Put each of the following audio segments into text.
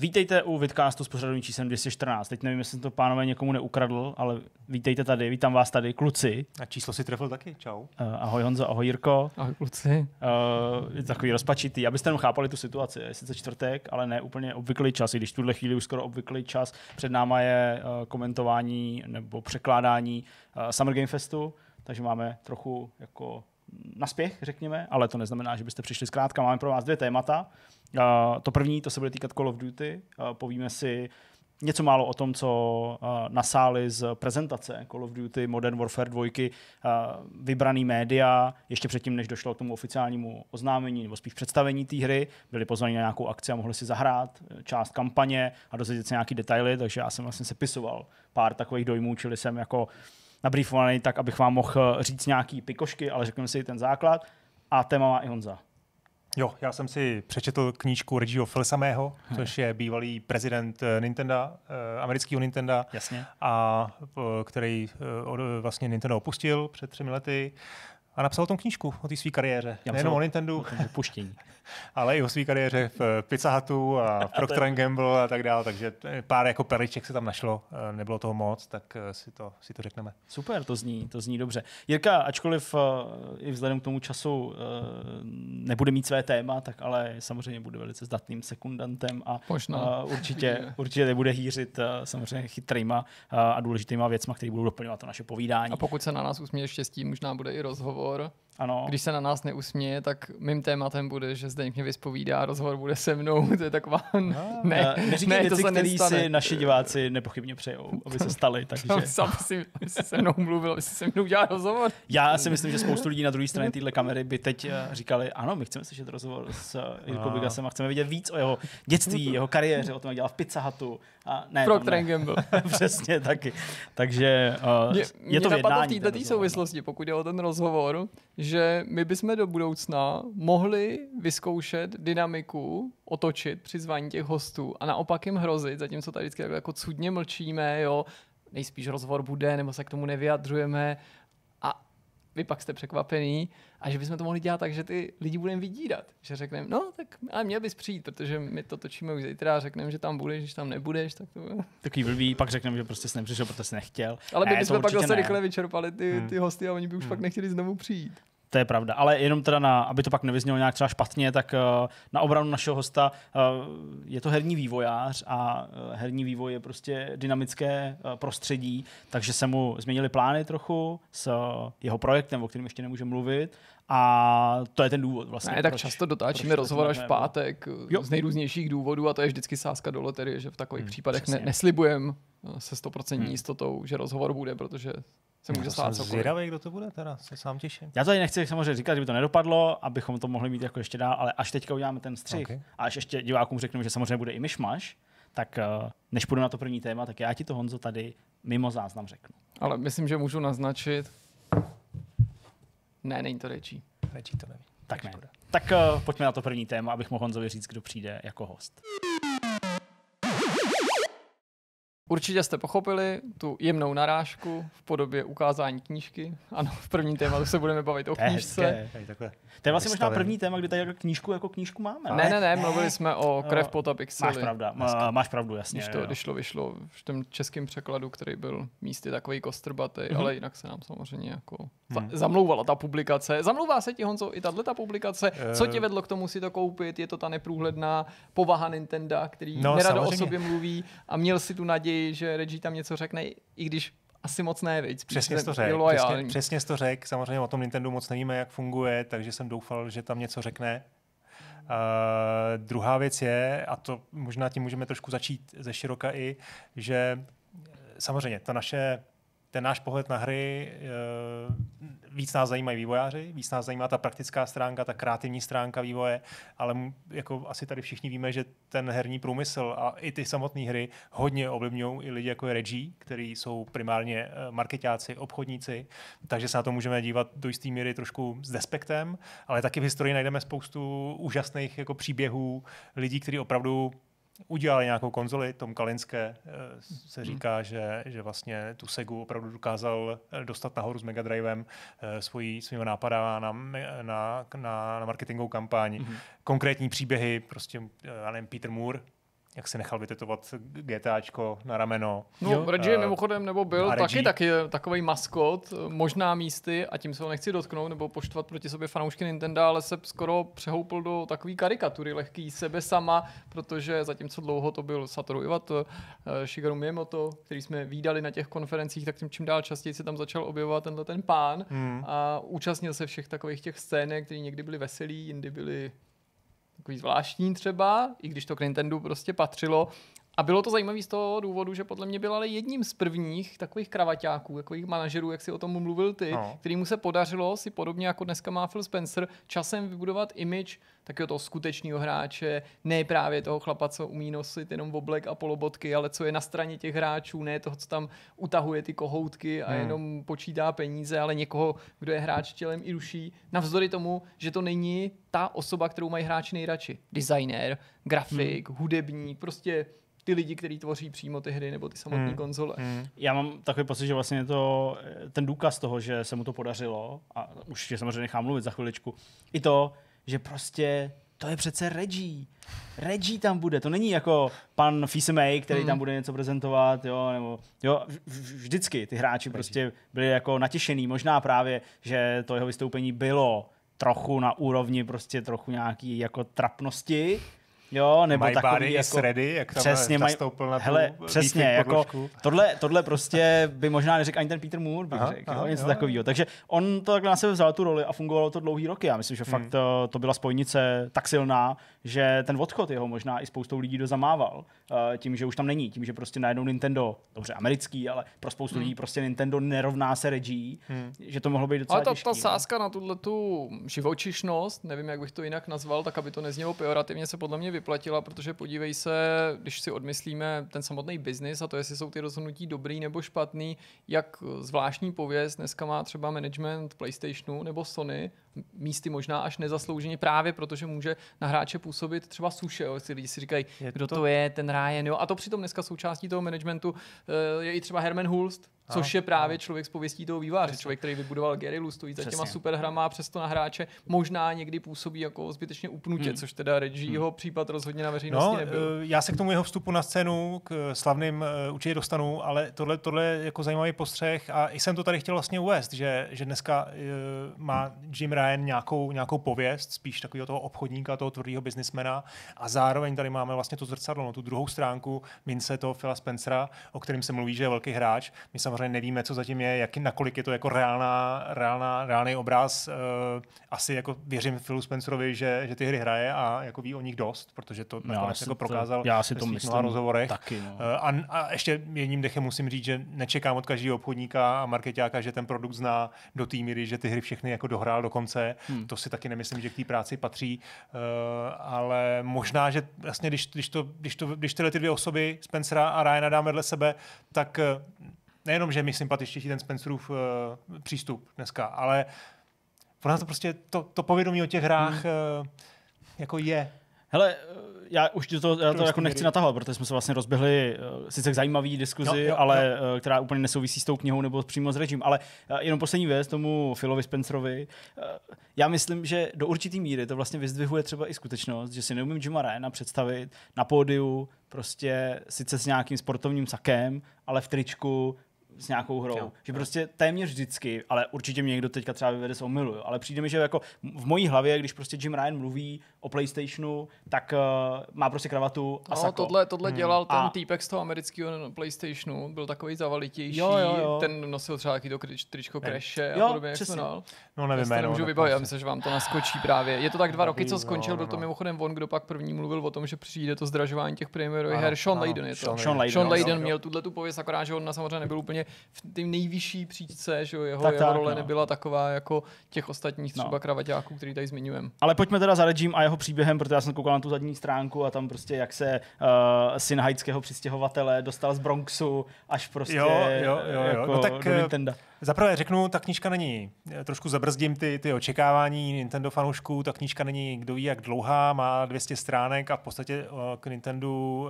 Vítejte u Vidcastu s pořadovým číslem 214. Teď nevím, jestli jsem to pánové někomu neukradl, ale vítejte tady, vítám vás tady, kluci. A číslo si trefil taky, čau. Uh, ahoj Honzo, ahoj Jirko. Ahoj kluci. Uh, je takový rozpačitý, abyste jenom chápali tu situaci. Je sice čtvrtek, ale ne úplně obvyklý čas, i když tuhle chvíli už skoro obvyklý čas. Před náma je uh, komentování nebo překládání uh, Summer Game Festu, takže máme trochu jako hm, naspěch, řekněme, ale to neznamená, že byste přišli zkrátka. Máme pro vás dvě témata. Uh, to první, to se bude týkat Call of Duty. Uh, povíme si něco málo o tom, co uh, nasáli z prezentace Call of Duty Modern Warfare 2, uh, vybraný média, ještě předtím, než došlo k tomu oficiálnímu oznámení nebo spíš představení té hry, byli pozvaní na nějakou akci a mohli si zahrát e, část kampaně a dozvědět se nějaký detaily, takže já jsem vlastně sepisoval pár takových dojmů, čili jsem jako nabrýfovaný tak, abych vám mohl e, říct nějaký pikošky, ale řekneme si ten základ a téma má i Honza. Jo, já jsem si přečetl knížku Reggieho Filsamého, hmm. což je bývalý prezident eh, Nintendo, eh, amerického Nintendo, Jasně. a eh, který vlastně Nintendo opustil před třemi lety a napsal o tom knížku, o té své kariéře. Já Nejenom o Nintendo. Puštění. ale i o své kariéře v eh, Pizza Hutu a, v Procter Gamble a tak dále, takže eh, pár jako periček se tam našlo, eh, nebylo toho moc, tak si to, si to řekneme. Super, to zní, to zní dobře. Jirka, ačkoliv i vzhledem k tomu času nebude mít své téma, tak ale samozřejmě bude velice zdatným sekundantem a Možná. určitě, určitě bude hýřit samozřejmě chytrýma a důležitýma věcma, které budou doplňovat to naše povídání. A pokud se na nás usměje štěstí, možná bude i rozhovor agora Ano. Když se na nás neusměje, tak mým tématem bude, že Zdeněk mě vyspovídá, rozhovor bude se mnou, to je taková... No, ne, eh, neříkej ne, věci, nestane. si naši diváci nepochybně přejou, aby se staly, takže... No, sám si, aby si se mnou mluvil, aby se mnou dělal rozhovor. Já si myslím, že spoustu lidí na druhé straně téhle kamery by teď eh, říkali, ano, my chceme slyšet rozhovor s eh, Jirkou Bigasem a chceme vidět víc o jeho dětství, jeho kariéře, o tom, jak dělal v Pizza Hutu. A ne, Procter Přesně, taky. Takže uh, mě, je to mě v této souvislosti, pokud je o ten rozhovor, že my bychom do budoucna mohli vyzkoušet dynamiku, otočit při zvání těch hostů a naopak jim hrozit, zatímco tady vždycky jako cudně mlčíme, jo, nejspíš rozhovor bude, nebo se k tomu nevyjadřujeme a vy pak jste překvapený a že bychom to mohli dělat tak, že ty lidi budeme vydírat, že řekneme, no tak ale měl bys přijít, protože my to točíme už zítra a řekneme, že tam budeš, když tam nebudeš, tak to Takový blbý, pak řekneme, že prostě jsi nepřišel, protože jsi nechtěl. Ale my ne, bychom pak zase rychle vyčerpali ty, ty hmm. hosty a oni by už hmm. pak nechtěli znovu přijít. To je pravda, ale jenom teda, na, aby to pak nevyznělo nějak třeba špatně, tak eh, na obranu našeho hosta eh, je to herní vývojář a eh, herní vývoj je prostě dynamické prostředí, takže se mu změnili plány trochu s jeho projektem, o kterém ještě nemůže mluvit a to je ten důvod vlastně. Ne, tak proč, často dotáčíme rozhovor až v pátek jo. z nejrůznějších důvodů a to je vždycky sázka do loterie, že v takových hmm, případech ne, neslibujem eh, se stoprocentní hmm. jistotou, že rozhovor bude, protože se může stát cokoliv. Zvědavý, kdo to bude teda, se sám těším. Já tady nechci samozřejmě říkat, že by to nedopadlo, abychom to mohli mít jako ještě dál, ale až teďka uděláme ten střih okay. a až ještě divákům řeknu, že samozřejmě bude i myšmaš, tak eh, než půjdu na to první téma, tak já ti to Honzo tady mimo záznam řeknu. Ale myslím, že můžu naznačit, ne, není to Reggie. Reggie to neví. Tak ne. Tak uh, pojďme na to první téma, abych mohl Honzovi říct, kdo přijde jako host. Určitě jste pochopili tu jemnou narážku v podobě ukázání knížky. Ano, v prvním tématu se budeme bavit o knížce. To je vlastně možná první téma, kdy tady jako knížku jako knížku máme. Ne, ne, ne, mluvili jsme o krev pot a Máš, pravda, máš pravdu, jasně. to vyšlo, vyšlo v tom českém překladu, který byl místy takový kostrbatý, mhm. ale jinak se nám samozřejmě jako hmm. zamlouvala ta publikace. Zamlouvá se ti, Honzo, i tahle ta publikace. Co eh. tě vedlo k tomu si to koupit? Je to ta neprůhledná povaha Nintendo, který no, nerado o sobě mluví a měl si tu naději, že Reggie tam něco řekne, i když asi moc ne, víc. Přesně to řek, přesně, přesně to řek, samozřejmě o tom Nintendo moc nevíme, jak funguje, takže jsem doufal, že tam něco řekne. Uh, druhá věc je, a to možná tím můžeme trošku začít ze široka i, že samozřejmě ta naše ten náš pohled na hry, eh, víc nás zajímají vývojáři, víc nás zajímá ta praktická stránka, ta kreativní stránka vývoje, ale jako asi tady všichni víme, že ten herní průmysl a i ty samotné hry hodně ovlivňují i lidi jako je Reggie, který jsou primárně eh, marketáci, obchodníci, takže se na to můžeme dívat do jisté míry trošku s despektem, ale taky v historii najdeme spoustu úžasných jako příběhů lidí, kteří opravdu udělali nějakou konzoli, Tom Kalinské eh, se mhm. říká, hmm. že, že vlastně tu Segu opravdu dokázal eh, dostat nahoru s Mega Drivem eh, svojí, svýma nápadama na, na, na, na marketingovou kampaň. Hmm. Konkrétní příběhy, prostě, já nevím, Peter Moore, jak se nechal vytetovat GTAčko na rameno. No, jo. Reggie uh, mimochodem, nebo byl taky, taky eh, takový maskot, eh, možná místy, a tím se ho nechci dotknout nebo poštvat proti sobě fanoušky Nintendo, ale se skoro přehoupil do takové karikatury lehký sebe sama, protože zatímco dlouho to byl Satoru Iwato, Shigeru Miyamoto, který jsme výdali na těch konferencích, tak tím čím dál častěji se tam začal objevovat tenhle ten pán hmm. a účastnil se všech takových těch scének, které někdy byly veselý, jindy byly takový zvláštní třeba, i když to k Nintendo prostě patřilo, a bylo to zajímavé z toho důvodu, že podle mě byl ale jedním z prvních takových kravaťáků, takových manažerů, jak si o tom mluvil ty, no. který mu se podařilo si podobně jako dneska má Phil Spencer časem vybudovat image takového toho skutečného hráče, ne právě toho chlapa, co umí nosit jenom oblek a polobotky, ale co je na straně těch hráčů, ne toho, co tam utahuje ty kohoutky a hmm. jenom počítá peníze, ale někoho, kdo je hráč tělem i duší, navzdory tomu, že to není ta osoba, kterou mají hráči nejradši. Designér, grafik, hmm. hudebník, prostě ty lidi, kteří tvoří přímo ty hry nebo ty samotné hmm. konzole. Hmm. Já mám takový pocit, že vlastně to, eh, ten důkaz toho, že se mu to podařilo, a už je samozřejmě nechám mluvit za chviličku, i to, že prostě to je přece Reggie. Reggie tam bude, to není jako pan Fisemej, který hmm. tam bude něco prezentovat, jo, nebo, jo, vždycky ty hráči Reggie. prostě byli jako natěšený, možná právě, že to jeho vystoupení bylo trochu na úrovni prostě trochu nějaký jako trapnosti, Jo, nebo my takový body jako, is ready, jak tam přesně, nastoupil na hele, přesně, jako tohle, tohle prostě by možná neřekl ani ten Peter Moore, bych aha, řekl, aha, něco jo. takového. Takže on to takhle na sebe vzal tu roli a fungovalo to dlouhý roky. Já myslím, že hmm. fakt eh, to byla spojnice tak silná, že ten odchod jeho možná i spoustou lidí dozamával eh, tím, že už tam není, tím, že prostě najednou Nintendo, dobře americký, ale pro spoustu hmm. lidí prostě Nintendo nerovná se Reggie, hmm. že to mohlo být docela Ale ta, těžký, ta no. sázka na tuhle tu živočišnost, nevím, jak bych to jinak nazval, tak aby to neznělo pejorativně, se podle mě vyplatila, protože podívej se, když si odmyslíme ten samotný biznis a to, jestli jsou ty rozhodnutí dobrý nebo špatný, jak zvláštní pověst dneska má třeba management PlayStationu nebo Sony místy možná až nezaslouženě právě, protože může na hráče působit třeba suše, jo, si lidi si říkají, je kdo to... to je, ten Ryan, jo, a to přitom dneska součástí toho managementu eh, je i třeba Herman Hulst, Což je právě člověk z pověstí toho výváře, člověk, který vybudoval gerilu, stojí za těma super hra a přesto na hráče možná někdy působí jako zbytečně upnutě, hmm. což teda Reggieho hmm. případ rozhodně na veřejnosti no, nebyl. Eh, já se k tomu jeho vstupu na scénu k slavným eh, určitě dostanu, ale tohle, tohle je jako zajímavý postřeh a jsem to tady chtěl vlastně uvést, že, že dneska uh, má Jim Ryan nějakou, nějakou pověst, spíš takového toho obchodníka, toho tvrdého biznismena a zároveň tady máme vlastně to zrcadlo, no, tu druhou stránku mince toho Phila Spencera, o kterém se mluví, že je velký hráč. My samozřejmě samozřejmě nevíme, co zatím je, jak, nakolik je to jako reálná, reálná, reálný obraz. Eh, asi jako věřím Philu Spencerovi, že, že ty hry hraje a jako ví o nich dost, protože to nakonec jako prokázal já si to v mnoha rozhovorech. Taky, no. Eh, a, a, ještě jedním dechem musím říct, že nečekám od každého obchodníka a marketáka, že ten produkt zná do té míry, že ty hry všechny jako dohrál do konce. Hmm. To si taky nemyslím, že k té práci patří, eh, ale možná, že vlastně, když, když, to, když, to, když tyhle ty dvě osoby, Spencera a Ryana dáme vedle sebe, tak nejenom, že mi sympatičtější ten Spencerův uh, přístup dneska, ale pro to prostě to, to povědomí o těch hrách hmm. uh, jako je. Hele, eh, já už to, já to jako nechci natahovat, protože jsme se vlastně rozběhli sice k zajímavé diskuzi, jo, jo, ale jo. která úplně nesouvisí s tou knihou nebo přímo s režim. Ale jenom poslední věc tomu Filovi Spencerovi. Já myslím, že do určitý míry to vlastně vyzdvihuje třeba i skutečnost, že si neumím Jima Rena představit na pódiu prostě sice s nějakým sportovním sakem, ale v tričku s nějakou hrou. Jo. Že prostě téměř vždycky, ale určitě mě někdo teďka třeba vyvede z omilu, jo. ale přijde mi, že jako v mojí hlavě, když prostě Jim Ryan mluví o PlayStationu, tak uh, má prostě kravatu a no, sako. tohle, tohle hmm. dělal ten a... týpek z toho amerického PlayStationu, byl takový zavalitější, jo, jo, jo. ten nosil třeba taky do tričko kreše a podobně, jak jmenoval. No nevím, já můžu vybavit, já myslím, že vám to naskočí právě. Je to tak dva roky, co no, skončil, byl to no. mimochodem on, kdo pak první mluvil o tom, že přijde to zdražování těch premiérových her. Sean Layden je to. Sean Layden měl tuhle tu pověst, akorát, že on na samozřejmě nebyl úplně v té nejvyšší příčce, že jeho, tak, jeho tak, role no. nebyla taková jako těch ostatních no. třeba no. kravaťáků, který tady zmiňujeme. Ale pojďme teda za Regim a jeho příběhem, protože já jsem koukal na tu zadní stránku a tam prostě jak se uh, syn haitského přistěhovatele dostal z Bronxu až prostě jo, jo, jo, jo. Jako no, tak, do eh, Nintendo. Zaprvé řeknu, ta knížka není, eh, trošku zabrzdím ty, ty očekávání Nintendo fanoušků, ta knížka není kdo ví jak dlouhá, má 200 stránek a v podstatě eh, k Nintendo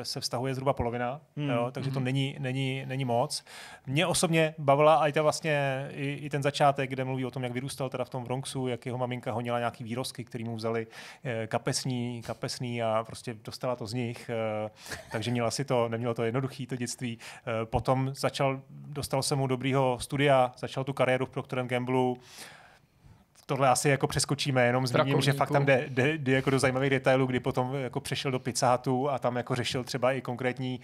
eh, se vztahuje zhruba polovina, hmm. jo, takže to hmm. není, není, není moc. Mě osobně bavila i, ta vlastně, i, i ten začátek, kde mluví o tom, jak vyrůstal teda v tom Bronxu, jak jeho maminka honila nějaký výrozky, který mu vzali kapesní, kapesní a prostě dostala to z nich, takže měla si to, nemělo to jednoduché to dětství. Potom začal, dostal se mu dobrýho studia, začal tu kariéru v Procter Gambleu, tohle asi jako přeskočíme, jenom zmíním, že fakt tam jde, jde, jde jako do zajímavých detailů, kdy potom jako přešel do Pizzahatu a tam jako řešil třeba i konkrétní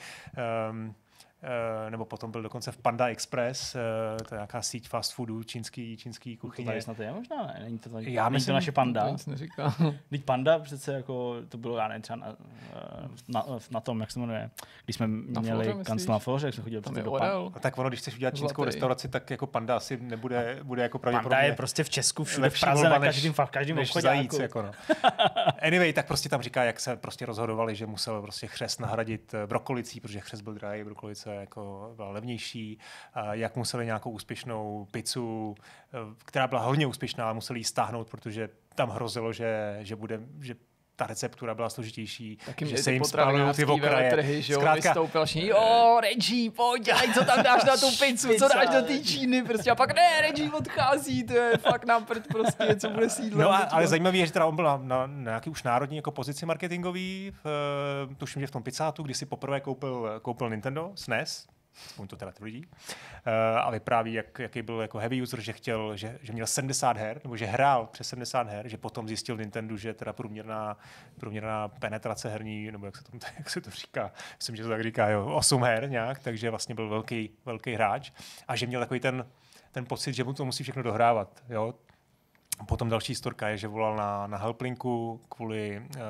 um, Eh, nebo potom byl dokonce v Panda Express, eh, to je nějaká síť fast foodů čínský, čínský kuchyně. To tady snad je možná, ne? Není to, tady, já není myslím, to naše Panda? Nic Teď Panda přece jako, to bylo, já nevím, třeba na, eh, na, na tom, jak se jmenuje, když jsme na měli kancel na floře, jak jsme chodili přece prostě do Panda. A tak ono, když chceš udělat čínskou Zlatý. restauraci, tak jako Panda asi nebude, bude jako pravděpodobně. Panda je prostě v Česku, všude v Praze, na každém, v každém obchodě. Zajíc, jako. jako no. anyway, tak prostě tam říká, jak se prostě rozhodovali, že musel prostě chřest nahradit brokolicí, protože chřest byl drahý, brokolice dokonce jako byla levnější, jak museli nějakou úspěšnou pizzu, eh, která byla hodně úspěšná, museli ji stáhnout, protože tam hrozilo, že, že, bude, že ta receptura byla složitější, Taky že se jim spalují ty okraje. Trhy, že Zkrátka, vystoupil všichni, jo, Reggie, pojď, ať co tam dáš na tu pizzu, co dáš do té Číny, prostě, a pak ne, Reggie odchází, to je fakt nám prd prostě, co bude sídlo. No a, ale zajímavé je, že teda on byl na, na, na nějaký už národní jako pozici marketingový, v, eh, tuším, že v tom pizzátu, kdy si poprvé koupil, koupil Nintendo, SNES, aspoň to teda tvrdí, uh, a vypráví, jak, jaký byl jako heavy user, že chtěl, že, že měl 70 her, nebo že hrál přes 70 her, že potom zjistil Nintendo, že teda průměrná, průměrná penetrace herní, nebo jak se, to, jak se to říká, myslím, že to tak říká, jo, 8 her nějak, takže vlastně byl velký, velký hráč a že měl takový ten, ten pocit, že mu to musí všechno dohrávat, jo, Potom další storka je, že volal na, na helplinku kvůli uh,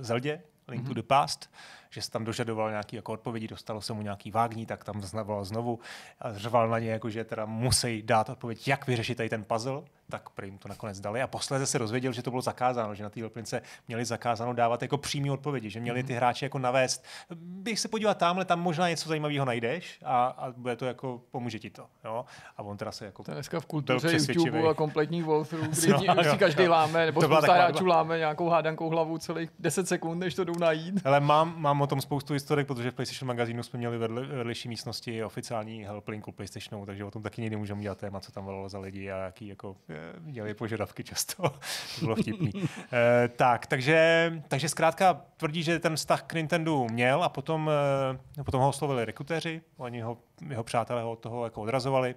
Zeldě, Link mm-hmm. to mhm. the Past, že se tam dožadoval nějaký jako odpovědi, dostalo se mu nějaký vágní, tak tam znavolal znovu a řval na ně, jako, že teda musí dát odpověď, jak vyřešit tady ten puzzle tak prý jim to nakonec dali. A posléze se dozvěděl, že to bylo zakázáno, že na té plince měli zakázáno dávat jako přímé odpovědi, že měli mhm. ty hráče jako navést. Bych se podívat tamhle, tam možná něco zajímavého najdeš a, a bude to jako, pomůže ti to. Jo? A on teda se jako. To dneska v kultuře YouTube a kompletní walkthrough, kdy no, si každý jo. láme, nebo spousta hráčů byla... láme nějakou hádankou hlavu celých 10 sekund, než to jdou najít. Ale mám, mám o tom spoustu historik, protože v PlayStation magazínu jsme měli vedlejší místnosti oficiální helplinku PlayStationu, takže o tom taky někdy můžeme dělat téma, co tam volalo za lidi a jaký jako měli požadavky často. to bylo vtipný. E, tak, takže, takže zkrátka tvrdí, že ten vztah k Nintendo měl a potom, e, potom ho oslovili rekruteři, oni ho, jeho přátelé ho od toho jako odrazovali.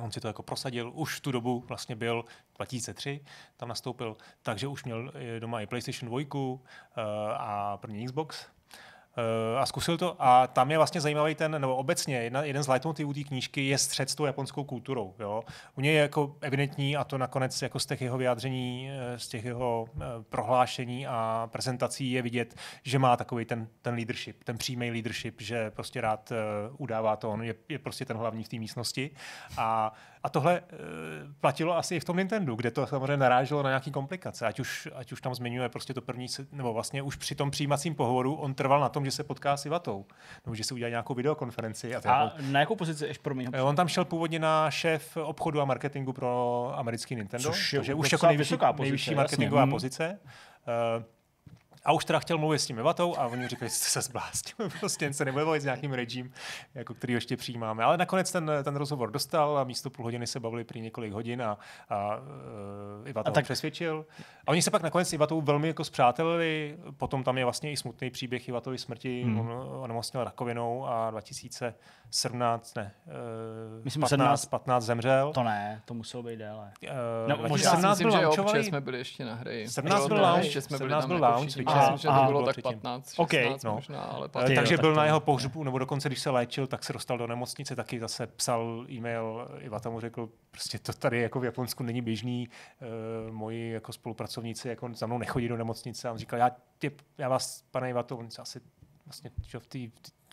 On si to jako prosadil, už v tu dobu vlastně byl 2003, tam nastoupil, takže už měl eh, doma i PlayStation 2 a první Xbox, Eh, a zkusil to. A tam je vlastně zajímavý ten, nebo obecně, jedna, jeden z leitmotivů té knížky je střed s tou japonskou kulturou. Jo? U něj je jako evidentní, a to nakonec jako z těch jeho vyjádření, eh, z těch jeho eh, prohlášení a prezentací je vidět, že má takový ten, ten leadership, ten přímý leadership, že prostě rád udává to on, je, je prostě ten hlavní v té místnosti. A a tohle eh, platilo asi i v tom Nintendo, kde to samozřejmě naráželo na nějaké komplikace. Ať už, ať už tam zmiňuje prostě to první, nebo vlastně už při tom přijímacím pohovoru on trval na tom, že se potká s Ivatou, nebo že se udělá nějakou videokonferenci. A, a a jako- na jakou pozici ještě pro mě? On tam šel původně na šéf obchodu a marketingu pro americký Nintendo, což je už jako nejvyšší, pozice, nejvyšší marketingová jasně. Mhm. pozice. Uh, a už teda chtěl mluvit s tím Evatou a oni říkají, že se zblástil, prostě se nebude s nějakým režim, jako který ještě přijímáme. Ale nakonec ten, ten rozhovor dostal a místo půl hodiny se bavili prý několik hodin a, a uh, Ivata a tak... přesvědčil. A oni se pak nakonec s Ivatou velmi jako zpřátelili, potom tam je vlastně i smutný příběh Ivatovy smrti, hmm. on onemocněl vlastně rakovinou a 2017, ne, uh, Myslím 15, 17, 15 zemřel. To ne, to muselo být déle. Uh, no, možná 17 myslím, byl že jo, jsme byli ještě na hry. 17 byl lounge, jsme byli 17 byl jako lounge, a, myslím, že a, to bylo, bylo tak 15, 16 okay, no. možná, ale 15. Eh, takže byl na jeho pohřbu, nebo dokonce, když se léčil, tak se dostal do nemocnice, taky zase psal e-mail, Iwata mu řekl, prostě to tady jako v Japonsku není běžný, uh, moji jako spolupracovníci jako za mnou nechodí do nemocnice. A on říkal, já, tě, já vás, pane Iwato, on se asi vlastně že v té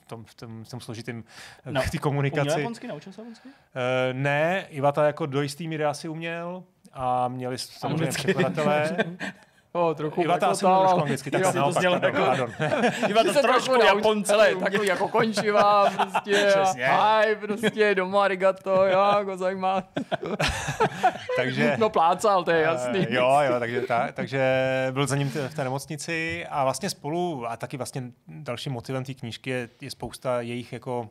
tom, v tom, v tom složitém eh, no. k komunikaci. Uměl japonsky? Naučil se japonsky? Uh, ne, Ivata jako do jistý míry asi uměl a měli samozřejmě překladatelé. No, trochu Iva to asi mluvil trošku anglicky, tak si to sdělal jako... Pardon. Iva to trošku japonský. Hele, takový jako končivá, prostě, hi, prostě, domo arigato, jo, jako zajímá. takže... No plácal, to je eh, jasný. jo, jo, takže, ta, takže byl za ním v té nemocnici a vlastně spolu, a taky vlastně dalším motivem té knížky je, je spousta jejich jako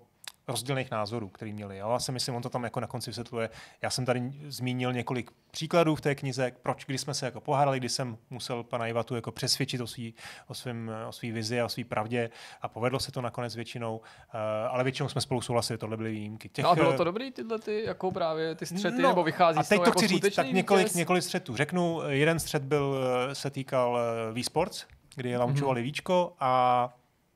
rozdílných názorů, který měli. Já si myslím, on to tam jako na konci vysvětluje. Já jsem tady zmínil několik příkladů v té knize, proč, když jsme se jako pohádali, když jsem musel pana Ivatu jako přesvědčit o svý, o svým, o svý vizi a o svý pravdě a povedlo se to nakonec většinou, uh, ale většinou jsme spolu souhlasili, tohle byly výjimky. Těch, no a bylo eh, to dobrý tyhle ty, jako právě ty střety, no, nebo vychází a teď z toho to jako chci říct, tak několik, několik střetů. Řeknu, eh, jeden střet byl, se týkal uh, v sports kdy mhm. launchovali mm-hmm. víčko a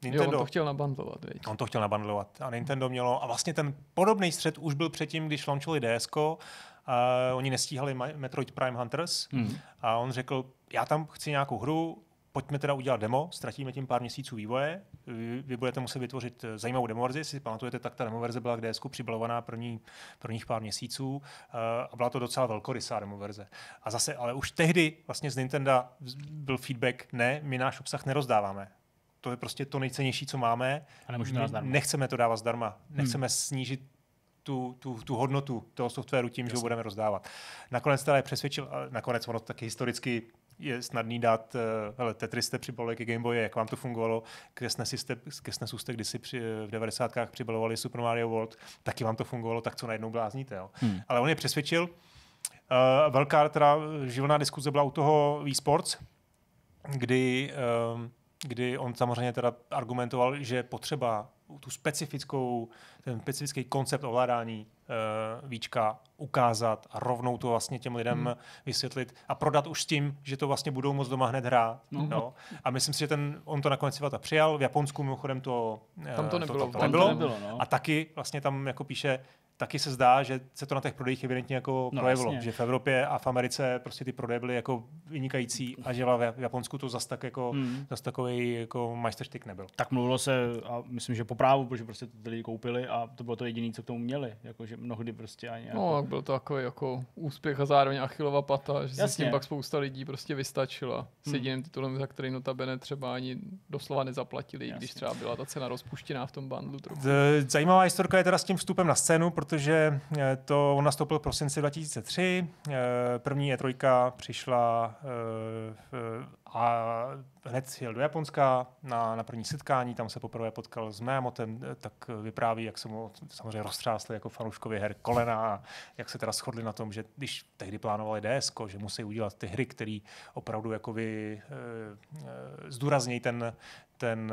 Nintendo, jo, on to chtěl nabandlovat, viď? On to chtěl nabandlovat a Nintendo mělo, a vlastně ten podobný střed už byl předtím, když launchili DSko, a oni nestíhali Metroid Prime Hunters hmm. a on řekl, já tam chci nějakou hru, pojďme teda udělat demo, ztratíme tím pár měsíců vývoje, vy, vy budete muset vytvořit eh, zajímavou demo verzi. si pamatujete, tak ta demo verze byla k DSku přibalovaná první, prvních pár měsíců eh, a byla to docela velkorysá demo verze. A zase, ale už tehdy vlastně z Nintendo byl feedback, ne, my náš obsah nerozdáváme, to je prostě to nejcennější, co máme. A to dát zdarma. Nechceme to dávat zdarma. Hmm. Nechceme hmm. snížit tu, tu, tu hodnotu toho softwaru tím, Jasně. že ho budeme rozdávat. Nakonec teda je přesvědčil, nakonec ono taky historicky je snadný dát, eh, hele, Tetris jste přibalovali ke Gameboye, jak vám to fungovalo, ke SNESu jste, kdysi při, eh, v 90. přibalovali Super Mario World, taky vám to fungovalo, tak co najednou blázníte. Jo? Hmm. Ale on je přesvědčil, Uh, velká teda živná diskuze byla u toho eSports, kdy uh, kdy on samozřejmě teda argumentoval, že potřeba tu specifickou, ten specifický koncept ovládání uh, Víčka ukázat a rovnou to vlastně těm lidem hmm. vysvětlit a prodat už s tím, že to vlastně budou moc doma hned hrát. No. No. A myslím si, že ten, on to nakonec Vata přijal, v Japonsku mimochodem to, uh, tam to nebylo. Eh, to, to, to nebylo. Tam to nebylo no. A taky vlastně tam jako píše, taky se zdá, že se to na těch prodejích evidentně jako no, projevilo. Jasně. Že v Evropě a v Americe prostě ty prodeje byly jako vynikající a že v Japonsku to zas, tak jako, mm. zas takový jako majsterštyk nebyl. Tak mluvilo se, a myslím, že po právu, protože prostě to lidi koupili a to bylo to jediné, co k tomu měli. Jako, že mnohdy prostě ani... No, jako... No, byl to takový jako úspěch a zároveň Achilova pata, že jasně. se s tím pak spousta lidí prostě vystačila. S hmm. jediným titulem, za který notabene třeba ani doslova nezaplatili, jasně. když třeba byla ta cena rozpuštěná v tom bandlu. Trochu. Zajímavá historka je teda s tím vstupem na scénu, protože protože eh, to on nastoupil v prosinci 2003, eh, první je trojka přišla eh, a hned jel do Japonska na, na první setkání, tam se poprvé potkal s Miyamotem, tak vypráví, jak se mu samozřejmě roztřásly jako fanouškovi her kolena a jak se teda shodli na tom, že když tehdy plánovali DS, že musí udělat ty hry, které opravdu jako vy, e, e, zdůraznějí ten, ten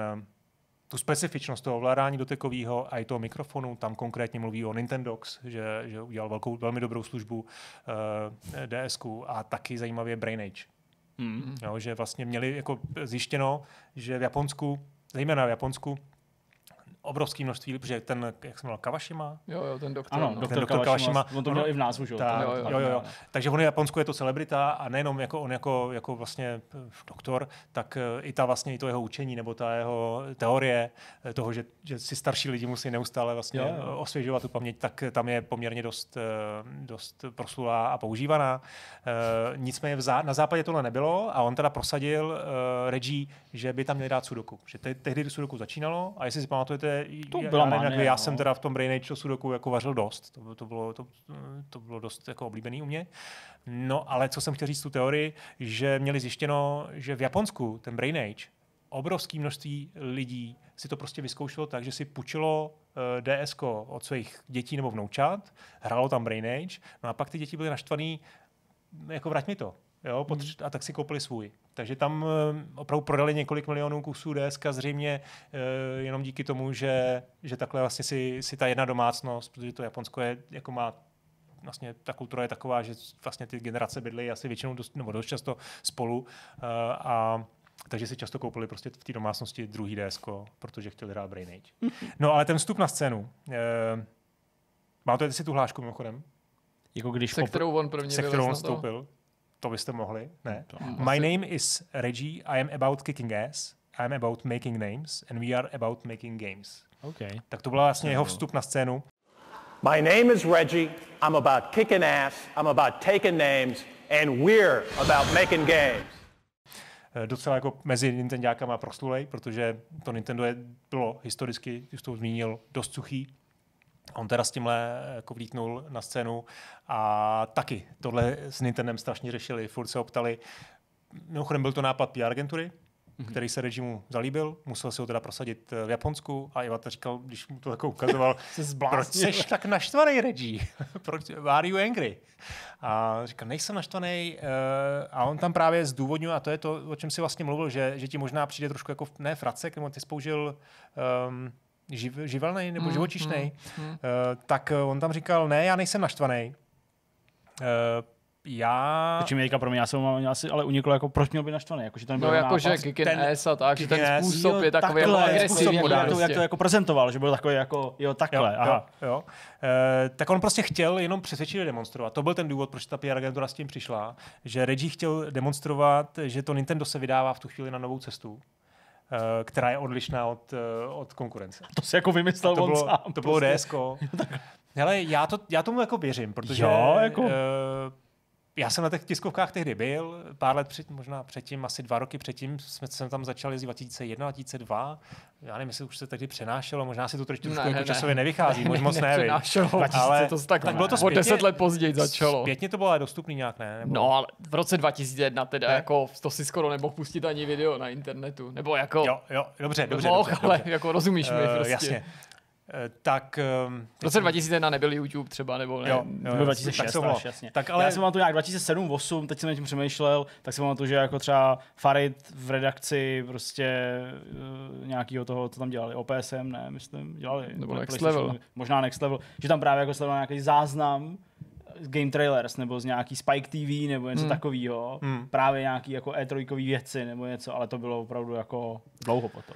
tu specifičnost toho ovládání dotekového a i toho mikrofonu, tam konkrétně mluví o Nintendox, že, že udělal velkou, velmi dobrou službu uh, eh, ds a taky zajímavě Brain Age. Mm. Jo, že vlastně měli jako zjištěno, že v Japonsku, zejména v Japonsku, obrovské množství, protože ten, jak se jmenoval, Kawashima? Jo, jo, ten doktor. Ano, no. doktor, ten doktor Kawashima. Kawashima. On to měl on, i v názvu, že ta, jo? jo, jo, jo. Takže on je Japonsku je to celebrita a nejenom jako on jako, jako vlastně eh, doktor, tak eh, i ta vlastně i to jeho učení nebo ta jeho teorie eh, toho, že, že si starší lidi musí neustále vlastně jo, jo. osvěžovat tu paměť, tak tam je poměrně dost, dost proslulá a používaná. Nicméně na západě tohle nebylo a on teda prosadil Reggie, že by tam měli dát sudoku. Že te, tehdy sudoku začínalo a jestli si pamatujete, to já, byla no. já, nevím, manie, já no. jsem teda v tom Brain Age sudoku jako vařil dost. To, to, bylo, to, to bylo dost jako oblíbený u mě. No ale co jsem chtěl říct tu teorii, že měli zjištěno, že v Japonsku ten Brain Age obrovské množství lidí si to prostě vyzkoušelo tak, že si půjčilo eh, DS od svých dětí nebo vnoučat, hrálo tam Brain Age, no a pak ty děti byly naštvaný, jako vrať mi to. Jo, potř- mhm. a tak si koupili svůj. Takže tam eh, opravdu prodali několik milionů kusů DSK zřejmě eh, jenom díky tomu, že, že takhle vlastně si, si ta jedna domácnost, protože to Japonsko je, jako má vlastně ta kultura je taková, že vlastně ty generace bydly asi většinou dost, nebo dost často spolu eh, a takže si často koupili prostě v té domácnosti druhý DSK, protože chtěli hrát Brain Age. No ale ten vstup na scénu. E, mám si tu hlášku mimochodem? Jako když se kterou on první se kterou on vstoupil. To? To byste mohli, ne? To. Hmm. My name is Reggie, I am about kicking ass, I am about making names and we are about making games. Okay. Tak to byl vlastně jeho vstup na scénu. My name is Reggie, I'm about kicking ass, I'm about taking names and we're about making games eh, docela jako mezi Nintendákama proslulej, protože to Nintendo je, bylo historicky, už to zmínil, dost suchý. On teda s tímhle jako vlítnul na scénu a taky tohle s Nintendem strašně řešili, furt se optali. Mimochodem byl to nápad PR agentury, mm-hmm. který se režimu zalíbil, musel si ho teda prosadit eh, v Japonsku a Iwata říkal, když mu to jako ukazoval, se proč jsi tak naštvaný, Reggie? proč, are you angry? A říkal, nejsem naštvaný uh, eh, a on tam právě zdůvodňuje, a to je to, o čem si vlastně mluvil, že, že ti možná přijde trošku jako, ne fracek, nebo ty spoužil um, ehm, živ, živelný nebo mm, živočišný, mm, mm. Uh, eh, tak eh, on tam říkal, ne, já nejsem naštvaný. Uh, eh, já... Proč mi pro mě, já jsem mám asi, ale uniklo, jako proč měl být naštvaný, jako, že to nebyl No jako, že kick ten, S a tak, že ten způsob je takový takhle, jako agresivní. Způsob, prostě. jak, to, jak to jako prezentoval, že byl takový jako, jo, takhle, jo, aha. Jo, jo. E, tak on prostě chtěl jenom přesvědčit demonstrovat. To byl ten důvod, proč ta PR agentura s tím přišla, že Reggie chtěl demonstrovat, že to Nintendo se vydává v tu chvíli na novou cestu, Eh, která je odlišná od, eh, od konkurence. A to se jako vymyslel to on bylo, sám. To bylo prostě. DSK. No Hele, já, to, já tomu jako věřím, protože jo, jako... Uh, já jsem na těch tiskovkách tehdy byl, pár let před, možná předtím, asi dva roky předtím, jsme jsem tam začali jezdit 2001, 2002. Já nevím, jestli už se tehdy přenášelo, možná si to trošku ne, jako ne, časově ne, nevychází, ne, moc ne, moc Ale to tak, tak bylo to zpětně, o deset let později začalo. Zpětně to bylo ale dostupný nějak, ne? Nebo... No, ale v roce 2001 teda ne? jako to si skoro nebo pustit ani video na internetu, nebo jako... Jo, jo, dobře, dobře. dobře, dobře, ale dobře. jako rozumíš uh, mi eh, prostě. Jasně. Eh, tak... Ehm, v roce 2001 nebyl YouTube třeba, nebo ne? Jo, jo, jo 2006 tak až, jasně. Tak ale... Já jsem to nějak 2007, 8, teď jsem na tím přemýšlel, tak jsem to, že jako třeba Farid v redakci prostě uh, eh, nějakého toho, co tam dělali, OPSM, ne, myslím, dělali. Nebo ne, Next Level. Možná Next Level, že tam právě jako sledoval nějaký záznam z eh, Game Trailers, nebo z nějaký Spike TV, nebo něco hmm. takového. Hmm. Právě nějaký jako E3 věci, nebo něco, ale to bylo opravdu jako dlouho potom.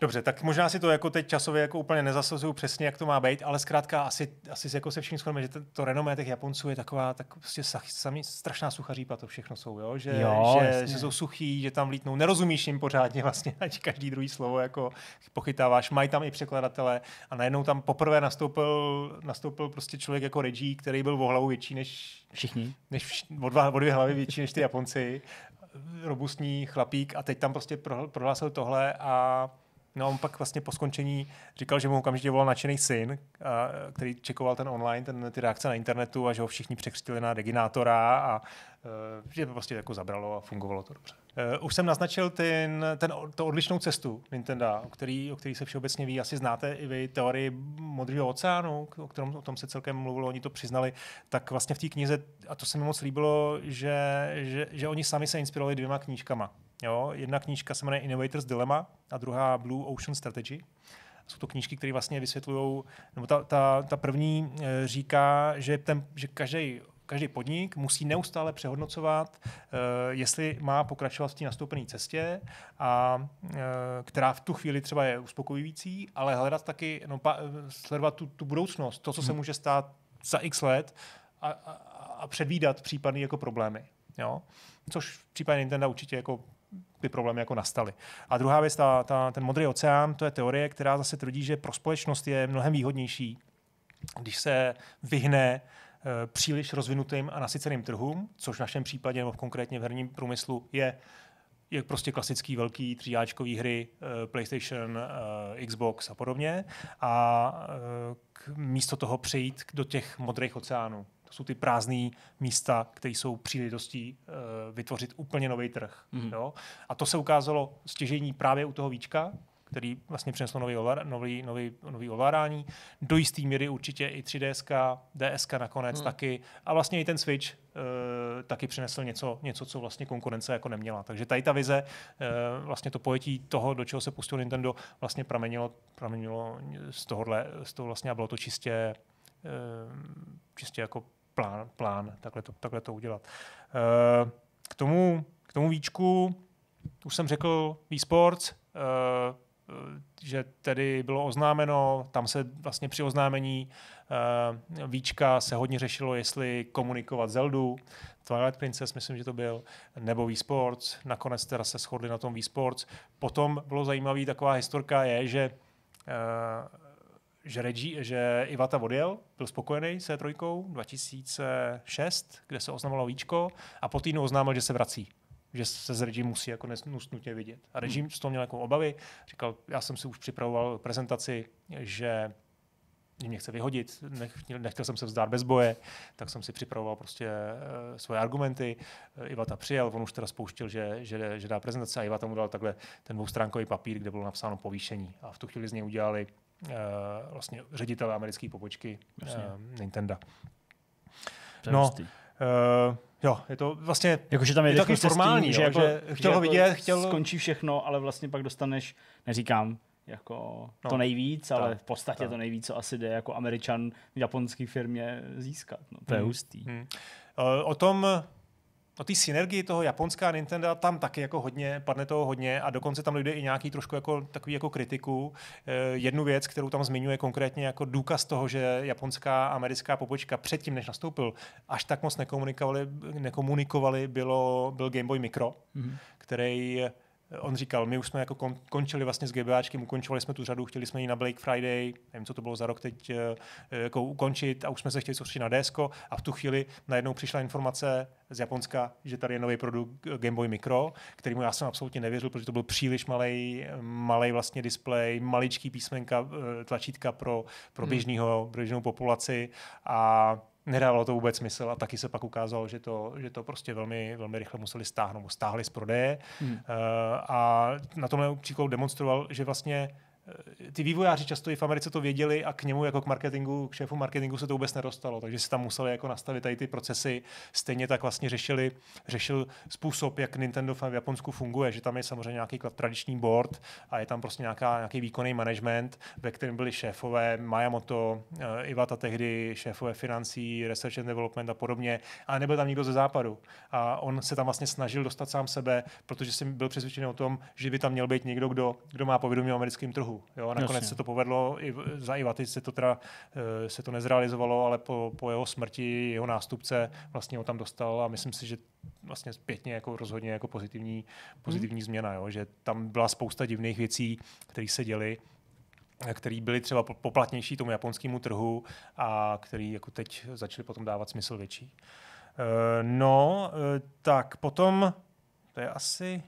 Dobře, tak možná si to jako teď časově jako úplně nezasazuju přesně, jak to má být, ale zkrátka asi, asi jako se všichni shodneme, že to, renomé těch Japonců je taková tak prostě sami, strašná suchařípa to všechno jsou, jo? Že, jo, že, že, jsou suchý, že tam vlítnou, nerozumíš jim pořádně vlastně, ať každý druhý slovo jako pochytáváš, mají tam i překladatele a najednou tam poprvé nastoupil, nastoupil prostě člověk jako Reggie, který byl o hlavu větší než všichni, než vš, o, dva, o dvě hlavy větší než ty Japonci, robustní chlapík a teď tam prostě prohlásil tohle a No a on pak vlastně po skončení říkal, že mu okamžitě volal nadšený syn, a, který čekoval ten online, ten, ty reakce na internetu a že ho všichni překřtili na deginátora a e, že to prostě jako zabralo a fungovalo to dobře. Uh, už jsem naznačil ten, ten, to odlišnou cestu Nintendo, o který, o který se všeobecně ví. Asi znáte i vy teorii Modrého oceánu, o kterém o tom se celkem mluvilo, oni to přiznali. Tak vlastně v té knize, a to se mi moc líbilo, že, že, že oni sami se inspirovali dvěma knížkama. Jo? Jedna knížka se jmenuje Innovators Dilemma a druhá Blue Ocean Strategy. Jsou to knížky, které vlastně vysvětlují, nebo ta, ta, ta první eh, říká, že, ten, že každý každý podnik musí neustále přehodnocovat, eh, jestli má pokračovat v té nastoupené cestě, a, eh, která v tu chvíli třeba je uspokojující, ale hledat taky, no, pa, sledovat tu, tu budoucnost, to, co se hmm. může stát za x let a, a, a předvídat případné jako problémy. Jo? Což v případě Nintendo určitě jako ty problémy jako nastaly. A druhá věc, ta, ta, ten modrý oceán, to je teorie, která zase tvrdí, že pro společnost je mnohem výhodnější, když se vyhne eh, příliš rozvinutým a nasyceným trhům, což v našem případě nebo konkrétně v herním průmyslu je je prostě klasický velký tříáčkový hry eh, PlayStation, eh, Xbox a podobně a místo toho přejít do těch modrých oceánů, to jsou ty prázdné místa, které jsou příležitostí e, vytvořit úplně nový trh. Mm. Jo? A to se ukázalo stěžení právě u toho Víčka, který vlastně přineslo nový, ovar, nový, nový, nový ovládání. Do jisté míry určitě i 3 DS DS nakonec mm. taky. A vlastně i ten Switch uh, taky přinesl něco, něco, co vlastně konkurence jako neměla. Takže tady ta vize, uh, vlastně to pojetí toho, do čeho se pustil Nintendo, vlastně pramenilo, pramenilo z tohohle, z toho vlastně a bylo to čistě, čistě jako plán, plán takhle, to, takhle to udělat. Eh, k tomu, k tomu výčku už jsem řekl e-sports, eh, že tedy bylo oznámeno, tam se vlastně při oznámení uh, Víčka se hodně řešilo, jestli komunikovat Zeldu, Twilight Princess, myslím, že to byl, nebo sports nakonec teda se shodli na tom sports Potom bylo zajímavé, taková historka je, že že, Regi, že Ivata odjel, byl spokojený se trojkou 2006, kde se oznamovalo víčko a po týdnu oznámil, že se vrací že se s Reggie musí jako nutně vidět. A režim z toho měl jako obavy. Říkal, já jsem si už připravoval prezentaci, že mě chce vyhodit, nechtěl, nechtěl jsem se vzdát bez boje, tak jsem si připravoval prostě uh, svoje argumenty. Eh, Ivata přijel, on už teda spouštěl, že, že, že dá prezentaci. a Ivata mu dal takhle ten dvoustránkový papír, kde bylo napsáno povýšení. A v tu chvíli z něj udělali Eh, vlastně ředitele americké pobočky uh, Nintendo. No, Uh, jo, je to vlastně Jakože tam je, je takový formální, tím, jo, že, jako, jako, chtěl že ho jako vidět, chtěl... Skončí všechno, ale vlastně pak dostaneš, neříkám, jako no, to nejvíc, ale v podstatě tak. to nejvíc, co asi jde jako američan v japonské firmě získat. No, to hmm. je hustý. Hmm. Uh, o tom o no, té synergii toho japonská a Nintendo tam taky jako hodně, padne toho hodně a dokonce tam dojde i nějaký trošku jako, takový jako kritiku. E, jednu věc, kterou tam zmiňuje konkrétně jako důkaz toho, že japonská a americká pobočka předtím, než nastoupil, až tak moc nekomunikovali, nekomunikovali bylo, byl Game Boy Micro, mm-hmm. který on říkal, my už jsme jako končili vlastně s GBAčkem, ukončovali jsme tu řadu, chtěli jsme ji na Blake Friday, nevím, co to bylo za rok teď, eh, eh, jako ukončit a už jsme se chtěli soustředit na DSko a v tu chvíli najednou přišla informace z Japonska, že tady je nový produkt Game Boy Micro, kterýmu já jsem absolutně nevěřil, protože to byl příliš malý, malý vlastně displej, maličký písmenka, eh, tlačítka pro, pro hmm. běžnýho, běžnou populaci a nedávalo to vůbec smysl a taky se pak ukázalo, že to, že to prostě velmi, velmi rychle museli stáhnout, stáhli z prodeje hmm. uh, a na tomhle příkladu demonstroval, že vlastně Eh, ty vývojáři často i v Americe to věděli a k němu jako k marketingu, k šéfu marketingu se to vůbec nedostalo, takže si tam museli jako nastavit tady ty procesy. Stejně tak vlastně řešili, řešil způsob, jak Nintendo v Japonsku funguje, že tam je samozřejmě nějaký tradiční board a je tam prostě nějaká, nějaký výkonný management, ve kterém byli šéfové Miyamoto, eh, Iwata tehdy, šéfové financí, research and development a podobně, a nebyl tam nikdo ze západu. A on se tam vlastně snažil dostat sám sebe, protože jsem byl přesvědčený o tom, že by tam měl být někdo, kdo, kdo má povědomí o americkém trhu Česku. Jo, nakonec Jasně. se to povedlo, i za Ivatic se to teda, eh, se to nezrealizovalo, ale po, po jeho smrti jeho nástupce vlastně ho tam dostal a myslím si, že vlastně zpětně jako rozhodně jako pozitivní, pozitivní hmm. změna, jo, že tam byla spousta divných věcí, které se děly eh, který byly třeba poplatnější tomu japonskému trhu a který jako teď začaly potom dávat smysl větší. Eh, no, tak potom, to je asi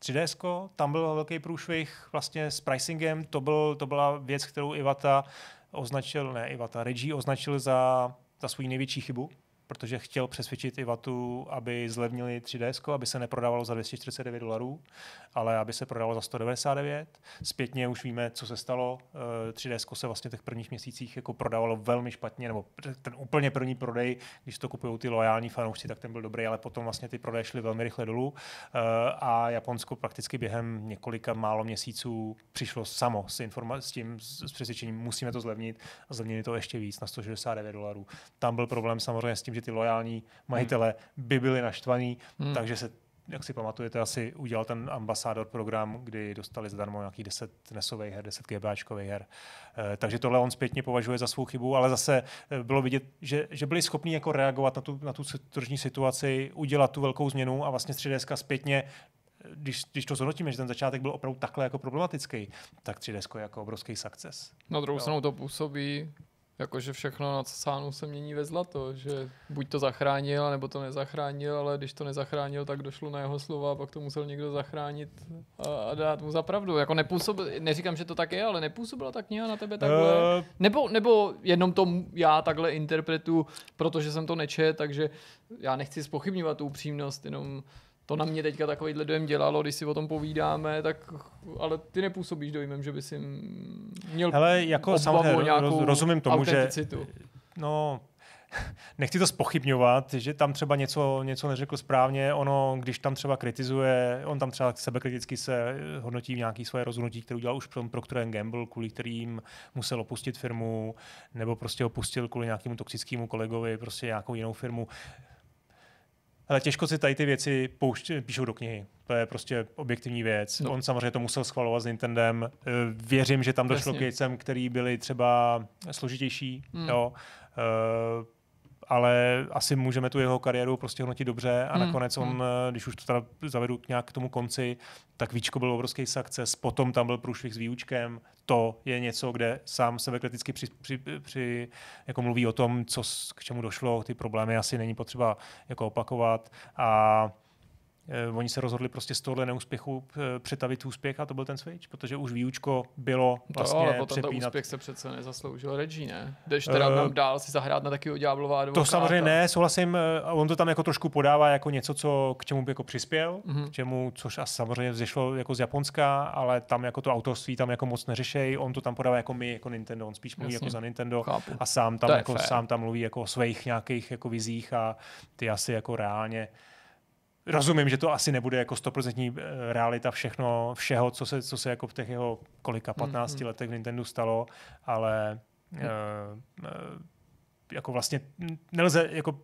3DS, tam byl velký průšvih vlastně s pricingem, to, byl, to byla věc, kterou Ivata označil, ne Ivata, Reggie označil za, za svůj největší chybu, protože chtěl přesvědčit i Vatu, aby zlevnili 3DS, aby se neprodávalo za 249 dolarů, ale aby se prodalo za 199. Zpětně už víme, co se stalo. 3DS eh, se vlastně v těch prvních měsících jako prodávalo velmi špatně, nebo ten úplně první prodej, když to kupují ty loajální fanoušci, tak ten byl dobrý, ale potom vlastně ty prodeje šly velmi rychle dolů eh, a Japonsko prakticky během několika málo měsíců přišlo samo s, informa- s tím s přesvědčením, musíme to zlevnit a zlevnili to ještě víc na 169 dolarů. Tam byl problém samozřejmě s tím, že že ty lojální hmm. majitele by byli naštvaní, hmm. takže se jak si pamatujete, asi udělal ten ambasádor program, kdy dostali zdarma nějaký 10 nesových her, 10 GBAčkových her. E, takže tohle on zpětně považuje za svou chybu, ale zase eh, bylo vidět, že, že byli schopni jako reagovat na tu, na tu tržní situaci, udělat tu velkou změnu a vlastně 3DSka zpětně eh, když, když to zhodnotíme, že ten začátek byl opravdu takhle jako problematický, tak 3 je jako obrovský success. Na druhou stranu to působí Jakože všechno na Casánu se mění ve zlato, že buď to zachránil, nebo to nezachránil, ale když to nezachránil, tak došlo na jeho slova a pak to musel někdo zachránit a, a dát mu za pravdu. Jako nepůsobil, neříkám, že to tak je, ale nepůsobila ta kniha na tebe takhle. Uh... Nebo, nebo jenom to já takhle interpretu, protože jsem to nečet, takže já nechci spochybňovat tu upřímnost, jenom uh, to na mě teďka takovýhle dojem dělalo, když si o tom povídáme, tak ale ty nepůsobíš dojmem, že by si měl Hele, jako samozřejmě nějakou rozumím tomu, že no, nechci to spochybňovat, že tam třeba něco, něco neřekl správně, ono, když tam třeba kritizuje, on tam třeba sebekriticky se hodnotí nějaké svoje rozhodnutí, které udělal už pro Procter Gamble, kvůli kterým musel opustit firmu, nebo prostě opustil kvůli nějakému toxickému kolegovi, prostě nějakou jinou firmu ale těžko si tady ty věci poušť, píšou do knihy. To je prostě objektivní věc. No. On samozřejmě to musel schvalovat s Nintendem. Eh, věřím, že tam došlo Jasně. k věcem, který byly třeba složitější. Mm. Jo. Uh, ale asi můžeme tu jeho kariéru prostě hodnotit dobře a hmm. nakonec on, hmm. Eh, když už to teda zavedu nějak k tomu konci, tak Víčko byl obrovský success, potom tam byl průšvih s Výučkem, to je něco, kde sám sebe kriticky při, při, při, jako mluví o tom, co, k čemu došlo, ty problémy asi není potřeba jako opakovat a Eh, oni se rozhodli prostě z tohohle neúspěchu eh, přetavit úspěch a to byl ten switch, protože už výučko bylo no, vlastně to, ale potom přepínat. úspěch se přece nezasloužil Reggie, ne? Jdeš teda uh, eh, nám dál si zahrát na takového ďáblová advokáta. To samozřejmě ne, souhlasím, on to tam jako trošku podává jako něco, co k čemu by jako přispěl, mm-hmm. k čemu, což a samozřejmě vzešlo jako z Japonska, ale tam jako to autorství tam jako moc neřešej, on to tam podává jako my, jako Nintendo, on spíš mluví jako Jasně. jako za Nintendo Chápu. a sám tam, jako, sám tam mluví jako o svých nějakých jako vizích a ty asi jako reálně rozumím, že to asi nebude jako stoprocentní eh, realita všechno, všeho, co se, co se jako v těch jeho kolika 15 mm-hmm. letech v Nintendo stalo, ale mm. uh, uh, jako vlastně nelze jako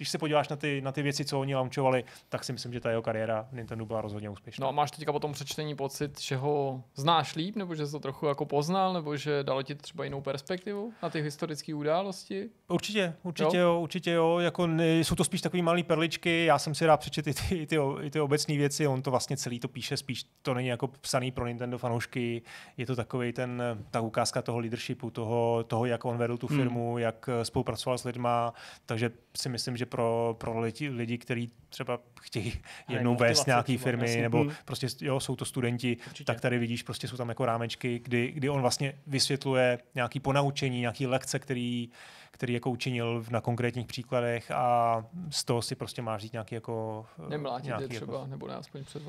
když se podíváš na ty, na ty věci, co oni launchovali, tak si myslím, že ta jeho kariéra Nintendo byla rozhodně úspěšná. No a máš teďka potom přečtení pocit, že ho znáš líp, nebo že jsi to trochu jako poznal, nebo že dalo ti třeba jinou perspektivu na ty historické události? Určitě, určitě jo, jo určitě jo. Jako ne, jsou to spíš takové malé perličky, já jsem si rád přečet i ty, i ty, i ty obecné věci, on to vlastně celý to píše, spíš to není jako psaný pro Nintendo fanoušky, je to takový ten, ta ukázka toho leadershipu, toho, toho jak on vedl tu hmm. firmu, hmm. jak eh, spolupracoval s lidma, takže si myslím, že pro, pro lidi, lidi kteří třeba chtějí jako jednou vést nějaký firmy, vlastně. nebo hmm. prostě jo, jsou to studenti, Určitě. tak tady vidíš, prostě jsou tam jako rámečky, kdy, kdy on vlastně vysvětluje nějaký ponaučení, nějaké lekce, který, který jako učinil na konkrétních příkladech a z toho si prostě má říct nějaký jako... Eh, nemlátit nějaký třeba, jako... nebo ne, aspoň před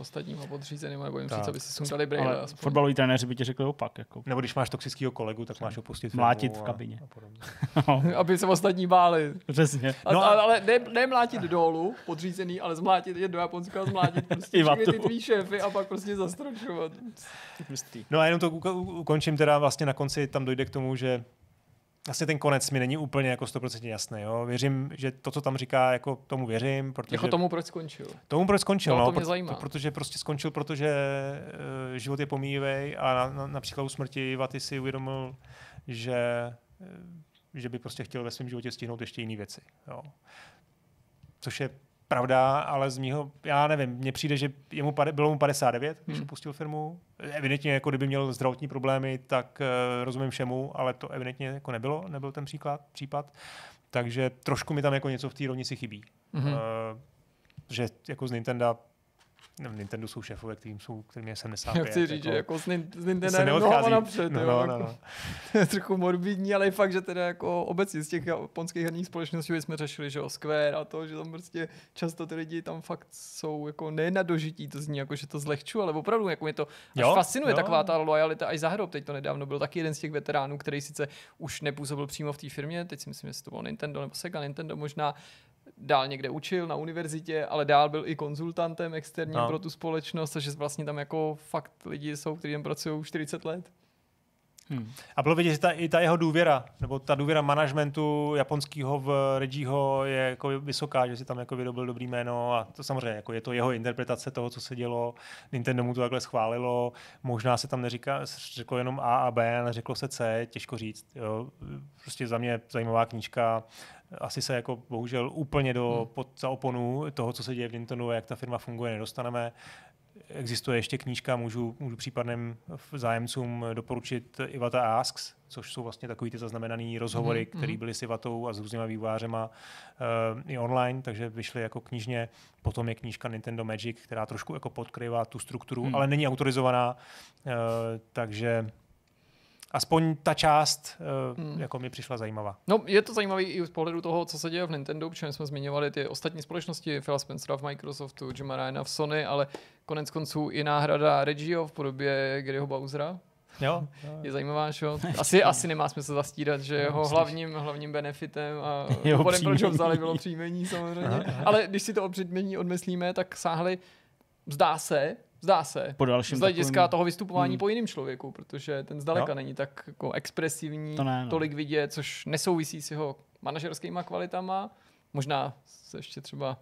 a podřízeným, nebo jim říct, aby si sundali brýle. Ale fotbaloví trenéři by ti řekli opak. Jako. Nebo když máš toxického kolegu, tak máš opustit Mlátit v kabině. A, a no. aby se ostatní báli. Přesně. no, a, ale ne, nemlátit dolů, podřízený, ale zmlátit je do Japonska, zmlátit prostě ty tvý šéfy a pak prostě zastročovat. No a jenom to ukončím teda vlastně na konci, tam dojde k tomu, že asi ten konec mi není úplně jako 100% jasný. Jo? Věřím, že to, co tam říká, jako tomu věřím. Protože... Jako tomu, proč skončil. Tomu, proč skončil, no, no to mě zajímá. protože prostě skončil, protože uh, život je pomíjivý a na, na, například u smrti Vaty si uvědomil, že, eh, že by prostě chtěl ve svém životě stihnout ještě jiné věci. Jo? Což je pravda, ale z mýho, já nevím, mně přijde, že jemu, bylo mu 59, když hmm. opustil firmu. Evidentně, jako kdyby měl zdravotní problémy, tak uh, rozumím všemu, ale to evidentně jako nebylo, nebyl ten příklad, případ. Takže trošku mi tam jako něco v té rovnici chybí. Hmm. Uh, že jako z Nintendo No, v Nintendo jsou šéfové, kterým, jsou, kterým je 75. Já chci říct, jako, že jako s, nin, s Nintendo jako mnoho napřed. No, jo, no, no, jako, no. trochu morbidní, ale i fakt, že teda jako obecně z těch japonských herních společností jsme řešili, že o Square a to, že tam prostě často ty lidi tam fakt jsou jako ne na dožití, to zní jako, že to zlehču, ale opravdu jako mě to jo, fascinuje jo. taková ta lojalita až za hrob. Teď to nedávno byl taky jeden z těch veteránů, který sice už nepůsobil přímo v té firmě, teď si myslím, jestli to bylo Nintendo nebo Sega Nintendo možná, dál někde učil na univerzitě, ale dál byl i konzultantem externím no. pro tu společnost, takže vlastně tam jako fakt lidi jsou, kteří tam pracují 40 let. Hmm. A bylo vidět, že ta, i ta jeho důvěra, nebo ta důvěra managementu japonského v Regiho je jako vysoká, že si tam jako vydobil dobrý jméno a to samozřejmě jako je to jeho interpretace toho, co se dělo. Nintendo mu to takhle schválilo, možná se tam neříká, řeklo jenom A a B, řeklo se C, těžko říct. Jo. Prostě za mě zajímavá knížka asi se jako bohužel úplně do hmm. pod za oponu toho, co se děje v Nintendo a jak ta firma funguje, nedostaneme. Existuje ještě knížka, můžu, můžu případným zájemcům doporučit Ivata Asks, což jsou vlastně takový ty zaznamenaný rozhovory, mm-hmm. které byly s Ivatou a s různýma vývojářema uh, i online, takže vyšly jako knižně. Potom je knížka Nintendo Magic, která trošku jako podkryvá tu strukturu, mm. ale není autorizovaná, uh, takže aspoň ta část eh, hmm. jako mi přišla zajímavá. No, je to zajímavé i z pohledu toho, co se děje v Nintendo, protože jsme zmiňovali ty ostatní společnosti, Phil Spencera v Microsoftu, Jim Ryana v Sony, ale konec konců i náhrada Reggio v podobě Garyho Bowsera, Jo? Je zajímavá, že Asi, asi nemá smysl zastírat, že jeho hlavním, hlavním benefitem a důvodem, proč ho vzali, bylo příjmení samozřejmě. Aha, aha. Ale když si to o předmění odmyslíme, tak sáhli, zdá se, Zdá se. Po dalším z hlediska takovým... toho vystupování hmm. po jiném člověku, protože ten zdaleka jo. není tak jako expresivní, to ne, no. tolik vidět, což nesouvisí s jeho manažerskýma kvalitama. Možná se ještě třeba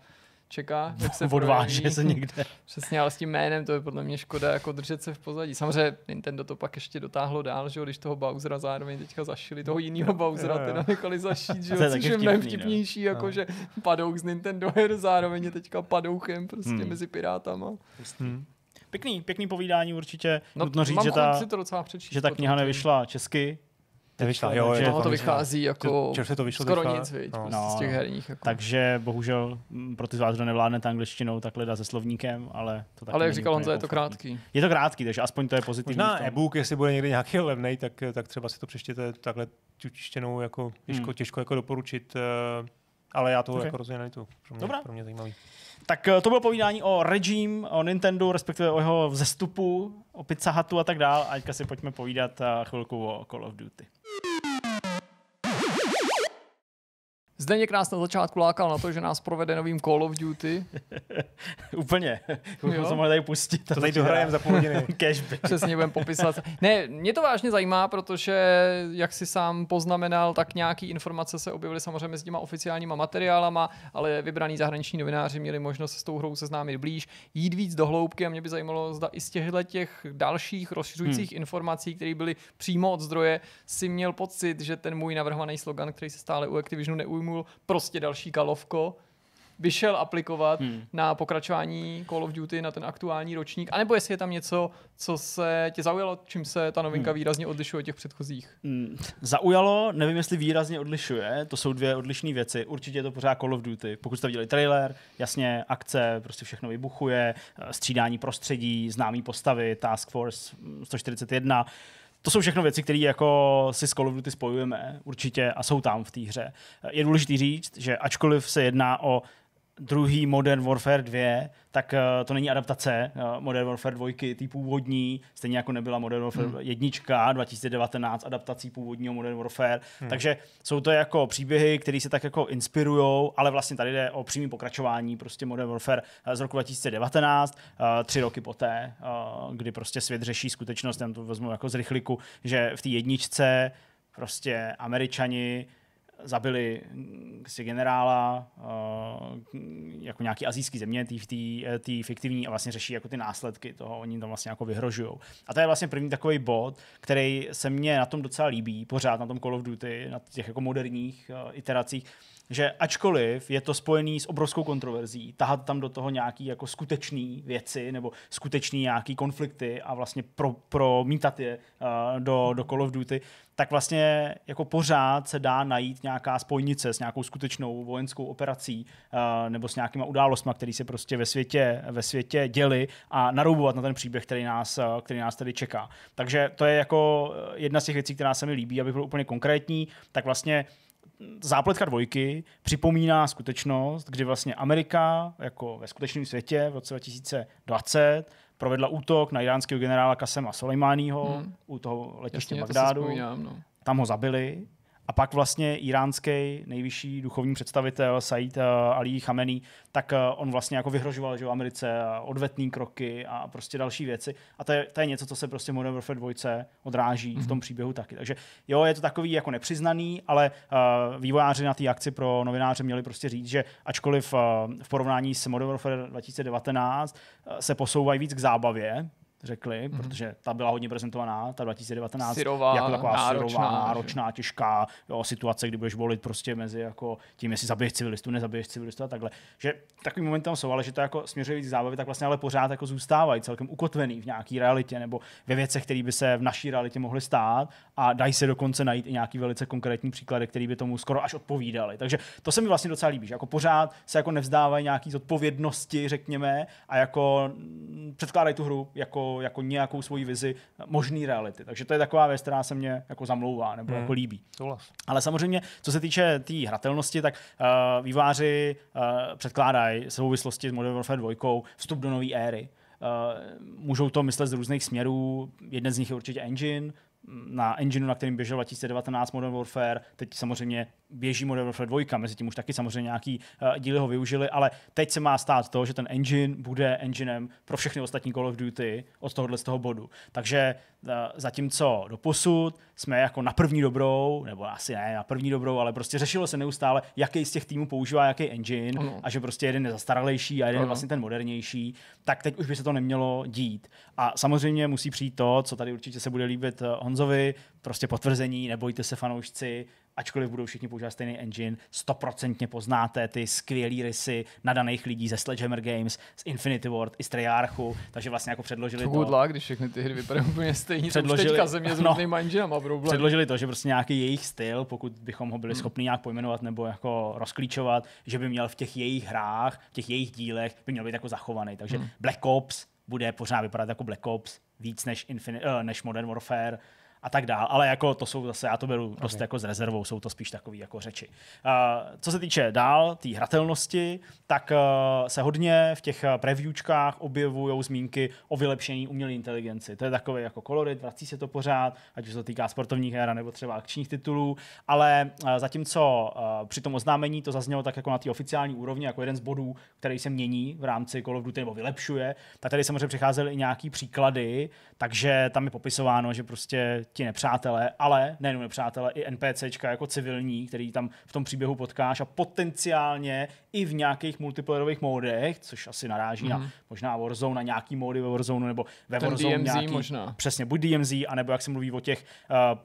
čeká, jak se odváží. se někde. Přesně, ale s tím jménem to je podle mě škoda jako držet se v pozadí. Samozřejmě Nintendo to pak ještě dotáhlo dál, že jo, když toho Bowsera zároveň teďka zašili, toho no, jiného Bowsera jo, jo. teda nechali zašít, že jo, což je mnohem no. vtipnější, jako no. že padouk z Nintendo her zároveň je teďka padouchem prostě hmm. mezi pirátama. Hmm. Pěkný, pěkný povídání určitě. No, Nutno říct, že ta, přečíst, že ta kniha nevyšla česky. Nevyšla, jo, že to vychází jako že, to vyšlo skoro nic, viď, no. Prostě z těch no. herních. Jako. Takže bohužel mm, pro ty z vás, kdo nevládnete angličtinou, tak leda se slovníkem, ale to tak. Ale jak říkal Honza, je to krátký. Je to krátký, takže aspoň to je pozitivní. Možná e-book, jestli bude někdy nějaký levnej, tak, tak třeba si to přečtěte takhle čištěnou, jako hmm. těžko, hmm. těžko jako doporučit, eh, ale já to okay. jako rozhodně nejtu. Pro mě, Dobrá. Pro mě zajímavý. Tak eh, to bylo povídání o Regime, o Nintendo, respektive o jeho vzestupu, o Pizza Hutu a tak dál. teďka si pojďme povídat eh, chvilku o Call of Duty. Zdeněk nás na začátku lákal na to, že nás provede novým Call of Duty. Úplně. Jo? to mohli tady pustit. To tady dohrajeme za půl hodiny. Cashback. Přesně, budeme popisovat. Ne, mě to vážně zajímá, protože, jak si sám poznamenal, tak nějaký informace se objevily samozřejmě s těma oficiálníma materiálama, ale vybraní zahraniční novináři měli možnost se s tou hrou seznámit blíž, jít víc do hloubky a mě by zajímalo, zda i z těchto těch dalších rozšiřujících hmm. informací, které byly přímo od zdroje, si měl pocit, že ten můj navrhovaný slogan, který se stále u Activisionu neujmu, Samuel prostě další kalovko, vyšel aplikovat hmm. na pokračování Call of Duty, na ten aktuální ročník, anebo jestli je tam něco, co se tě zaujalo, čím se ta novinka hmm. výrazně odlišuje od těch předchozích? Hmm. Zaujalo, nevím, jestli výrazně odlišuje, to jsou dvě odlišné věci. Určitě je to pořád Call of Duty. Pokud jste viděli trailer, jasně, akce, prostě všechno vybuchuje, eh, střídání prostředí, známý postavy, Task Force 141, hm, to jsou všechno věci, které jako si s Call of Duty spojujeme určitě a jsou tam v té hře. Je důležité říct, že ačkoliv se jedná o druhý Modern Warfare 2, tak uh, to není adaptace uh, Modern Warfare 2, ty původní, stejně jako nebyla Modern Warfare hmm. 1 2019 adaptací původního Modern Warfare. Hmm. Takže jsou to jako příběhy, které se tak jako inspirujou, ale vlastně tady jde o přímý pokračování prostě Modern Warfare eh, z roku 2019, uh, tři roky poté, uh, kdy prostě svět řeší skutečnost, já to vezmu jako z rychliku, že v té jedničce prostě američani zabili mm, si generála eh, jako nějaký azijský země, ty eh, fiktivní a vlastně řeší jako ty následky toho, oni tam vlastně jako vyhrožují. A to je vlastně první takový bod, který se mně na tom docela líbí, pořád na tom Call of Duty, na těch jako moderních eh, iteracích, že ačkoliv je to spojený s obrovskou kontroverzí, tahat tam do toho nějaký jako skutečný věci nebo skutečný nějaký konflikty a vlastně pro, promítat je uh, do, do Call of Duty, tak vlastně jako pořád se dá najít nějaká spojnice s nějakou skutečnou vojenskou operací uh, nebo s nějakýma událostmi, které se prostě ve světě, ve světě děly a naroubovat na ten příběh, který nás, eh, který nás tady čeká. Takže to je jako jedna z těch věcí, která se mi líbí, aby byl úplně konkrétní, tak vlastně uh, zápletka dvojky připomíná skutečnost, kdy vlastně Amerika, jako ve skutečném světě v roce 2020, provedla útok na iránského generála Kasema Soleimányho hmm. u toho letiště Bagdádu. To no. Tam ho zabili a pak vlastně iránský nejvyšší duchovní představitel Said eh, Ali Khamenei, tak eh, on vlastně jako vyhrožoval že v Americe eh, odvetný kroky a prostě další věci. A to je, to je něco, co se prostě Modern Warfare 2 odráží mm-hmm. v tom mhm. příběhu taky. Takže jo, je to takový jako nepřiznaný, ale uh, vývojáři na té akci pro novináře měli prostě říct, že ačkoliv uh, v porovnání s Modern Warfare 2019 uh, se posouvají víc k zábavě, řekli, mm-hmm. protože ta byla hodně prezentovaná, ta 2019, syrová, jako taková náročná, syrová, náročná, těžká jo, situace, kdy budeš volit prostě mezi jako tím, jestli zabiješ civilistu, nezabiješ civilistu a takhle. Že takový moment tam jsou, ale že to jako směřuje víc zábavy, tak vlastně ale pořád jako zůstávají celkem ukotvený v nějaký realitě nebo ve věcech, které by se v naší realitě mohly stát a dají se dokonce najít i nějaký velice konkrétní příklady, které by tomu skoro až odpovídaly. Takže to se mi vlastně docela líbí, že jako pořád se jako nevzdávají nějaký zodpovědnosti, řekněme, a jako předkládají tu hru jako jako, nějakou svoji vizi možný reality. Takže to je taková věc, která se mě jako zamlouvá nebo hmm. jako líbí. Souhlas. Ale samozřejmě, co se týče té tý hratelnosti, tak uh, výváři uh, předkládají souvislosti s Modern Warfare 2 vstup do nové éry. Uh, můžou to myslet z různých směrů. Jeden z nich je určitě engine, na engineu, na kterém běžel 2019 Modern Warfare, teď samozřejmě běží Modern Warfare 2, mezi tím už taky samozřejmě nějaký uh, díly ho využili, ale teď se má stát to, že ten engine bude enginem pro všechny ostatní Call of Duty od tohohle z toho bodu. Takže uh, zatímco do posud jsme jako na první dobrou, nebo asi ne na první dobrou, ale prostě řešilo se neustále, jaký z těch týmů používá jaký engine ano. a že prostě jeden je zastaralejší a jeden ano. je vlastně ten modernější, tak teď už by se to nemělo dít. A samozřejmě musí přijít to, co tady určitě se bude líbit uh, Honzovi, prostě potvrzení, nebojte se fanoušci, ačkoliv budou všichni používat stejný engine, stoprocentně poznáte ty skvělé rysy nadaných lidí ze Sledgehammer Games, z Infinity Ward, i z Treyarchu, takže vlastně jako předložili to. Hudla, když všechny ty hry vypadají úplně stejně, předložili, teďka země s no, problém. Předložili to, že prostě nějaký jejich styl, pokud bychom ho byli hmm. schopni nějak pojmenovat nebo jako rozklíčovat, že by měl v těch jejich hrách, v těch jejich dílech, by měl být jako zachovaný. Takže hmm. Black Ops bude pořád vypadat jako Black Ops, víc než, Infinite, uh, než Modern Warfare, a tak dál, ale jako to jsou zase, já to beru okay. dost jako s rezervou, jsou to spíš takové jako řeči. Uh, co se týče dál, té tý hratelnosti, tak uh, se hodně v těch eh, previewčkách objevují zmínky o vylepšení umělé inteligenci. To je takový jako kolorit, vrací se to pořád, ať už se to týká sportovních her nebo třeba akčních titulů, ale uh, zatímco uh, při tom oznámení to zaznělo tak jako na té oficiální úrovni, jako jeden z bodů, který se mění v rámci Call of Duty nebo vylepšuje, tak tady samozřejmě přicházely i nějaký příklady, takže tam je popisováno, že prostě ti nepřátelé, ale nejenom nepřátelé, i NPCčka jako civilní, který tam v tom příběhu potkáš a potenciálně i v nějakých multiplayerových módech, což asi naráží mm-hmm. na mhm. možná Warzone, na nějaký módy ve Warzone nebo ve Ten Warzone DMZ nějaký, možná. přesně buď DMZ, anebo jak se mluví o těch,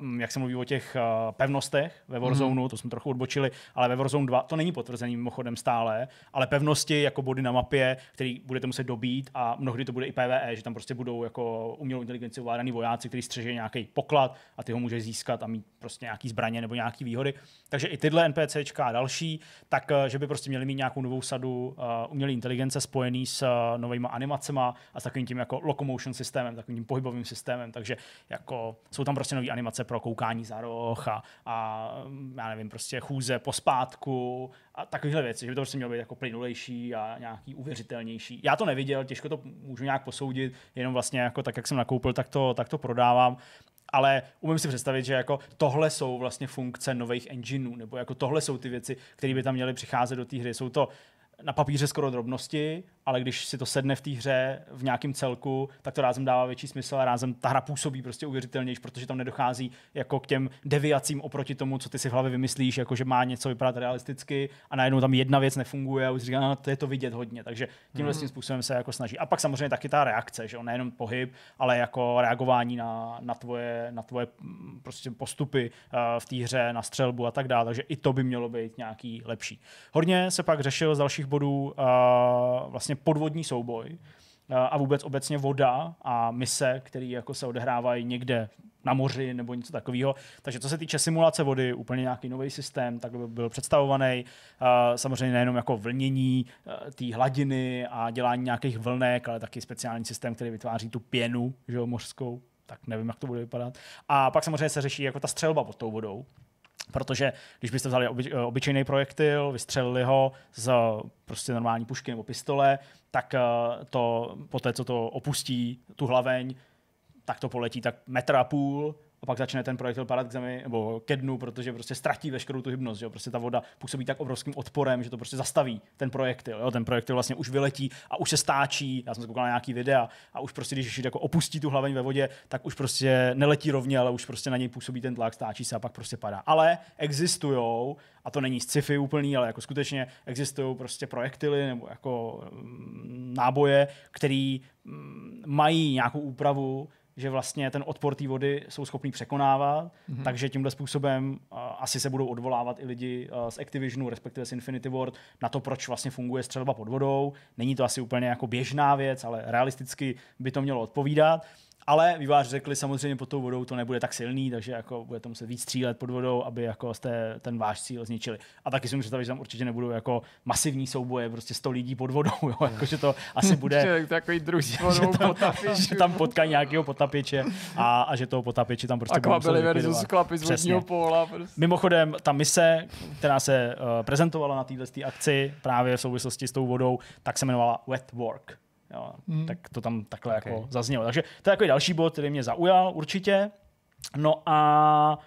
uh, jak se mluví o těch uh, pevnostech ve mhm. Warzone, mm-hmm. to jsme trochu odbočili, ale ve Warzone 2 to není potvrzený mimochodem stále, ale pevnosti jako body na mapě, který budete muset dobít a mnohdy to bude i PvE, že tam prostě budou jako umělou inteligenci ovládaný vojáci, který střeží nějaký poklad a ty ho může získat a mít prostě nějaký zbraně nebo nějaký výhody. Takže i tyhle NPCčka a další, tak eh, že by prostě měli mít mít nějakou novou sadu uh, umělé inteligence spojený s uh, eh, novými animacemi a s takovým tím jako locomotion systémem, takovým tím pohybovým systémem, takže jako jsou tam prostě nové animace pro koukání za roh a, a mm, já nevím, prostě chůze po spátku a takovéhle věci, že by to prostě mělo být jako plynulejší a nějaký uvěřitelnější. Já to neviděl, těžko to můžu nějak posoudit, jenom vlastně jako tak, jak jsem nakoupil, tak to, tak to prodávám, ale umím si představit, že jako tohle jsou vlastně funkce nových engineů, nebo jako tohle jsou ty věci, které by tam měly přicházet do té hry. Jsou to na papíře skoro drobnosti, ale když si to sedne v té hře v nějakém celku, tak to rázem dává větší smysl a rázem ta hra působí prostě uvěřitelnější, protože tam nedochází jako k těm deviacím oproti tomu, co ty si v hlavě vymyslíš, jako že má něco vypadat realisticky a najednou tam jedna věc nefunguje a už říká, no, to je to vidět hodně, takže tímhle hmm. tím způsobem se jako snaží. A pak samozřejmě taky ta reakce, že on nejenom pohyb, ale jako reagování na, na, tvoje, na tvoje mm, prostě postupy eh, v té hře, na střelbu a tak dále, takže i to by mělo být nějaký lepší. Hodně se pak řešil z dalších bodů eh, vlastně podvodní souboj eh, a vůbec obecně voda a mise, které jako se odehrávají někde na moři nebo něco takového. Takže co se týče simulace vody, úplně nějaký nový systém, tak by byl představovaný. Eh, samozřejmě nejenom jako vlnění té hladiny a dělání nějakých vlnek, ale taky speciální systém, který vytváří tu pěnu že jo, mořskou, tak nevím, jak to bude vypadat. A pak samozřejmě se řeší jako ta střelba pod tou vodou, Protože když byste vzali oby, eh, obyčejný projektil, vystřelili ho z eh, prostě normální pušky nebo pistole, tak eh, to po té, co to opustí tu hlaveň, tak to poletí tak metra a půl a pak začne ten projektil padat k zemi nebo ke dnu, protože prostě ztratí veškerou tu hybnost. Že jo? Prostě ta voda působí tak obrovským odporem, že to prostě zastaví ten projektil. Jo? Ten projektil vlastně už vyletí a už se stáčí. Já jsem koukal na nějaký videa a už prostě, když jako opustí tu hlaveň ve vodě, tak už prostě neletí rovně, ale už prostě na něj působí ten tlak, stáčí se a pak prostě padá. Ale existují, a to není sci-fi úplný, ale jako skutečně existují prostě projektily nebo jako mm, náboje, které mm, mají nějakou úpravu, že vlastně ten odpor té vody jsou schopní překonávat, mm-hmm. takže tímhle způsobem uh, asi se budou odvolávat i lidi uh, z Activisionu, respektive z Infinity Ward, na to, proč vlastně funguje střelba pod vodou. Není to asi úplně jako běžná věc, ale realisticky by to mělo odpovídat. Ale vývář řekli, samozřejmě pod tou vodou to nebude tak silný, takže jako budete muset víc střílet pod vodou, aby jako jste ten váš cíl zničili. A taky si představit, že tam určitě nebudou jako masivní souboje, prostě 100 lidí pod vodou, jo? Jako, že to asi bude... takový družství že, tam, že tam potkají nějakého potapěče a, a, že toho potapěče tam prostě Akvabily versus klapy z vodního pola. Prostě. Mimochodem, ta mise, která se uh, prezentovala na této akci právě v souvislosti s tou vodou, tak se jmenovala Wet Work Jo. Hmm. Tak to tam takhle okay. jako zaznělo. Takže to je jako další bod, který mě zaujal určitě. No a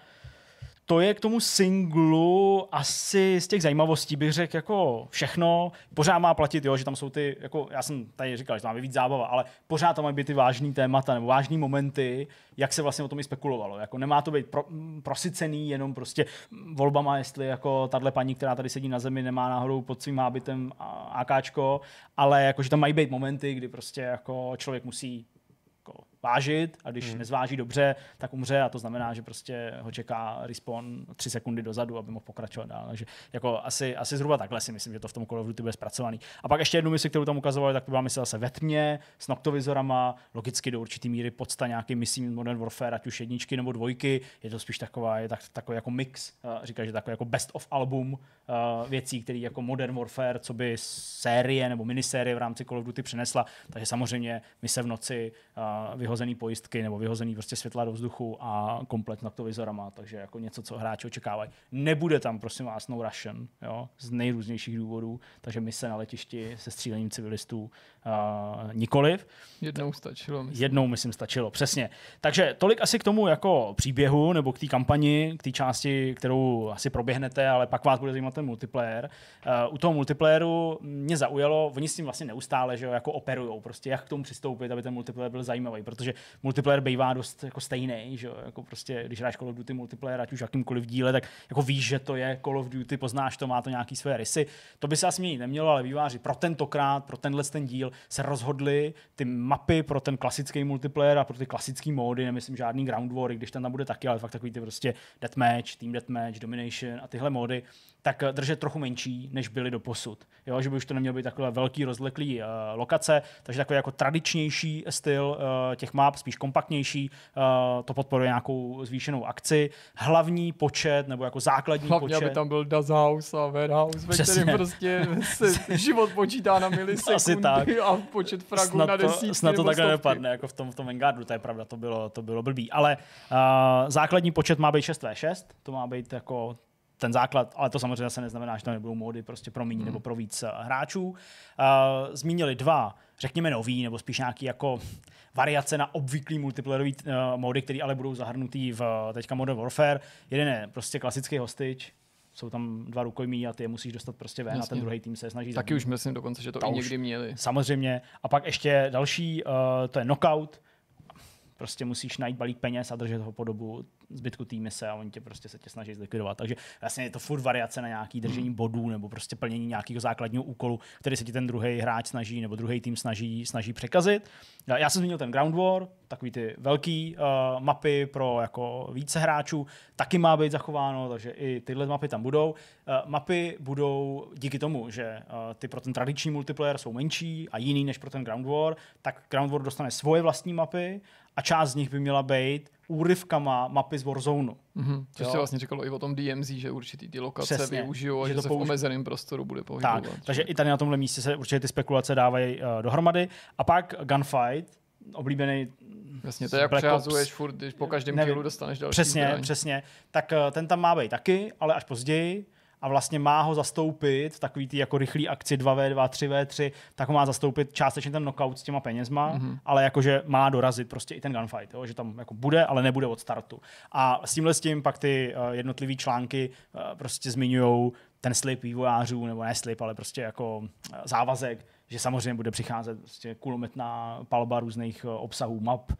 to je k tomu singlu asi z těch zajímavostí, bych řekl jako všechno. Pořád má platit, jo, že tam jsou ty, jako já jsem tady říkal, že máme víc zábava, ale pořád tam mají být ty vážné témata nebo vážné momenty, jak se vlastně o tom i spekulovalo. Jako nemá to být pro, prosycený jenom prostě volbama, jestli jako tahle paní, která tady sedí na zemi, nemá náhodou pod svým hábitem AKčko, ale jako, že tam mají být momenty, kdy prostě jako člověk musí vážit a když hmm. nezváží dobře, tak umře a to znamená, že prostě ho čeká respawn tři sekundy dozadu, aby mohl pokračovat dál. Takže jako asi, asi zhruba takhle si myslím, že to v tom Call of Duty bude zpracovaný. A pak ještě jednu misi, kterou tam ukazovali, tak to byla mise zase ve tmě, s noktovizorama, logicky do určitý míry podsta nějaký misí Modern Warfare, ať už jedničky nebo dvojky, je to spíš taková, je tak, takový jako mix, eh, říká, že takový jako best of album eh, věcí, který jako Modern Warfare, co by série nebo minisérie v rámci Call of Duty přinesla. Takže samozřejmě mise v noci eh, vyhozený pojistky nebo vyhozený prostě světla do vzduchu a komplet na to vizorama, takže jako něco, co hráči očekávají. Nebude tam, prosím vás, no Russian, jo, z nejrůznějších důvodů, takže mise na letišti se střílením civilistů nikoliv. Jednou stačilo. Myslím. Jednou, myslím, stačilo, přesně. Takže tolik asi k tomu jako příběhu nebo k té kampani, k té části, kterou asi proběhnete, ale pak vás bude zajímat ten multiplayer. E, u toho multiplayeru mě zaujalo, oni s tím vlastně neustále, že jo, jako operujou, prostě jak k tomu přistoupit, aby ten multiplayer byl zajímavý, protože multiplayer bývá dost jako stejný, že jo, jako prostě, když hráš Call of Duty multiplayer, ať už jakýmkoliv díle, tak jako víš, že to je Call of Duty, poznáš to, má to nějaký své rysy. To by se asi měnit nemělo, ale výváři pro tentokrát, pro tenhle ten díl se rozhodli ty mapy pro ten klasický multiplayer a pro ty klasické módy, nemyslím žádný Ground War, i když ten tam bude taky, ale fakt takový ty prostě deathmatch, team deathmatch, domination a tyhle módy, tak eh, držet trochu menší, než byly do posud. Jo, že by už to nemělo být takové velký rozleklý uh, lokace, takže takový jako tradičnější styl uh, těch map, spíš kompaktnější, uh, to podporuje nějakou zvýšenou akci. Hlavní počet, nebo jako základní Hlavně, počet. Hlavně, aby tam byl Das House a Warehouse, ve kterém prostě se život počítá na milisekundy Asi tak. a počet fragů snad na desítky. Snad to takhle nepadne, jako v tom, v tom Vanguardu, to je pravda, to bylo, to bylo blbý. Ale uh, základní počet má být 6v6, to má být jako ten základ, ale to samozřejmě se neznamená, že tam nebudou módy prostě pro méně hmm. nebo pro víc eh, hráčů. Eh, zmínili dva, řekněme nový, nebo spíš nějaký jako variace na obvyklý multiplayerový eh, módy, které ale budou zahrnutý v teďka Modern Warfare. Jeden je prostě klasický hostage, jsou tam dva rukojmí a ty je musíš dostat prostě ven Jasně. a ten druhý tým se je snaží. Taky zabít. už myslím dokonce, že to, to i někdy měli. Samozřejmě. A pak ještě další, uh, to je knockout, prostě musíš najít balík peněz a držet ho po dobu zbytku týmy se a oni tě prostě se tě snaží zlikvidovat. Takže vlastně je to furt variace na nějaký držení hmm. bodů nebo prostě plnění nějakého základního úkolu, který se ti ten druhý hráč snaží nebo druhý tým snaží, snaží překazit. Já jsem zmínil ten Ground War, takový ty velký uh, mapy pro jako více hráčů, taky má být zachováno, takže i tyhle mapy tam budou. Uh, mapy budou díky tomu, že uh, ty pro ten tradiční multiplayer jsou menší a jiný než pro ten Ground War, tak Ground War dostane svoje vlastní mapy, a část z nich by měla být úryvkama mapy z Warzone. Mm-hmm. Což se vlastně říkalo i o tom DMZ, že určitý ty lokace Přesně, využijou a že, že to se v omezeném prostoru bude pohybovat. Tak, takže i tady na tomhle místě se určitě ty spekulace dávají uh, dohromady. A pak Gunfight, oblíbený Jasně, to je jak přehazuješ furt, když po každém kilu dostaneš další Přesně, zbraň. přesně. Tak eh, ten tam má být taky, ale až později a vlastně má ho zastoupit v takový ty jako rychlý akci 2v2, 3v3, tak ho má zastoupit částečně ten knockout s těma penězma, mm-hmm. ale jakože má dorazit prostě i ten gunfight, jo? že tam jako bude, ale nebude od startu. A s tímhle s tím pak ty uh, eh, jednotlivé články uh, prostě zmiňují ten slip vývojářů, nebo ne slip, ale prostě jako eh, závazek, že samozřejmě bude přicházet prostě kulometná palba různých eh, obsahů map,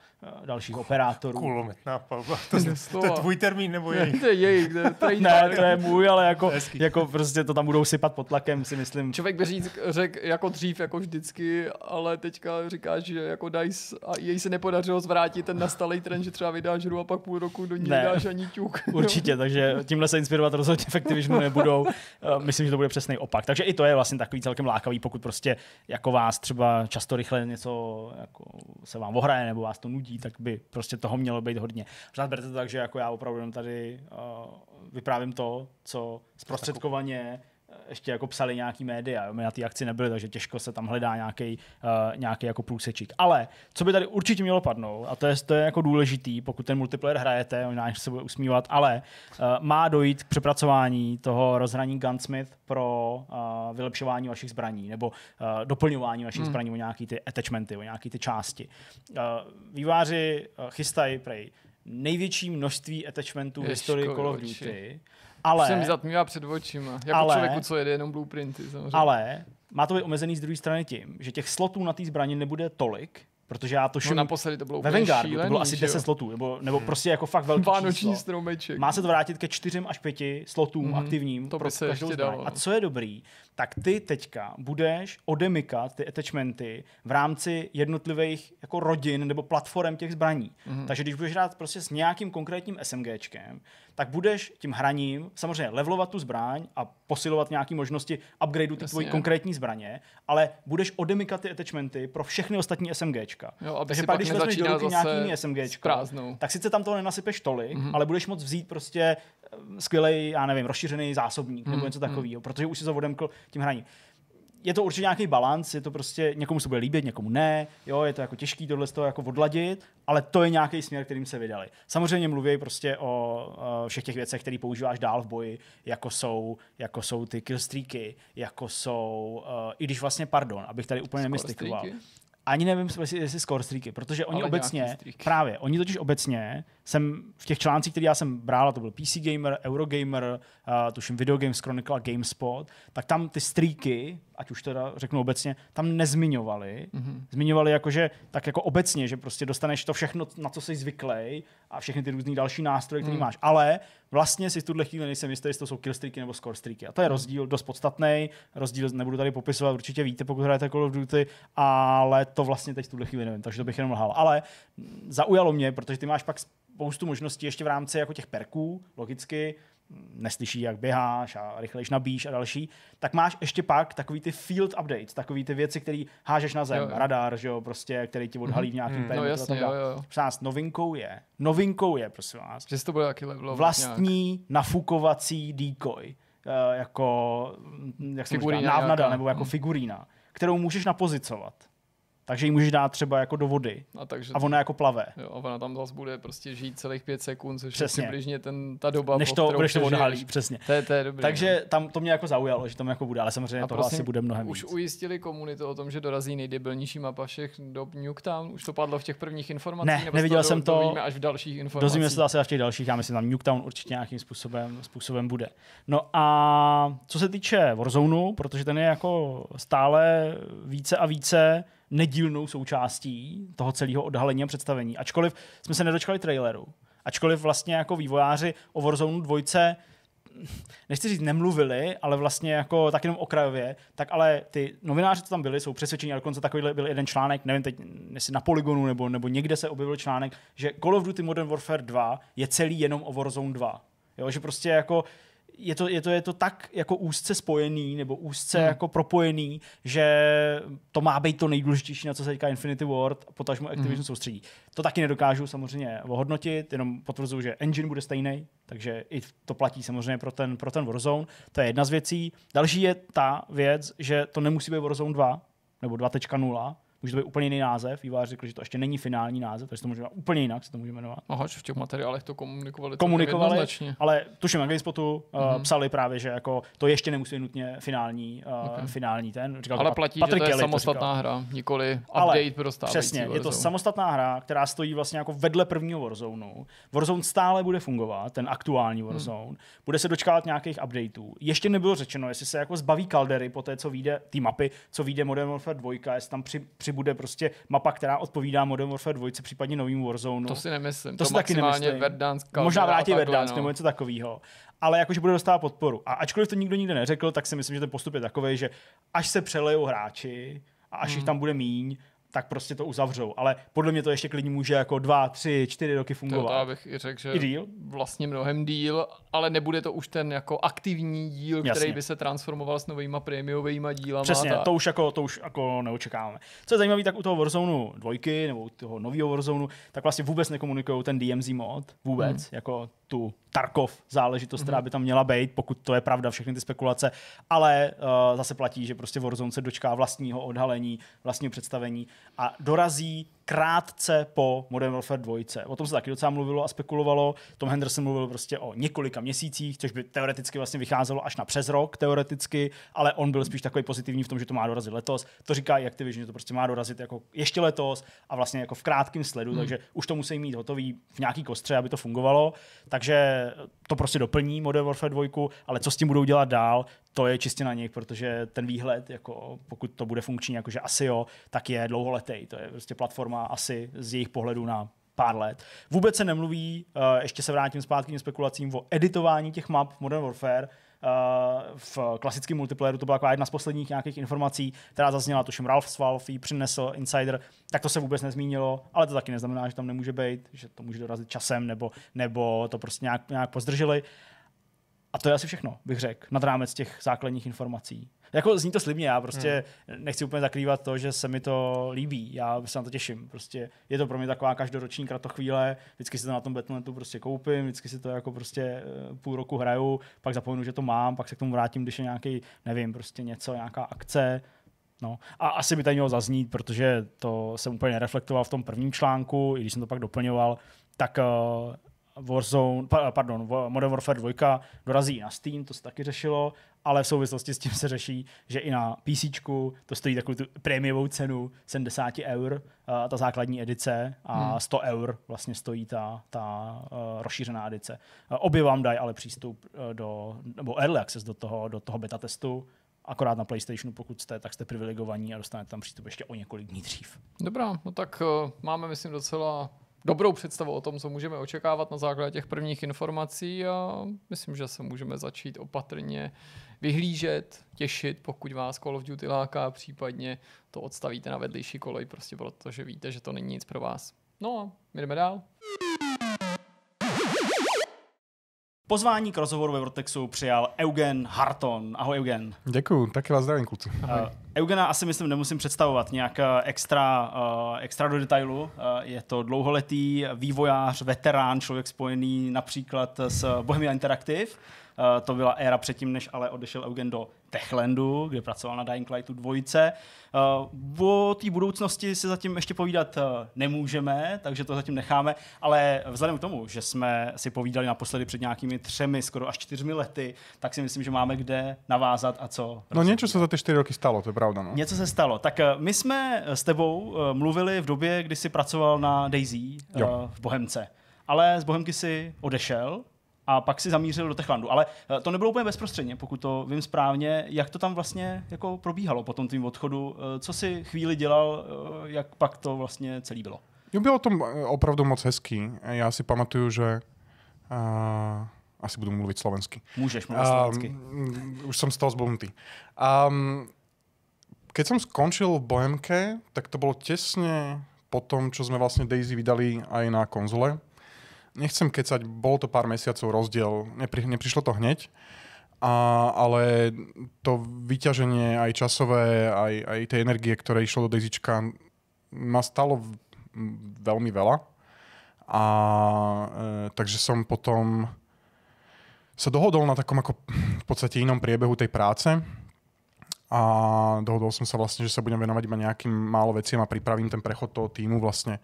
eh, dalších operátorů. Kulometná palba, to, to je tvůj termín nebo jejich? to je jejich, to je je, Ne, to je můj, ale jako, jako prostě to tam budou sypat pod tlakem, si myslím. Člověk by říct, řek jako dřív, jako vždycky, ale teďka říká, že jako DICE a jej se nepodařilo zvrátit ten nastalý trend, že třeba vydáš hru a pak půl roku do ní ne, dáš ani ťuk. Určitě, takže tímhle se inspirovat rozhodně Activisionu nebudou. Eh, myslím, že to bude přesný opak. Takže i to je vlastně takový celkem lákavý, pokud prostě jako vás třeba často rychle něco jako se vám ohraje nebo vás to nudí, tak by prostě toho mělo být hodně. Pořád berte to tak, že jako já opravdu jenom tady uh, vyprávím to, co zprostředkovaně ještě jako psali nějaký média, jo? my na té akci nebyli, takže těžko se tam hledá nějaký uh, nějaký jako průsečík. Ale co by tady určitě mělo padnout, a to je, to je jako důležitý, pokud ten multiplayer hrajete, možná se bude usmívat, ale uh, má dojít k přepracování toho rozhraní Gunsmith pro uh, vylepšování vašich zbraní nebo uh, doplňování vašich hmm. zbraní o nějaký ty attachmenty, o nějaký ty části. Uh, výváři uh, chystají prej největší množství attachmentů v historii Call of Duty. Ale, se mi zatmívá před očima. Jako ale, člověku, co jede jenom blueprinty. Samozřejmě. Ale má to být omezený z druhé strany tím, že těch slotů na té zbraně nebude tolik, Protože já to šim... No naposledy to bylo Ve Vanguardu šílený, to bylo asi 10 slotů, nebo, nebo hmm. prostě jako fakt velký Vánoční číslo. stromeček. Má se to vrátit ke čtyřem až pěti slotům hmm. aktivním to pro by se každou ještě dalo. A no. co je dobrý, tak ty teďka budeš odemykat ty attachmenty v rámci jednotlivých jako rodin nebo platform těch zbraní. Mm-hmm. Takže když budeš hrát prostě s nějakým konkrétním SMGčkem, tak budeš tím hraním samozřejmě levelovat tu zbraň a posilovat nějaké možnosti upgradeu ty tvojí konkrétní zbraně, ale budeš odemykat ty attachmenty pro všechny ostatní SMGčka. Jo, aby Takže pak, když vezmeš do ruky nějaký SMGčko, tak sice tam toho nenasypeš tolik, mm-hmm. ale budeš moct vzít prostě skvělý, já nevím, rozšířený zásobník nebo hmm, něco hmm. takového, protože už si to odemkl tím hraním. Je to určitě nějaký balans, je to prostě, někomu se bude líbit, někomu ne, jo, je to jako těžký tohle z toho jako odladit, ale to je nějaký směr, kterým se vydali. Samozřejmě mluví prostě o, o všech těch věcech, které používáš dál v boji, jako jsou, jako jsou ty killstreaky, jako jsou, uh, i když vlastně, pardon, abych tady úplně nemystikoval, ani nevím, jestli score streaky, protože oni Ale obecně, právě, oni totiž obecně jsem v těch článcích, které já jsem brála, to byl PC Gamer, Eurogamer, uh, tuším Video Games Chronicle a GameSpot, tak tam ty stříky, ať už teda řeknu obecně, tam nezmiňovali. Mm-hmm. Zmiňovali jako, že tak jako obecně, že prostě dostaneš to všechno, na co jsi zvyklý a všechny ty různý další nástroje, které mm. máš. Ale vlastně si v tuhle chvíli nejsem jistý, jestli to jsou killstreaky nebo score streaky. A to je mhm. rozdíl dost podstatný. Rozdíl nebudu tady popisovat, určitě víte, pokud hrajete Call of Duty, ale to vlastně teď v tuhle chvíli nevím, takže to bych jenom lhal. Ale zaujalo mě, protože ty máš pak spoustu možností ještě v rámci jako těch perků, logicky, neslyší, jak běháš a rychlejš nabíš a další, tak máš ještě pak takový ty field updates, takový ty věci, které hážeš na zem, jo, jo. radar, že jo, prostě, který ti odhalí v mhm. nějakým mm, no, jasně, jo, jo. novinkou je, novinkou je, prosím vás, že to bude taky vlastní nějak. nafukovací decoy, eh, jako, jak se říkal, návnada, nějaká. nebo jako hmm. figurína, kterou můžeš napozicovat takže ji můžeš dát třeba jako do vody a, takže a ona jako plave. Jo, a ona tam zase bude prostě žít celých pět sekund, což přesně. je přibližně ten, ta doba, než to, než to odhalí, přesně. To je, to je dobrý, takže ne? No. tam to mě jako zaujalo, že tam jako bude, ale samozřejmě to asi bude mnohem Už víc. ujistili komunitu o tom, že dorazí nejdebilnější mapa všech do Nuketown? Už to padlo v těch prvních informacích? Ne, nebo neviděl to jsem to. to. až v dalších informacích. Dozvíme se to asi až v těch dalších, já myslím, tam Nuketown určitě nějakým způsobem, způsobem bude. No a co se týče Warzone, protože ten je jako stále více a více nedílnou součástí toho celého odhalení a představení. Ačkoliv jsme se nedočkali traileru, ačkoliv vlastně jako vývojáři o Warzone 2 nechci říct nemluvili, ale vlastně jako tak jenom okrajově, tak ale ty novináři, co tam byli, jsou přesvědčení, ale dokonce takový byl jeden článek, nevím teď, jestli na Polygonu nebo, nebo někde se objevil článek, že Call of Duty Modern Warfare 2 je celý jenom o Warzone 2. Jo, že prostě jako je to, je to, je to tak jako úzce spojený nebo úzce hmm. jako propojený, že to má být to nejdůležitější, na co se říká Infinity Ward, potažmo hmm. Activision hmm. soustředí. To taky nedokážu samozřejmě ohodnotit, jenom potvrzuju, že engine bude stejný, takže i to platí samozřejmě pro ten, pro ten Warzone. To je jedna z věcí. Další je ta věc, že to nemusí být Warzone 2 nebo 2.0, Může to být úplně jiný název. Vývář řekl, že to ještě není finální název, takže to může úplně jinak se to může jmenovat. Aha, že v těch materiálech to komunikovali. Komunikovali, ale tuším spotu uh, eh, mm-hmm. psali právě, že jako to ještě nemusí být nutně finální, uh, okay. finální ten. Říkal ale platí, Patrick že to je Kelly, samostatná to hra, nikoli update pro pro Přesně, Warzone. je to samostatná hra, která stojí vlastně jako vedle prvního Warzone. Warzone stále bude fungovat, ten aktuální mhm. Warzone. Hmm. Bude se dočkávat nějakých updateů. Ještě nebylo řečeno, jestli se jako zbaví kaldery po té, co vyjde, ty mapy, co vyjde Modern Warfare 2, jestli tam při, při bude prostě mapa, která odpovídá Modern Warfare 2, případně novým Warzone. To si nemyslím. To, to si taky nemyslím. Verdansk, Možná vrátí Verdansk no. nebo něco takového. Ale jakože bude dostávat podporu. A ačkoliv to nikdo nikdy neřekl, tak si myslím, že ten postup je takový, že až se přelejou hráči, a až hmm. jich tam bude míň, tak prostě to uzavřou. Ale podle mě to ještě klidně může jako dva, tři, čtyři roky fungovat. To, to bych řekl, že I díl. vlastně mnohem díl, ale nebude to už ten jako aktivní díl, Jasně. který by se transformoval s novýma prémiovými dílama. Přesně, tak. to už jako, to už jako neočekáváme. Co je zajímavé, tak u toho Warzone dvojky nebo u toho nového Warzone, tak vlastně vůbec nekomunikují ten DMZ mod, vůbec, hmm. jako tu Tarkov záležitost, která mhm. by tam měla být, pokud to je pravda, všechny ty spekulace, ale uh, zase platí, že prostě Warzone se dočká vlastního odhalení, vlastního představení a dorazí krátce po Modern Warfare 2. O tom se taky docela mluvilo a spekulovalo. Tom Henderson mluvil prostě o několika měsících, což by teoreticky vlastně vycházelo až na přes rok, teoreticky, ale on byl spíš takový pozitivní v tom, že to má dorazit letos. To říká i Activision, že to prostě má dorazit jako ještě letos a vlastně jako v krátkém sledu, hmm. takže už to musí mít hotový v nějaký kostře, aby to fungovalo. Takže to prostě doplní Modern Warfare 2, ale co s tím budou dělat dál, to je čistě na nich, protože ten výhled, jako pokud to bude funkční, jakože asi jo, tak je dlouholetý. To je prostě platforma asi z jejich pohledu na pár let. Vůbec se nemluví, uh, ještě se vrátím zpátky k spekulacím, o editování těch map Modern Warfare, Uh, v klasickém multiplayeru, to byla jedna z posledních nějakých informací, která zazněla, tuším Ralph Svalf ji přinesl Insider, tak to se vůbec nezmínilo, ale to taky neznamená, že tam nemůže být, že to může dorazit časem, nebo, nebo to prostě nějak, nějak pozdrželi. A to je asi všechno, bych řekl, nad rámec těch základních informací. Jako zní to slibně, já prostě hmm. nechci úplně zakrývat to, že se mi to líbí, já se na to těším. Prostě je to pro mě taková každoroční kratochvíle, vždycky si to na tom Battle.netu prostě koupím, vždycky si to jako prostě eh, půl roku hraju, pak zapomenu, že to mám, pak se k tomu vrátím, když je nějaký, nevím, prostě něco, nějaká akce, No. A asi by tady mělo zaznít, protože to jsem úplně nereflektoval v tom prvním článku, i když jsem to pak doplňoval, tak uh, Warzone, pardon, Modern Warfare 2 dorazí na Steam, to se taky řešilo, ale v souvislosti s tím se řeší, že i na PC to stojí takovou tu prémiovou cenu 70 eur, ta základní edice a 100 hmm. eur vlastně stojí ta, ta e, rozšířená edice. E, obě vám dají ale přístup e, do, nebo early access do toho, do toho beta testu, akorát na PlayStationu, pokud jste, tak jste privilegovaní a dostanete tam přístup ještě o několik dní dřív. Dobrá, no tak máme, myslím, docela dobrou představu o tom, co můžeme očekávat na základě těch prvních informací a myslím, že se můžeme začít opatrně vyhlížet, těšit, pokud vás Call of Duty láká, případně to odstavíte na vedlejší kolej, prostě protože víte, že to není nic pro vás. No a jdeme dál. Pozvání k rozhovoru ve Vortexu přijal Eugen Harton. Ahoj Eugen. Děkuji, taky vás zdravím kluci. Uh, Eugena asi myslím nemusím představovat nějak eh, extra, uh, extra do detailu. Uh, je to dlouholetý vývojář, veterán, člověk spojený například s Bohemia Interactive. Eh, to byla éra předtím, než ale odešel Eugen do Techlandu, kde pracoval na Dying Lightu dvojice. Eh, o té budoucnosti si zatím ještě povídat eh, nemůžeme, takže to zatím necháme, ale vzhledem k tomu, že jsme si povídali naposledy před nějakými třemi, skoro až čtyřmi lety, tak si myslím, že máme kde navázat a co. No něco se za ty čtyři roky stalo, to je pravda. No. Něco se stalo. Tak my jsme s tebou mluvili v době, kdy jsi pracoval na Daisy uh, v Bohemce ale z Bohemky si odešel a pak si zamířil do Techlandu. Ale eh, to nebylo úplně bezprostředně, pokud to vím správně. Jak to tam vlastně jako probíhalo po tom tvým odchodu? Eh, co si chvíli dělal, eh, jak pak to vlastně celý bylo? Jo, bylo to opravdu moc hezký. Já si pamatuju, že uh, asi budu mluvit slovensky. Můžeš mluvit ehm, slovensky. Um, už jsem z toho zblbnutý. Um, ehm, keď jsem skončil v Bohemke, tak to bylo těsně. po tom, co jsme vlastně Daisy vydali aj na konzole nechcem kecať, bol to pár mesiacov rozdiel, nepri, neprišlo to hneď, a, ale to vyťaženie aj časové, aj, aj tej energie, ktoré išlo do Dejzička, ma stalo veľmi veľa. A e, takže som potom sa dohodol na takom ako v podstate inom priebehu tej práce a dohodol som sa vlastne, že sa budem venovať iba nejakým málo veciam a pripravím ten prechod toho týmu vlastne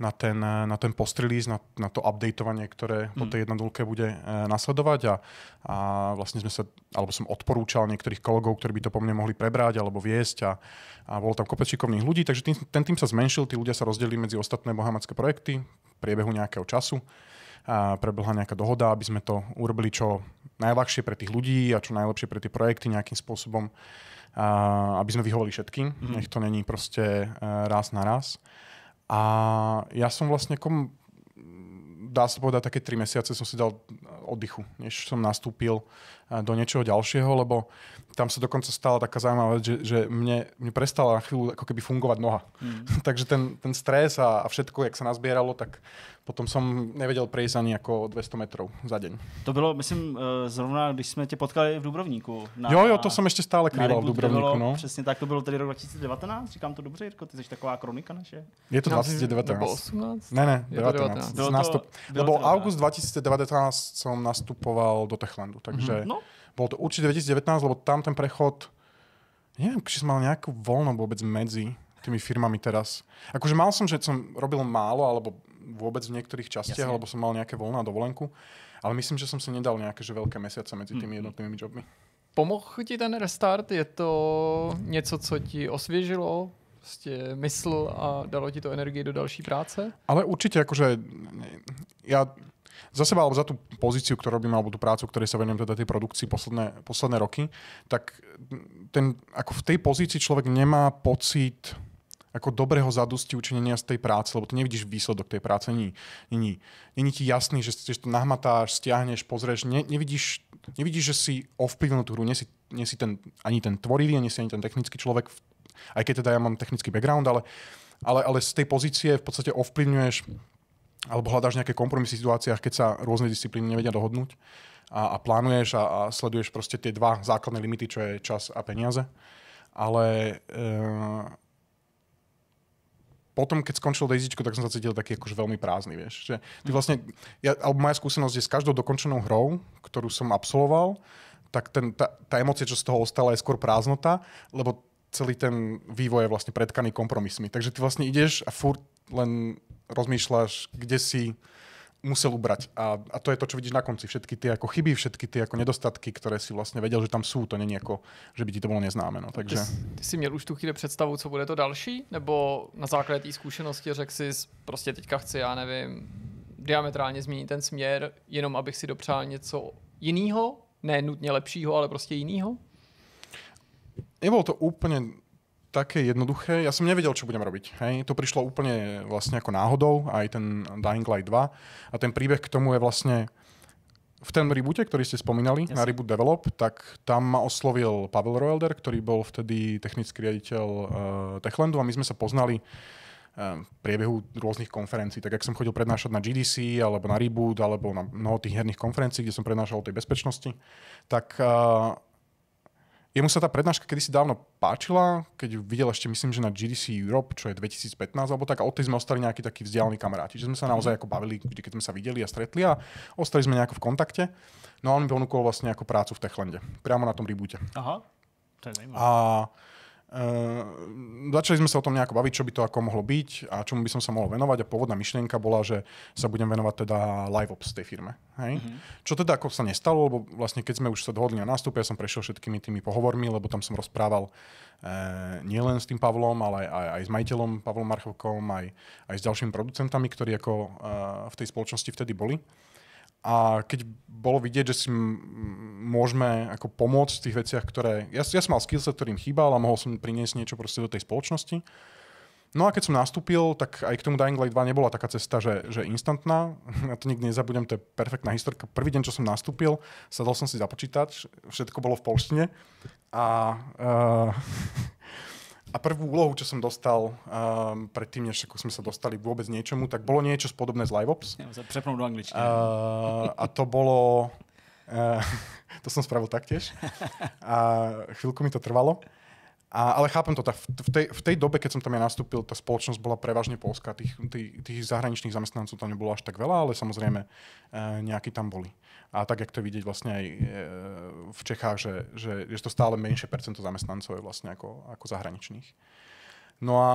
na ten, na ten post-release, na, na to updateovanie, ktoré mm. po hmm. tej jednodulke bude eh, nasledovať a, a vlastne sme sa, alebo som odporúčal niektorých kolegov, ktorí by to po mne mohli prebrať alebo viesť a, a bolo tam kopec šikovných ľudí, takže tým, ten tým sa zmenšil, tí ľudia sa rozdelili medzi ostatné bohamacké projekty v priebehu nejakého času a prebehla nejaká dohoda, aby sme to urobili čo najľahšie pre tých ľudí a čo najlepšie pre tie projekty nejakým spôsobom, a aby sme vyhovali všetkým. Mm. Nech to není prostě eh, raz na raz. A já som vlastne kom jako, dá sa povedať, také tri mesiace som si dal oddychu, než som nastúpil eh, do niečoho ďalšieho, lebo tam sa dokonca stala taká zaujímavá vec, že, že mne, mne prestala na chvíľu ako keby fungovať noha. Mm. Takže ten, ten stres a, a všetko, jak sa nazbieralo, tak potom som nevedel prejsť ani jako 200 metrů za deň. To bylo, myslím, eh, zrovna, když jsme tě potkali v Dubrovníku. Na, jo, jo, to som ještě stále krýval v Dubrovníku. Bylo, no. Přesně tak, to bylo tedy rok 2019, říkám to dobře, Jirko, ty jsi taková kronika naše. Je to 2019. Nebo 18? Ne, ne, 19. 19. Bylo to, bylo lebo august 2019 som nastupoval do Techlandu. Mhm, takže mm-hmm. no. bol to určite 2019, lebo tam ten prechod, neviem, či som mal nejakú voľno vôbec medzi tými firmami teraz. Akože mal som, že som robil málo, alebo vôbec v niektorých častiach, alebo som mal nejaké voľná dovolenku, ale myslím, že som si nedal nejaké že veľké mesiace medzi tými mhm. jednotnými jobmi. Pomohl ti ten restart? Je to něco, co ti osvěžilo prostě mysl a dalo ti to energii do další práce? Ale určitě, jakože já za seba alebo za tú pozíciu, ktorú robím, alebo tú prácu, ktorej sa venujem teda tej produkcii posledné, posledné roky, tak ten, ako v tej pozícii človek nemá pocit ako dobrého zadosti učinenia z tej práce, lebo ty nevidíš výsledok tej práce. Není, není, není ti jasný, že, že to nahmatáš, stiahneš, pozrieš. Ne, nevidíš, nevidíš, že si ovplyvnil tú hru. Nie si, nie si ten, ani ten tvorivý, ani si ani ten technický človek, aj keď teda ja mám technický background, ale, ale, ale z tej pozície v podstate ovplyvňuješ alebo hľadáš nejaké kompromisy v situáciách, keď sa rôzne disciplíny nevedia dohodnúť a, a plánuješ a, a sleduješ proste tie dva základné limity, čo je čas a peniaze. Ale e, potom, keď skončil Dejzičko, tak som sa cítil taký akože veľmi prázdny, vieš. Že ty mhm. vlastne, ja, alebo moja skúsenosť je s každou dokončenou hrou, ktorú som absolvoval, tak ten, tá, tá emoce, čo z toho ostala, je skôr prázdnota, lebo celý ten vývoj je vlastne predkaný kompromismi. Takže ty vlastne ideš a furt len rozmýšľaš, kde si musel ubrať. A, a to je to, čo vidíš na konci. Všetky ty jako chyby, všetky ty jako nedostatky, které si vlastně věděl, že tam jsou, to není jako, že by ti to bylo neznáme. No. Takže... Ty, jsi, ty jsi měl už tu chvíli představu, co bude to další? Nebo na základě té zkušenosti řekl jsi, prostě teďka chci, já nevím, diametrálně změnit ten směr, jenom abych si dopřál něco jiného? Ne nutně lepšího, ale prostě jiného? Nebylo to úplně také jednoduché. Ja som nevedel, čo budem robiť. Hej. To prišlo úplne vlastne ako náhodou, aj ten Dying Light 2. A ten príbeh k tomu je vlastne v ten reboote, ktorý ste spomínali, yes. na Reboot Develop, tak tam ma oslovil Pavel Roelder, ktorý bol vtedy technický riaditeľ uh, eh, Techlandu a my sme sa poznali eh, v priebehu rôznych konferencií. Tak jak som chodil prednášať na GDC, alebo na Reboot, alebo na mnoho tých herných konferencií, kde som prednášal o tej bezpečnosti, tak uh, Jemu sa tá prednáška kedysi dávno páčila, keď videl ešte myslím, že na GDC Europe, čo je 2015 alebo tak, a odtedy sme ostali nejakí takí vzdialení kamaráti, že sme sa naozaj mhm. ako bavili, vždy, keď sme sa videli a stretli a ostali sme nejako v kontakte. No a on mi ponúkol vlastne ako prácu v Techlande, priamo na tom rebúte. Aha, to je zaujímavé. A Uh, začali sme sa o tom nejako baviť, čo by to ako mohlo byť a čomu by som sa mohol venovať a pôvodná myšlienka bola, že sa budem venovať teda live ops tej firme. Hej? Mm-hmm. Čo teda ako sa nestalo, lebo vlastne keď sme už sa dohodli na nástupe, ja som prešiel všetkými tými pohovormi, lebo tam som rozprával e, uh, nielen s tým Pavlom, ale aj, aj s majiteľom Pavlom Marchovkom, aj, aj s ďalšími producentami, ktorí ako uh, eh, v tej spoločnosti vtedy boli a keď bolo vidieť, že si môžeme ako pomôcť v tých veciach, ktoré... Ja, ja som mal skillset, ktorým chýbal a mohol som priniesť niečo proste do tej spoločnosti. No a keď som nastúpil, tak aj k tomu Dying Light 2 nebola taká cesta, že, že instantná. Ja to nikdy nezabudem, to je perfektná historka. Prvý deň, čo som nastúpil, sadol som si započítať, všetko bolo v polštine a uh, A prvú úlohu, čo som dostal um, predtým, než ako sme sa dostali vôbec niečomu, tak bolo niečo podobné z LiveOps. Ja sa do angličtiny. Uh, a to bolo... Uh, to som spravil taktiež. A chvíľku mi to trvalo. A, ale chápem to tak, v tej, v tej dobe, keď som tam ja nastúpil, tá spoločnosť bola prevažne polská, tých, tých, tých zahraničných zamestnancov tam nebolo až tak veľa, ale samozrejme uh, nejakí tam boli a tak, jak to vidieť vlastne aj eh, v Čechách, že, že je to stále menšie percento zamestnancov je vlastne ako, ako zahraničných. No a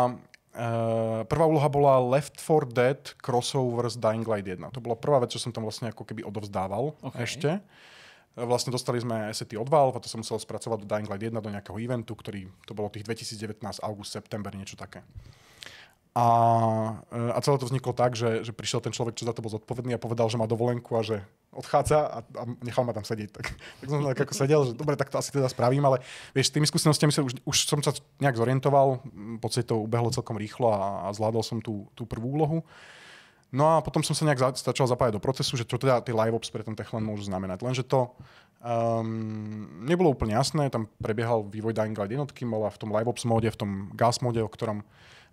Uh, prvá úloha bola Left 4 Dead crossover z Dying Light 1. To bola prvá vec, čo som tam vlastne ako keby odovzdával okay. ešte. Vlastne dostali sme sety od Valve a to som musel spracovať do Dying Light 1 do nejakého eventu, ktorý, to bolo tých 2019 august, september, niečo také. A, e, a celé to vzniklo tak, že, že prišiel ten človek, čo za to bol zodpovedný a povedal, že má dovolenku a že odchádza a, a nechal ma tam sedieť. Tak, tak som tak ako sedel, že dobre, tak to asi teda spravím, ale vieš, s tými skúsenostiami už, už som sa nejak zorientoval, pocit to ubehlo celkom rýchlo a, a zvládol som tú, tú prvú úlohu. No a potom som sa nejak za, začal zapájať do procesu, že čo teda tie live ops pre ten Techland môžu znamenať. Lenže to um, nebolo úplne jasné, tam prebiehal vývoj Dying Light jednotky, bola v tom live ops móde, v tom gas móde, o ktorom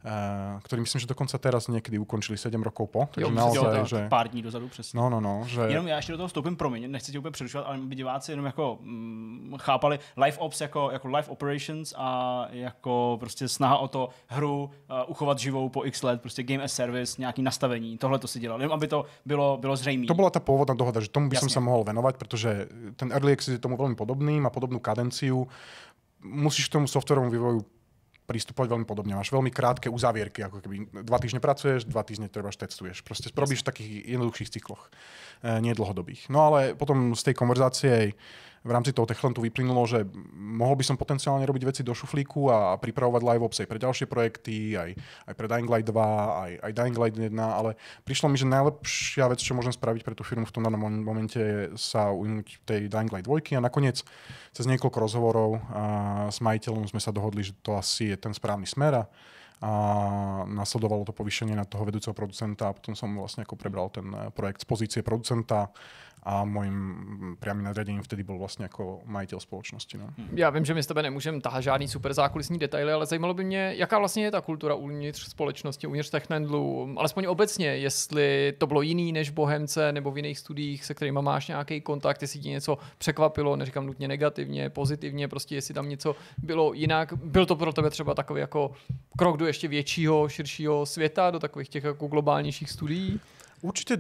Eh, který myslím, že dokonce teraz někdy ukončili 7 rokov po. Takže jo, naozaj, jo, tak, že... pár dní dozadu přesně. No, no, no, že... Jenom já ještě do toho vstoupím, promiň, nechci tě úplně přerušovat, ale by diváci jenom jako mm, chápali live ops jako, jako live operations a jako prostě snaha o to hru uh, uchovat živou po x let, prostě game as service, nějaký nastavení, tohle to si dělal, jenom aby to bylo, bylo zřejmé. To byla ta původná dohoda, že tomu bych se mohl věnovat, protože ten early access je tomu velmi podobný, má podobnou kadenciu musíš tomu softwarovému vývoju pristupovať veľmi podobne. Máš veľmi krátke uzavierky, ako keby dva týždne pracuješ, dva týždne treba testuješ. Proste robíš v takých jednoduchších cykloch, eh, nie dlhodobých. No ale potom z tej konverzácie v rámci toho Techlantu vyplynulo, že mohol by som potenciálne robiť veci do šuflíku a pripravovať live ops aj pre ďalšie projekty, aj, aj pre Dying Light 2, aj, aj Dying Light 1, ale prišlo mi, že najlepšia vec, čo môžem spraviť pre tú firmu v tom danom momente je sa ujmuť tej Dying Light 2 a nakoniec cez niekoľko rozhovorov a, s majiteľom sme sa dohodli, že to asi je ten správny smer a a nasledovalo to povýšenie na toho vedúceho producenta a potom som vlastně jako prebral ten eh, projekt z pozície producenta a mojím priamým nadřaděním vtedy byl vlastně jako majitel společnosti. No. Hm. Já vím, že my s tebe nemůžeme tahat žádný super zákulisní detaily, ale zajímalo by mě, jaká vlastně je ta kultura uvnitř společnosti, uvnitř Technendlu, alespoň obecně, jestli to bylo jiný než Bohemce nebo v jiných studiích, se kterými máš nějaký kontakt, jestli ti něco překvapilo, neříkám nutně negativně, pozitivně, prostě jestli tam něco bylo jinak. Byl to pro tebe třeba takový jako krok do ještě většího, širšího světa, do takových těch jako globálnějších studií? Určitě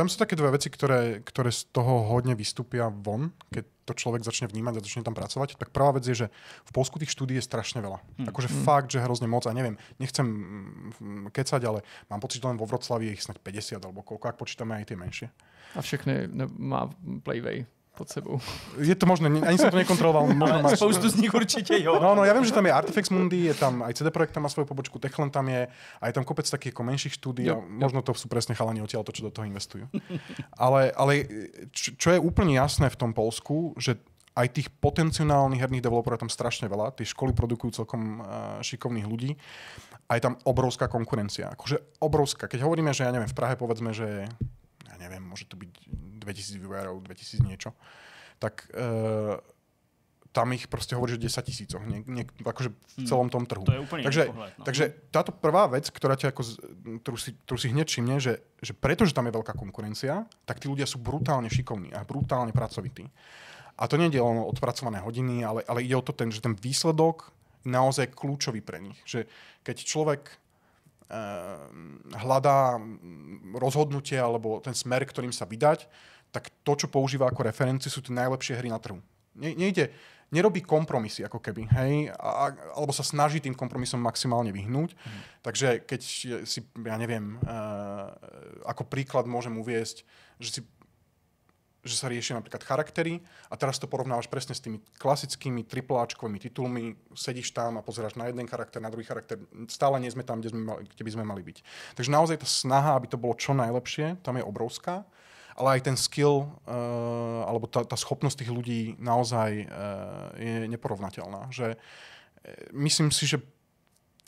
tam sú také dve veci, ktoré, ktoré z toho hodne vystúpia von, keď to človek začne vnímať a začne tam pracovať. Tak prvá vec je, že v Polsku tých štúdí je strašne veľa. Hmm. Akože hmm. fakt, že hrozne moc a neviem, nechcem mm, kecať, ale mám pocit, že len vo Vroclavi je ich snad 50 alebo koľko, ak počítame aj tie menšie. A všechny má Playway pod sebou. Je to možné, ani som to nekontroloval. Možno máš... Spoustu z nich určite jo. No, no, ja viem, že tam je Artifex Mundi, je tam aj CD Projekt tam má svoju pobočku, Techland tam je, a je tam kopec takých ako menších štúdí, jo, možno to sú presne chalani odtiaľ to, čo do toho investujú. ale, ale čo, čo je úplne jasné v tom Polsku, že aj tých potenciálnych herných developerov tam strašne veľa. Tie školy produkujú celkom eh, šikovných ľudí. A je tam obrovská konkurencia. Akože obrovská. Keď hovoríme, že ja neviem, v Prahe povedzme, že ja neviem, môže to byť 2000 viewerov, 2000 niečo, tak uh, tam ich proste hovoří, o 10 tisícoch, nie, akože v hmm. celom tom trhu. To je úplne takže, pohľad, no. takže táto prvá vec, ktorá ťa ako, ktorú si, ktorú si hneď všimne, že, že pretože tam je veľká konkurencia, tak tí ľudia sú brutálne šikovní a brutálne pracovití. A to nie je odpracované hodiny, ale, ale ide o to, ten, že ten výsledok naozaj kľúčový pre nich. Že keď človek Ehm, hľadá mm, rozhodnutie alebo ten smer, ktorým sa vydať, tak to, čo používa ako referenci, sú tie najlepšie hry na trhu. Ne, nejde, nerobí kompromisy ako keby, hej, a, alebo sa snaží tým kompromisom maximálne vyhnúť. Mm. Takže keď si, ja neviem, uh, ako príklad môžem uviesť, že si že sa riešia napríklad charaktery a teraz to porovnávaš presne s tými klasickými tripláčkovými titulmi, sedíš tam a pozeráš na jeden charakter, na druhý charakter, stále nie sme tam, kde, sme mali, kde by sme mali byť. Takže naozaj tá snaha, aby to bolo čo najlepšie, tam je obrovská, ale aj ten skill, uh, alebo tá, tá schopnosť tých ľudí naozaj uh, je neporovnateľná. Že, eh, myslím si, že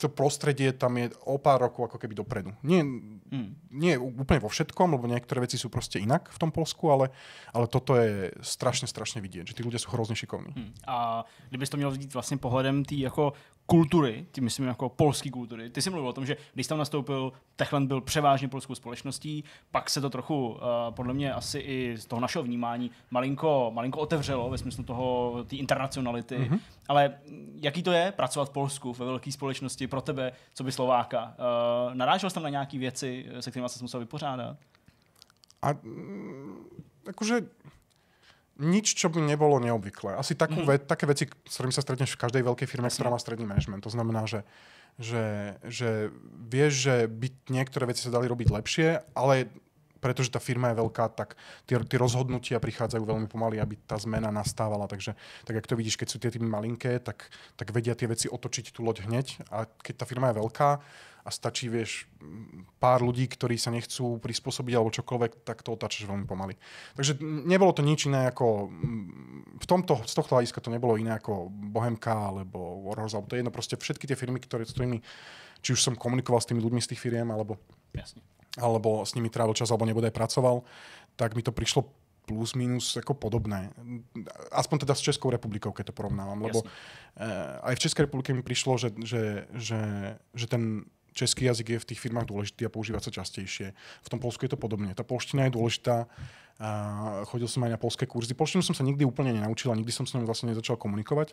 to prostredie tam je o pár rokov ako keby dopredu. Nie, mm. nie úplne vo všetkom, lebo niektoré veci sú proste inak v tom Polsku, ale, ale toto je strašne, strašne vidět, že ty ľudia sú hrozne šikovní. Mm. A kdyby to měl vidieť vlastně pohledem tý jako kultury, tím myslím jako polský kultury. Ty jsi mluvil o tom, že když tam nastoupil, Techland byl převážně polskou společností, pak se to trochu, uh, podle mě asi i z toho našeho vnímání, malinko, malinko otevřelo ve smyslu toho, té internacionality. Mm-hmm. Ale jaký to je pracovat v Polsku ve velké společnosti pro tebe, co by Slováka? Uh, narážel jsi tam na nějaké věci, se kterými se musel vypořádat? A mm, jakože nič, čo by nebolo neobvyklé. Asi takú mm. ve, také veci, s ktorými sa stretneš v každej veľkej firme, ktorá má stredný management. To znamená, že, že, že vieš, že by niektoré veci sa dali robiť lepšie, ale pretože tá firma je veľká, tak tie, tie rozhodnutia prichádzajú veľmi pomaly, aby tá zmena nastávala. Takže tak, jak to vidíš, keď sú tie týmy malinké, tak, tak vedia tie veci otočiť tú loď hneď. A keď tá firma je veľká, a stačí, vieš, pár ľudí, ktorí sa nechcú prispôsobiť alebo čokoľvek, tak to otáčaš veľmi pomaly. Takže nebolo to nič iné ako, v tomto, z tohto hľadiska to nebolo iné ako Bohemka alebo Warhorse, alebo to je jedno, proste všetky tie firmy, ktoré, s tými, či už som komunikoval s tými ľuďmi z tých firiem, alebo, Jasne. alebo s nimi trávil čas, alebo nebude aj pracoval, tak mi to prišlo plus minus jako podobné. Aspoň teda s Českou republikou, keď to porovnávám, Jasne. lebo uh, aj v České republice mi přišlo, že, že, že, že ten český jazyk je v těch firmách důležitý a používá se častější. V tom Polsku je to podobně. Ta polština je důležitá. Chodil jsem aj na polské kurzy. Polštinu jsem se nikdy úplně nenaučil a nikdy jsem s ním vlastně nezačal komunikovat.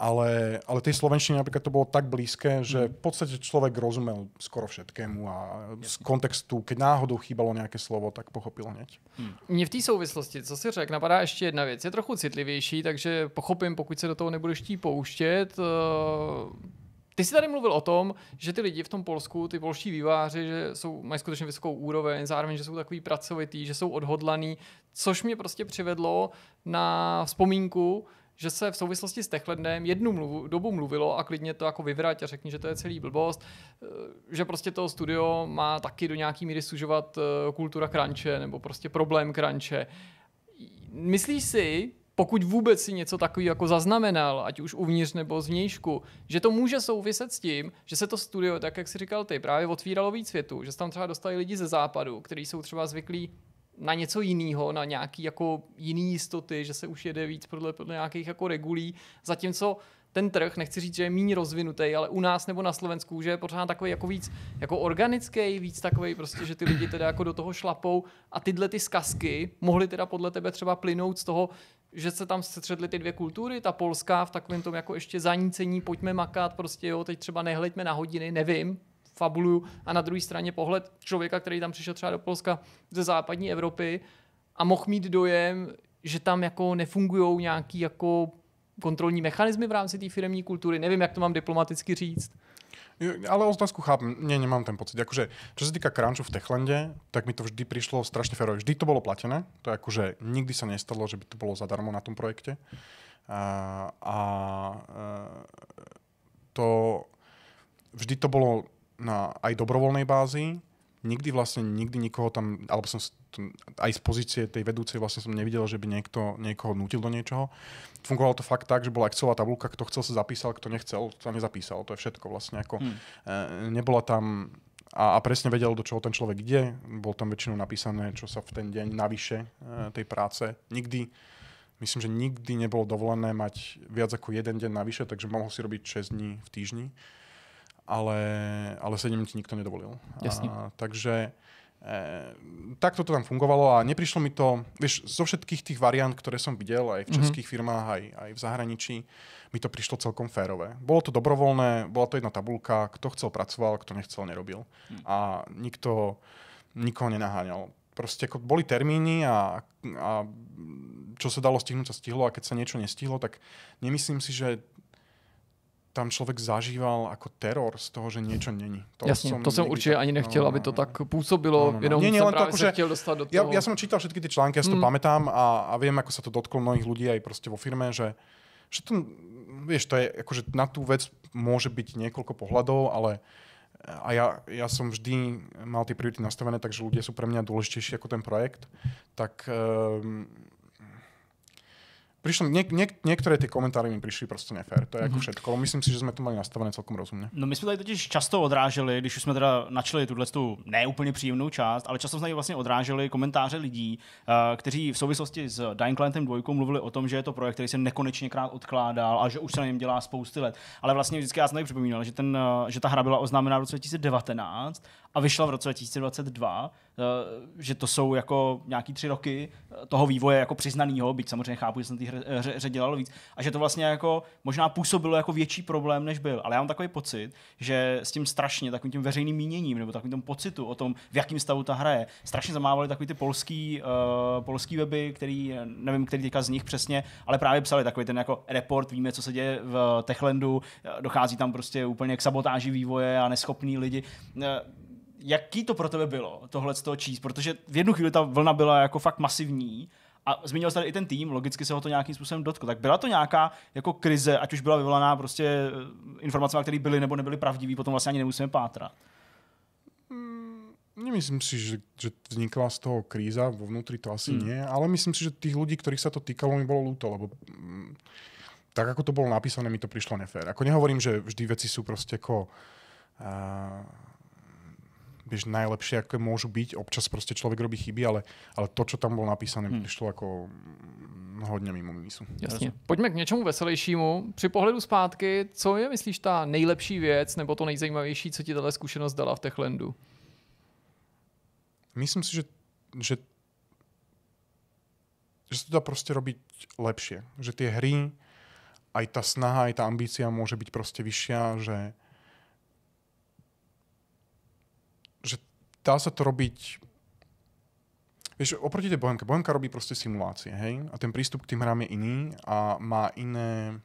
Ale, ale tej slovenštiny například to bylo tak blízké, že hmm. v podstatě člověk rozumel skoro všetkému a z kontextu, keď náhodou chýbalo nějaké slovo, tak pochopil hned. Hmm. Mně v té souvislosti, co si řekl, napadá ještě jedna věc. Je trochu citlivější, takže pochopím, pokud se do toho nebudeš tí pouštět. Uh ty jsi tady mluvil o tom, že ty lidi v tom Polsku, ty polští výváři, že jsou, mají skutečně vysokou úroveň, zároveň, že jsou takový pracovitý, že jsou odhodlaný, což mě prostě přivedlo na vzpomínku, že se v souvislosti s Techlandem jednu mluv, dobu mluvilo a klidně to jako vyvrať a řekni, že to je celý blbost, eh, že prostě to studio má taky do nějaký míry sužovat eh, kultura kranče nebo prostě problém kranče. Myslíš si, pokud vůbec si něco takový jako zaznamenal, ať už uvnitř nebo zvnějšku, že to může souviset s tím, že se to studio, tak jak si říkal ty, právě otvíralo víc světu, že se tam třeba dostali lidi ze západu, kteří jsou třeba zvyklí na něco jiného, na nějaký jako jiný jistoty, že se už jede víc podle, podle nějakých jako regulí, zatímco ten trh, nechci říct, že je méně rozvinutý, ale u nás nebo na Slovensku, že je pořád takový jako víc jako organický, víc takový prostě, že ty lidi teda jako do toho šlapou a tyhle ty skazky mohly teda podle tebe třeba plynout z toho, že se tam střetly ty dvě kultury, ta polská v takovém tom jako ještě zanícení, pojďme makat, prostě jo, teď třeba nehleďme na hodiny, nevím, fabuluju. A na druhé straně pohled člověka, který tam přišel třeba do Polska ze západní Evropy a mohl mít dojem, že tam jako nefungují nějaký jako kontrolní mechanismy v rámci té firmní kultury. Nevím, jak to mám diplomaticky říct ale otázku chápem, nie, nemám ten pocit. Akože, čo sa týka crunchu v Techlande, tak mi to vždy prišlo strašne férové. Vždy to bolo platené, to je akože nikdy sa nestalo, že by to bolo zadarmo na tom projekte. A, a e, to vždy to bolo na aj dobrovoľnej bázi, nikdy vlastne nikdy nikoho tam, alebo som aj z pozície tej vedúcej vlastne som nevidel, že by niekto, niekoho nutil do niečoho fungovalo to fakt tak, že byla Excelová tabulka, kdo chcel se zapísal, kdo nechcel, to nezapísal. To je všetko vlastně. Jako, hmm. Eh, nebyla tam a, a presne vedel, do čoho ten človek ide. Bol tam väčšinou napísané, čo sa v ten deň navyše eh, tej práce. Nikdy, myslím, že nikdy nebolo dovolené mať viac ako jeden deň navyše, takže mohol si robiť 6 dní v týždni. Ale, ale 7 ti nikto nedovolil. A, takže Eh, tak to tam fungovalo a neprišlo mi to, vieš, zo všetkých tých variant, ktoré som videl aj v mhm. českých mm-hmm. firmách, aj, aj v zahraničí, mi to prišlo celkom férové. Bolo to dobrovoľné, bola to jedna tabulka, kto chcel pracoval, kto nechcel nerobil. Mm. A nikto nikoho nenaháňal. Proste ako boli termíny a, a čo sa dalo stihnúť, sa stihlo a keď sa niečo nestihlo, tak nemyslím si, že tam člověk zažíval jako teror z toho, že něco není. To Jasně, jsem to jsem určitě tak... ani no, nechtěl, no, aby no, to no. tak působilo, no, no, no. jenom nie, nie, jsem právě tak, že... chtěl dostat do toho. Já, já jsem čítal všechny ty články, já si to hmm. pamätám a, a vím, jak se to dotklo mnohých lidí i prostě vo firme, že, že to, víš, to je, akože na tu věc může být několik pohledů, ale a já, já jsem vždy mal ty priority nastavené, takže lidé jsou pro mě důležitější jako ten projekt, tak um, Prišlo, niek, niek, niektoré tie komentáry mi prišli prostě nefér, to je mm-hmm. jako všetko. Myslím si, že jsme to mali nastavené celkom rozumně. No my jsme tady totiž často odráželi, když už jsme teda načali tuhle tu neúplně příjemnou část, ale často jsme tady vlastně odráželi komentáře lidí, eh, kteří v souvislosti s Dying Clientem 2 mluvili o tom, že je to projekt, který se nekonečně krát odkládal a že už se na něm dělá spousty let. Ale vlastně vždycky já jsem tady připomínal, že, ten, eh, že ta hra byla oznámena v roce 2019 a vyšla v roce 2022, eh, že to jsou jako nějaký tři roky eh, toho vývoje jako přiznanýho, byť samozřejmě chápu, že jsem ty hře, eh, dělalo víc, a že to vlastně jako možná působilo jako větší problém, než byl. Ale já mám takový pocit, že s tím strašně, takovým tím veřejným míněním nebo takovým tom pocitu o tom, v jakém stavu ta hra je, strašně zamávali takový ty polský, uh, polský weby, který, nevím, který teďka z nich přesně, ale právě psali takový ten jako report, víme, co se děje v Techlandu, dochází tam prostě úplně k sabotáži vývoje a neschopný lidi jaký to pro tebe bylo, tohle z toho číst, protože v jednu chvíli ta vlna byla jako fakt masivní a zmínil tady i ten tým, logicky se ho to nějakým způsobem dotklo. Tak byla to nějaká jako krize, ať už byla vyvolaná prostě eh, informacemi, které byly nebo nebyly pravdivé, potom vlastně ani nemusíme pátrat. Hmm, nemyslím si, že, že vznikla z toho kríza, vo vnútri to asi mm. nie, ale myslím si, že tých ľudí, ktorých sa to týkalo, mi bolo ľúto, lebo mm, tak, ako to bolo napísané, mi to prišlo nefér. Ako nehovorím, že vždy veci sú proste ako... Uh, vieš, najlepšie, aké môžu byť. Občas proste človek robí chyby, ale, ale to, čo tam bolo napísané, hmm. prišlo jako hodně mimo mísu. Jasně. Poďme k niečomu veselejšímu. Při pohledu zpátky, co je, myslíš, ta nejlepší věc nebo to nejzajímavější, co ti tato skúsenosť dala v Techlandu? Myslím si, že, že že sa to dá prostě robiť lepšie. Že tie hry, aj ta snaha, aj ta ambícia môže byť prostě vyššia, že dá se to robiť Vieš, oproti tej Bohemke, Bohemka robí prostě simulácie, hej? A ten prístup k tým hrám je iný a má iné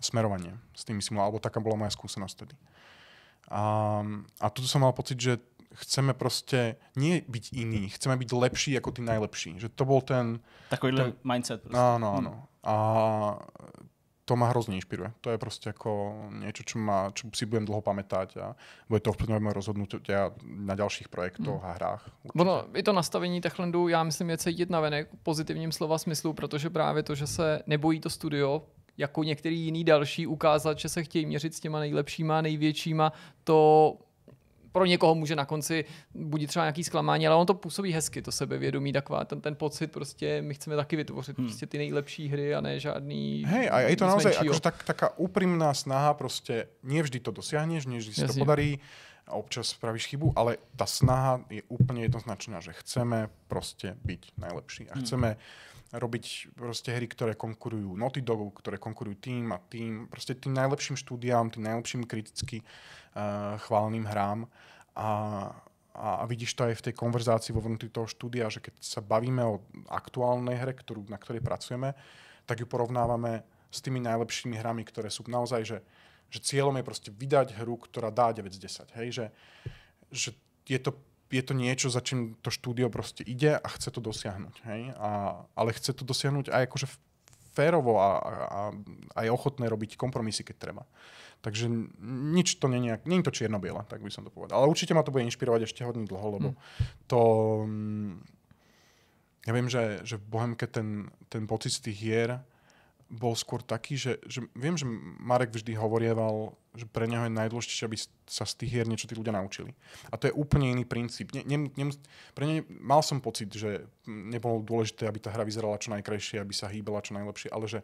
smerovanie s tými simuláciami, alebo taká bola moja skúsenosť tedy. A, a tu som mal pocit, že chceme prostě nie byť iný, chceme byť lepší jako ty najlepší. Že to byl ten... takový ten, mindset. Prostě. Áno, áno. Hmm. A to ma hrozne inšpiruje. To je proste ako niečo, čo, má, čo si budem dlho pamätať a bude to ovplyvňovat moje rozhodnutia na dalších projektoch hmm. a hrách. Určitě. Ono, i to nastavení Techlandu, já myslím, je cítit na venek pozitivním slova smyslu, protože právě to, že se nebojí to studio, jako některý jiný další, ukázat, že se chtějí měřit s těma nejlepšíma, největšíma, to pro někoho může na konci budit třeba nějaký zklamání, ale on to působí hezky, to sebevědomí, taková ten, ten pocit, prostě my chceme taky vytvořit hmm. prostě ty nejlepší hry a ne žádný. Hej, a je to naozaj akože tak, taká úprimná snaha, prostě nie vždy to dosáhneš, nie vždy si Jasně. to podarí a občas spravíš chybu, ale ta snaha je úplně jednoznačná, že chceme prostě být nejlepší a hmm. chceme hmm robiť proste hry, ktoré konkurujú Naughty Dogu, ktoré konkurujú tým a tým, proste tým najlepším štúdiám, tým najlepším kriticky uh, chváleným hrám a, a, a vidíš to aj v tej konverzácii vo vnútri toho štúdia, že keď sa bavíme o aktuálnej hre, ktorú, na ktorej pracujeme, tak ju porovnávame s tými najlepšími hrami, ktoré sú naozaj, že, že cieľom je proste vydať hru, ktorá dá 9 z 10. Hej? Že, že je to je to niečo, za čím to štúdio proste ide a chce to dosiahnuť. Hej? A, ale chce to dosiahnuť aj akože férovo a, a, a je ochotné robiť kompromisy, keď treba. Takže nič to není, není to čierno-biela, tak by som to povedal. Ale určite ma to bude inšpirovať ešte hodne dlho, lebo hm. mm. to... Ja viem, že, že v Bohemke ten, ten pocit z tých hier bol skôr taký, že, že viem, že Marek vždy hovorieval že pre neho je najdôležitejšie, aby sa z tých hier niečo tí ľudia naučili. A to je úplne iný princíp. Ne, ne, ne, pre ne, mal som pocit, že nebolo dôležité, aby tá hra vyzerala čo najkrajšie, aby sa hýbala čo najlepšie, ale že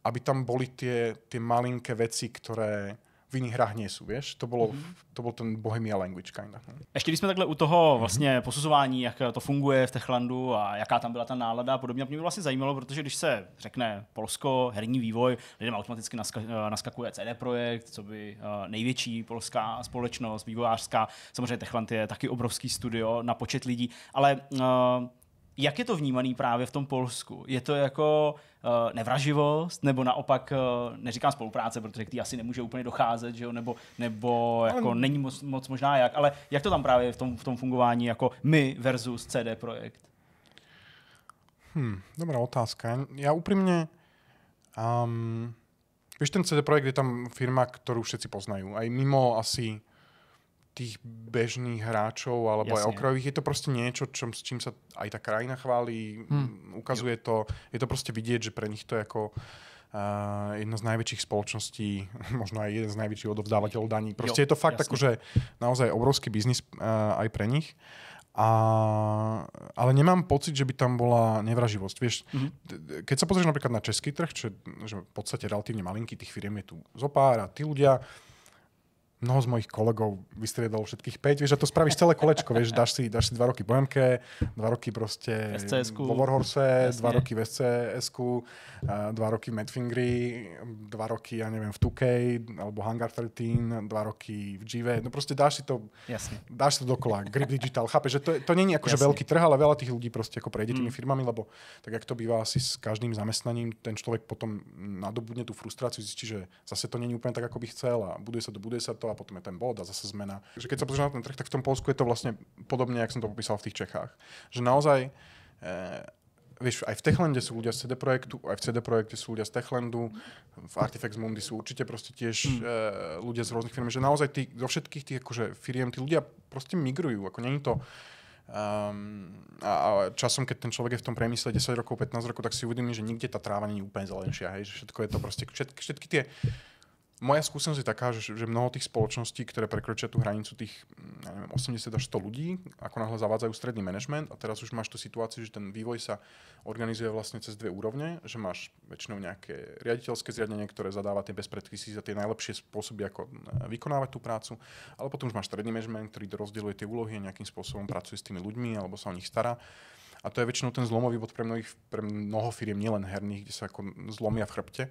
aby tam boli tie, tie malinké veci, ktoré v jiných hrách nejsou, víš? To, bylo, mm-hmm. to byl ten Bohemia language kinda. No. Ještě když jsme takhle u toho mhm. vlastně posuzování, jak to funguje v Techlandu a jaká tam byla ta nálada a podobně, mě by vlastně zajímalo, protože když se řekne Polsko, herní vývoj, lidem automaticky naska- eh, naskakuje CD Projekt, co by eh, největší polská společnost, vývojářská. Samozřejmě Techland je taky obrovský studio na počet lidí, ale uh, jak je to vnímaný právě v tom Polsku? Je to jako uh, nevraživost, nebo naopak, uh, neříkám spolupráce, protože k asi nemůže úplně docházet, že jo? nebo, nebo jako není moc, moc možná jak, ale jak to tam právě v tom, v tom fungování jako my versus CD Projekt? Hmm, dobrá otázka. Já úprimne... Um, víš, ten CD Projekt je tam firma, kterou všetci poznajú. Aj mimo asi tých bežných hráčov alebo Jasne. aj okrajových. Je to proste niečo, čom, s čím sa aj tá krajina chváli, hmm. ukazuje to. Je to proste vidieť, že pre nich to je ako uh, eh, jedna z najväčších spoločností, možno aj jeden z najväčších odovzdávateľov daní. Proste jo, je to fakt jako, že naozaj obrovský biznis uh, aj pre nich. A, ale nemám pocit, že by tam bola nevraživosť. Vieš, mm-hmm. Keď sa pozrieš napríklad na český trh, čo, že v podstate relatívne malinký, tých firiem je tu zopár a tí ľudia mnoho z mojich kolegov vystriedalo všetkých 5, vieš, a to spravíš celé kolečko, vieš, dáš si, dáš si dva roky BMK, dva roky proste SCS-ku, vo Warhorse, jasne. dva roky v scs dva roky v Madfingry, dva roky, ja neviem, v 2K, alebo Hangar 13, dva roky v GV, no proste dáš si to, jasne. dáš si to dokola, Grip Digital, chápeš, že to, to není akože veľký trh, ale veľa tých ľudí proste ako prejde tými mm. firmami, lebo tak jak to býva asi s každým zamestnaním, ten človek potom nadobudne tú frustráciu, zistí, že zase to není úplne tak, ako by chcel a buduje sa to, buduje sa to to a potom je ten bod a zase zmena. Že keď sa pozrieš na ten trh, tak v tom Polsku je to vlastne podobne, jak som to popísal v tých Čechách. Že naozaj eh, vieš, aj v Techlande sú ľudia z CD Projektu, aj v CD Projekte sú ľudia z Techlandu, v Artifacts Mundi sú určite proste tiež mm. e, eh, ľudia z rôznych firm, že naozaj tí, zo všetkých tých akože, firiem tí ľudia proste migrujú, ako není to Um, a, a, časom, keď ten človek je v tom priemysle 10 rokov, 15 rokov, tak si uvedomí, že nikde tá tráva není úplne zelenšia, hej, že všetko je to proste, všetky, všetky tie moja skúsenosť je taká, že, že mnoho tých spoločností, ktoré prekročia tú hranicu tých mm, ja neviem, 80 až 100 ľudí, ako náhle zavádzajú stredný manažment a teraz už máš tú situáciu, že ten vývoj sa organizuje vlastne cez dve úrovne, že máš väčšinou nejaké riaditeľské zriadenie, ktoré zadáva tie bezpredpisy za tie najlepšie spôsoby, ako mm, vykonávať tú prácu, ale potom už máš stredný manažment, ktorý rozdeľuje tie úlohy a nejakým spôsobom pracuje s tými ľuďmi alebo sa o nich stará. A to je väčšinou ten zlomový bod pre, mnohých, pre mnoho firiem, nielen herných, kde sa ako zlomia v chrbte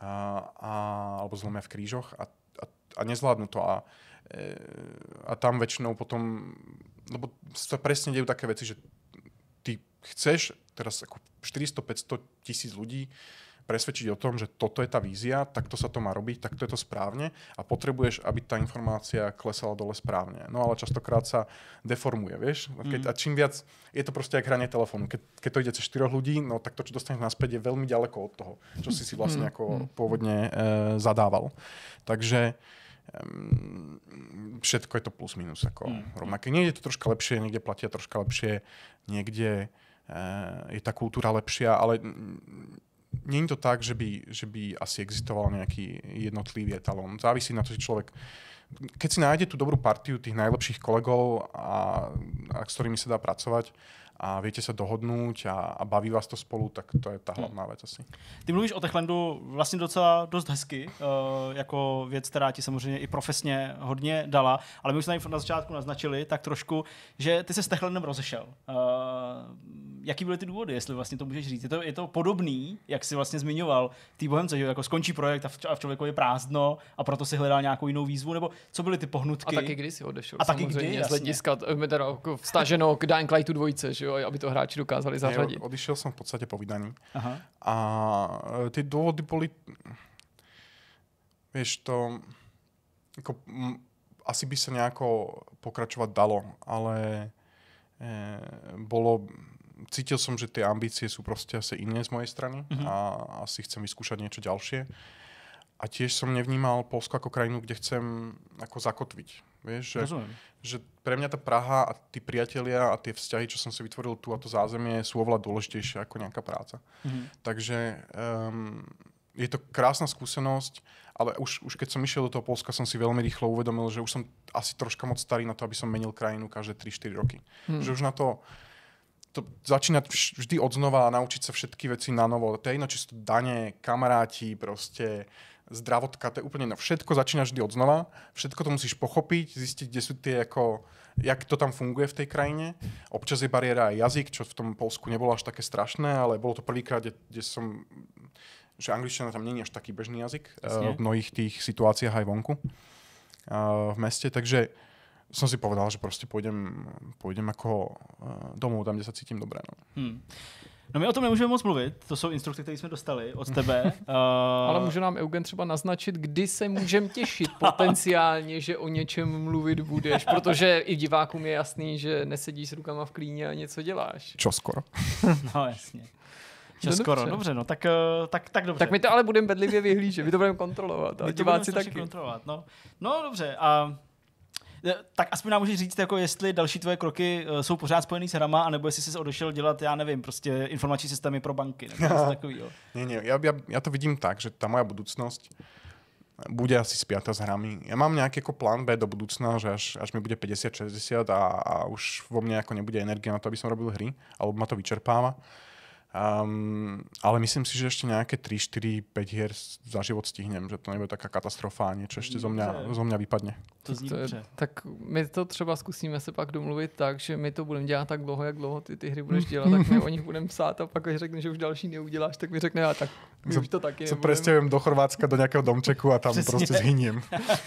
a, alebo zlomia v krížoch a, a, a nezvládnu to. A, e, a tam väčšinou potom, lebo sa presne dejú také veci, že ty chceš teraz ako 400-500 tisíc ľudí presvedčiť o tom, že toto je tá vízia, takto sa to má robiť, takto je to správne a potrebuješ, aby tá informácia klesala dole správne. No ale častokrát sa deformuje, vieš? Keď, mhm. A čím viac, je to proste jak hranie telefónu. Keď, keď to ide cez štyroch ľudí, no tak to, čo dostaneš naspäť, je veľmi ďaleko od toho, čo si si vlastne mhm. ako mhm. pôvodne e, zadával. Takže všetko je to plus minus ako mm. rovnaké. Niekde to troška lepšie, niekde platia troška lepšie, niekde e, je ta kultura lepšia, ale není to tak, že by, že by asi existoval nejaký jednotlivý etalon. Závisí na to, že človek keď si nájde tú dobrú partiu tých najlepších kolegov, a, a s ktorými sa dá pracovať a větě se dohodnout a, a baví vás to spolu, tak to je ta hmm. hlavná věc asi. Ty mluvíš o Techlandu vlastně docela dost hezky, uh, jako věc, která ti samozřejmě i profesně hodně dala, ale my už jsme na začátku naznačili tak trošku, že ty se s Techlandem rozešel. Uh, jaký byly ty důvody, jestli vlastně to můžeš říct? Je to, je to podobný, jak jsi vlastně zmiňoval, ty bohemce, že jako skončí projekt a v, a v člověku je prázdno a proto si hledal nějakou jinou výzvu, nebo co byly ty pohnutky? A taky kdy si odešel? A taky kdy, jasně. Z hlediska, eh, teda, jako vstaženo k Dying Lightu dvojice, že jo, aby to hráči dokázali zařadit. Odešel jsem v podstatě po vydaní. Aha. A e, ty důvody byly, víš, to, jako, m, asi by se nějako pokračovat dalo, ale e, bylo, cítil jsem, že ty ambície jsou prostě asi jiné z mojej strany mm-hmm. a asi chcem vyskúšat něco další. A tiež som nevnímal Polsko ako krajinu, kde chcem ako zakotviť. Vieš, že, Rozumiem. že pre mňa tá Praha a tí priatelia a tie vzťahy, čo som si vytvoril tu a to zázemie sú oveľa dôležitejšie ako nejaká práca. Mm-hmm. Takže um, je to krásna skúsenosť, ale už, už keď som išiel do toho Polska, som si veľmi rýchlo uvedomil, že už som asi troška moc starý na to, aby som menil krajinu každé 3-4 roky. Mm-hmm. Že už na to to začínať vždy odznova a naučit se všetky věci na novo. To je jedno, či to dane, kamaráti, prostě zdravotka, to je úplne no, všetko začína vždy od znova, všetko to musíš pochopiť, zistiť, kde sú tie ako, jak to tam funguje v tej krajine. Občas je bariéra aj jazyk, čo v tom Polsku nebolo až také strašné, ale bolo to prvýkrát, kde, kde som že angličtina tam není až taký bežný jazyk eh, Jasne. v mnohých tých situáciách aj vonku eh, v meste, takže som si povedal, že proste pôjdem, pôjdem ako eh, domov, tam, kde sa cítim dobré. No. Hmm. No my o tom nemůžeme moc mluvit, to jsou instrukce, které jsme dostali od tebe. uh... Ale může nám Eugen třeba naznačit, kdy se můžeme těšit potenciálně, že o něčem mluvit budeš, protože i divákům je jasný, že nesedíš s rukama v klíně a něco děláš. Čo skoro. no jasně. No, Čo no, skoro, dobře. dobře, no tak, eh, tak, tak dobře. Tak my to ale budeme bedlivě vyhlížet, my to budeme kontrolovat a my budeme taky. Kontrolovat, no. no dobře, a Eh, tak aspoň nám můžeš říct, jako jestli další tvoje kroky eh, jsou pořád spojený s hrama, anebo jestli jsi odešel dělat, já nevím, prostě informační systémy pro banky nebo něco takového. Ne, ne, já, já, já, to vidím tak, že ta moja budoucnost eh, bude asi spiata s hrami. Já mám nějaký jako plán B do budoucna, že až, až mi bude 50, 60 a, a už vo mně jako nebude energie na to, aby som robil hry, alebo ma to vyčerpáva. Um, ehm, ale myslím si, že ještě nějaké 3, 4, 5 hier za život stihnem, že to nebude taká katastrofa a něco ještě zo mňa, mm, zo mňa vypadne. To zní tak, tak my to třeba zkusíme se pak domluvit tak, že my to budeme dělat tak dlouho, jak dlouho ty ty hry budeš dělat, tak my o nich budeme psát a pak když řekne, že už další neuděláš, tak mi řekne, a tak my co, už to taky Se prostě do Chorvátska do nějakého domčeku a tam Přesně. prostě zhyním.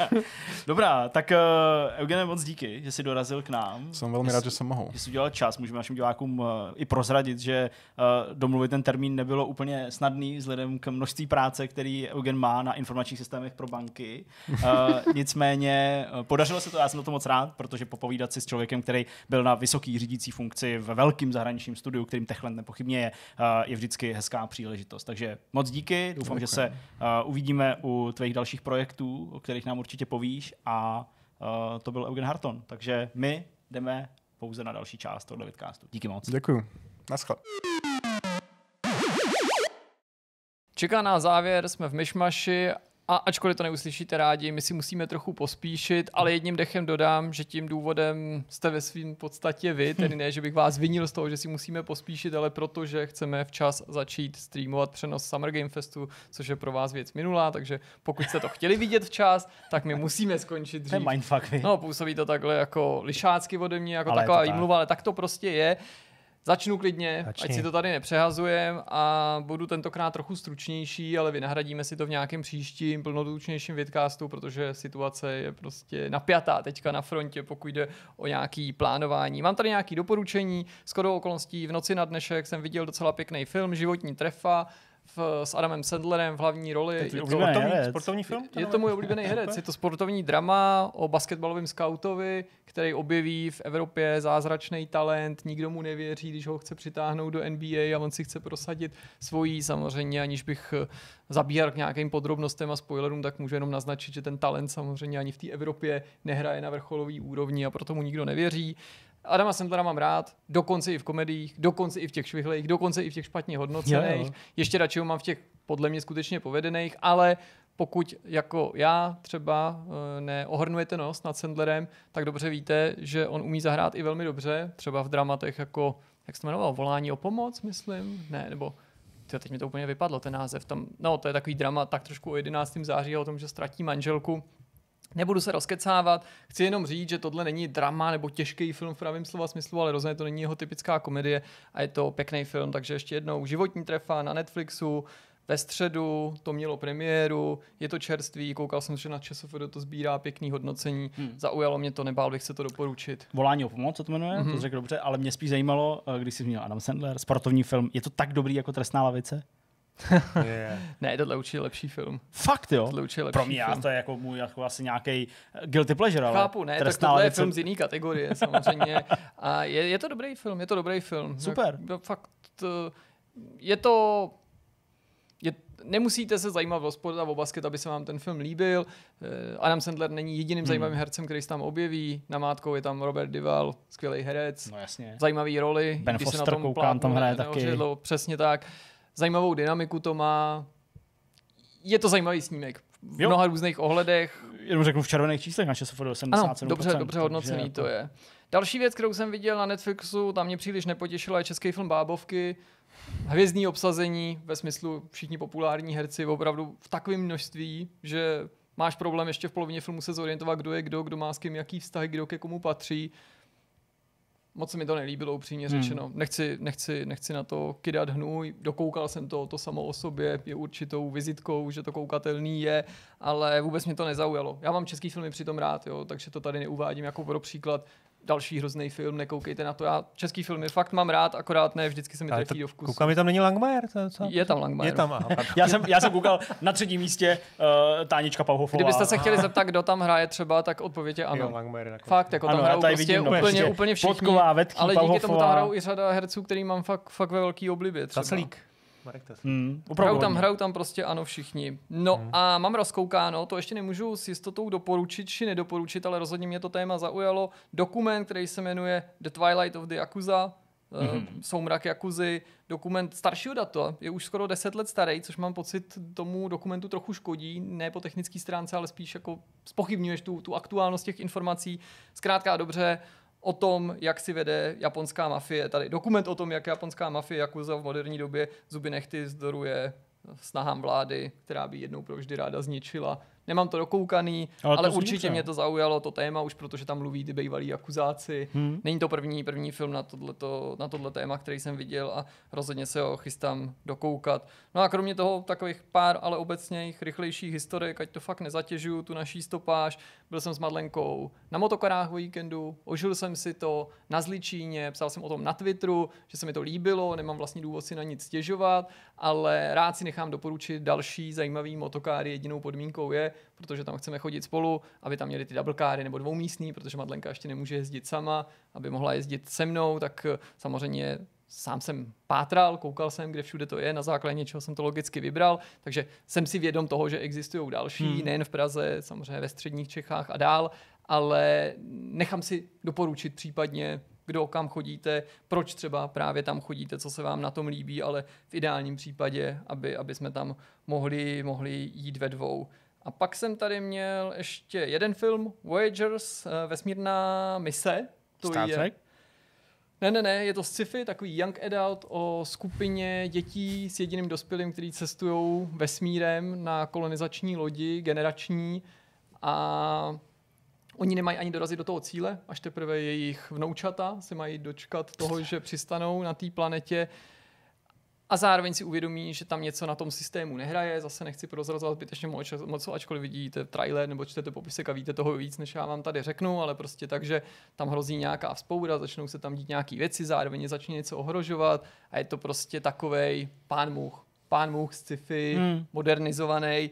Dobrá, tak uh, Eugene, moc díky, že jsi dorazil k nám. Jsem velmi jsi, rád, že jsem mohl. jsi udělal čas, můžeme našim divákům uh, i prozradit, že uh, domluvit ten termín nebylo úplně snadný vzhledem k množství práce, který Eugen má na informačních systémech pro banky. Uh, nicméně Eh, podařilo se to, já jsem na to moc rád, protože popovídat si s člověkem, který byl na vysoký řídící funkci ve velkým zahraničním studiu, kterým Techland nepochybně je, eh, je vždycky hezká příležitost. Takže moc díky, doufám, okay. že se eh, uvidíme u tvých dalších projektů, o kterých nám určitě povíš a to byl Eugen Harton. Takže my jdeme pouze na další část tohoto vidcastu. Díky moc. Děkuji. Naschle. Čeká nás závěr, jsme v Myšmaši a ačkoliv to neuslyšíte rádi, my si musíme trochu pospíšit, ale jedním dechem dodám, že tím důvodem jste ve svým podstatě vy, tedy ne, že bych vás vinil z toho, že si musíme pospíšit, ale protože chceme včas začít streamovat přenos Summer Game Festu, což je pro vás věc minulá, takže pokud jste to chtěli vidět včas, tak my musíme skončit dřív. To je mindfuck, No, působí to takhle jako lišácky ode mě, jako ale taková výmluva, tak. ale tak to prostě je. Začnu klidně, Začni. ať si to tady nepřehazujem a budu tentokrát trochu stručnější, ale vynahradíme si to v nějakém příštím plnotučnějším vidcastu, protože situace je prostě napjatá teďka na frontě, pokud jde o nějaký plánování. Mám tady nějaké doporučení, skoro okolností v noci na dnešek jsem viděl docela pěkný film Životní trefa, v, s Adamem Sandlerem v hlavní roli. To je, je to sportovní, herec. sportovní film? Je, je to můj oblíbený herec. Je to sportovní drama o basketbalovém skautovi, který objeví v Evropě zázračný talent, nikdo mu nevěří, když ho chce přitáhnout do NBA a on si chce prosadit svojí. Samozřejmě, aniž bych eh, zabíhal k nějakým podrobnostem a spoilerům, tak můžu jenom naznačit, že ten talent samozřejmě ani v té Evropě nehraje na vrcholový úrovni a proto mu nikdo nevěří. Adama Sandlera mám rád, dokonce i v komediích, dokonce i v těch švihlejch, dokonce i v těch špatně hodnocených. Jo, jo. Ještě radši ho mám v těch podle mě skutečně povedených, ale pokud jako já třeba eh, neohrnujete nos nad Sandlerem, tak dobře víte, že on umí zahrát i velmi dobře, třeba v dramatech jako, jak se jmenoval, Volání o pomoc, myslím, ne, nebo Tyjo, teď mi to úplně vypadlo, ten název. Tam, no, to je takový drama tak trošku o 11. září o tom, že ztratí manželku Nebudu se rozkecávat, chci jenom říct, že tohle není drama nebo těžký film v pravém slova smyslu, ale rozhodně to není jeho typická komedie a je to pěkný film, takže ještě jednou životní trefa na Netflixu, ve středu to mělo premiéru, je to čerstvý, koukal jsem, že na ČSFD to sbírá pěkný hodnocení, hmm. zaujalo mě to, nebál bych se to doporučit. Volání o pomoc, co to jmenuje, mm-hmm. to řekl dobře, ale mě spíš zajímalo, eh, když jsi zmínil Adam Sandler, sportovní film, je to tak dobrý jako Trestná lavice? yeah. ne, tohle určitě lepší film. Fakt jo? Tohle určitě lepší Pro mě film. to je jako můj jako asi nějaký eh, guilty pleasure. Ale Chápu, ne, tak tohle je film z jiné kategorie samozřejmě. A je, je, to dobrý film, je to dobrý film. Super. Tak, no, fakt, eh, je to je, nemusíte se zajímat o sport a o basket, aby se vám ten film líbil. Eh, Adam Sandler není jediným hmm. zajímavým hercem, který se tam objeví. Na mátkou je tam Robert Duval, skvělý herec. No jasně. Zajímavý roli. Ben Foster, se na tom koukám, plátnu, tam hraje taky. přesně tak zajímavou dynamiku to má. Je to zajímavý snímek v jo. mnoha různých ohledech. Jenom řeknu v červených číslech na ČSFD 87%. Ano, dobře, dobře hodnocený takže... to je. Další věc, kterou jsem viděl na Netflixu, tam mě příliš nepotěšila, je český film Bábovky. Hvězdní obsazení, ve smyslu všichni populární herci, opravdu v takovém množství, že máš problém ještě v polovině filmu se zorientovat, kdo je kdo, kdo má s kým jaký vztah, kdo ke komu patří. Moc se mi to nelíbilo, upřímně hmm. řečeno. Nechci, nechci, nechci na to kydat hnůj. Dokoukal jsem to, to samo o sobě, je určitou vizitkou, že to koukatelný je, ale vůbec mě to nezaujalo. Já mám český filmy přitom rád, jo, takže to tady neuvádím jako pro příklad další hrozný film, nekoukejte na to. Já český filmy fakt mám rád, akorát ne, vždycky se mi trefí do vkusu. Koukám, je tam není Langmajer? To, co? Je tam Langmajer. Je tam, aha, já, jsem, já jsem koukal na třetím místě uh, Tánička Pauhofová. Kdybyste se chtěli zeptat, kdo tam hraje třeba, tak odpověď je ano. Jo, Langmajer, fakt, jako tam ano, hrajou prostě vidím, no, úplně, prostě úplně všichni. Podková, vetky, ale díky Pauhofová. tomu tam hrajou i řada herců, který mám fakt, fakt ve velký oblibě. Třeba. Kaslík. Marek Tesla. Hmm, hrajou tam, hrajou tam prostě ano všichni. No hmm. a mám rozkoukáno, to ještě nemůžu s jistotou doporučit či nedoporučit, ale rozhodně mě to téma zaujalo. Dokument, který se jmenuje The Twilight of the Yakuza, Mm-hmm. Soumrak Jakuzy, dokument staršího data, je už skoro 10 let starý, což mám pocit tomu dokumentu trochu škodí, ne po technické stránce, ale spíš jako spochybňuješ tu, tu aktuálnost těch informací. Zkrátka dobře, o tom, jak si vede japonská mafie, tady dokument o tom, jak japonská mafie Jakuza v moderní době zuby nechty zdoruje snahám vlády, která by jednou provždy ráda zničila Nemám to dokoukaný, ale, ale to určitě zvíce. mě to zaujalo, to téma, už protože tam mluví ty bývalí akuzáci. Hmm. Není to první první film na tohleto, na tohle téma, který jsem viděl a rozhodně se ho chystám dokoukat. No a kromě toho takových pár, ale obecně jich rychlejších historiek, ať to fakt nezatěžuju, tu naší stopáž. Byl jsem s Madlenkou na motokarách o víkendu, ožil jsem si to na Zličíně, psal jsem o tom na Twitteru, že se mi to líbilo, nemám vlastně důvod si na nic stěžovat, ale rád si nechám doporučit další zajímavý motokáry. Jedinou podmínkou je, protože tam chceme chodit spolu, aby tam měli ty double cary nebo dvoumístní, protože Madlenka ještě nemůže jezdit sama, aby mohla jezdit se mnou, tak eh, samozřejmě sám jsem pátral, koukal jsem, kde všude to je, na základě něčeho jsem to logicky vybral, takže jsem si vědom toho, že existují další, hmm. nejen v Praze, samozřejmě ve středních Čechách a dál, ale nechám si doporučit případně, kdo kam chodíte, proč třeba právě tam chodíte, co se vám na tom líbí, ale v ideálním případě, aby, aby jsme tam mohli, mohli jít ve dvou. A pak jsem tady měl ještě jeden film, Voyagers, eh, vesmírná mise. To Star je... Trek? Ne, ne, ne, je to sci-fi, takový young adult o skupině dětí s jediným dospělým, který cestují vesmírem na kolonizační lodi, generační a oni nemají ani dorazit do toho cíle, až teprve jejich vnoučata se mají dočkat toho, že přistanou na té planetě a zároveň si uvědomí, že tam něco na tom systému nehraje, zase nechci prozrazovat zbytečně moc, ačkoliv vidíte trailer nebo čtete popisek a víte toho víc, než já vám tady řeknu, ale prostě tak, že tam hrozí nějaká vzpoura, začnou se tam dít nějaké věci, zároveň začne něco ohrožovat a je to prostě takovej pán much, pán much sci-fi, hmm. modernizovaný.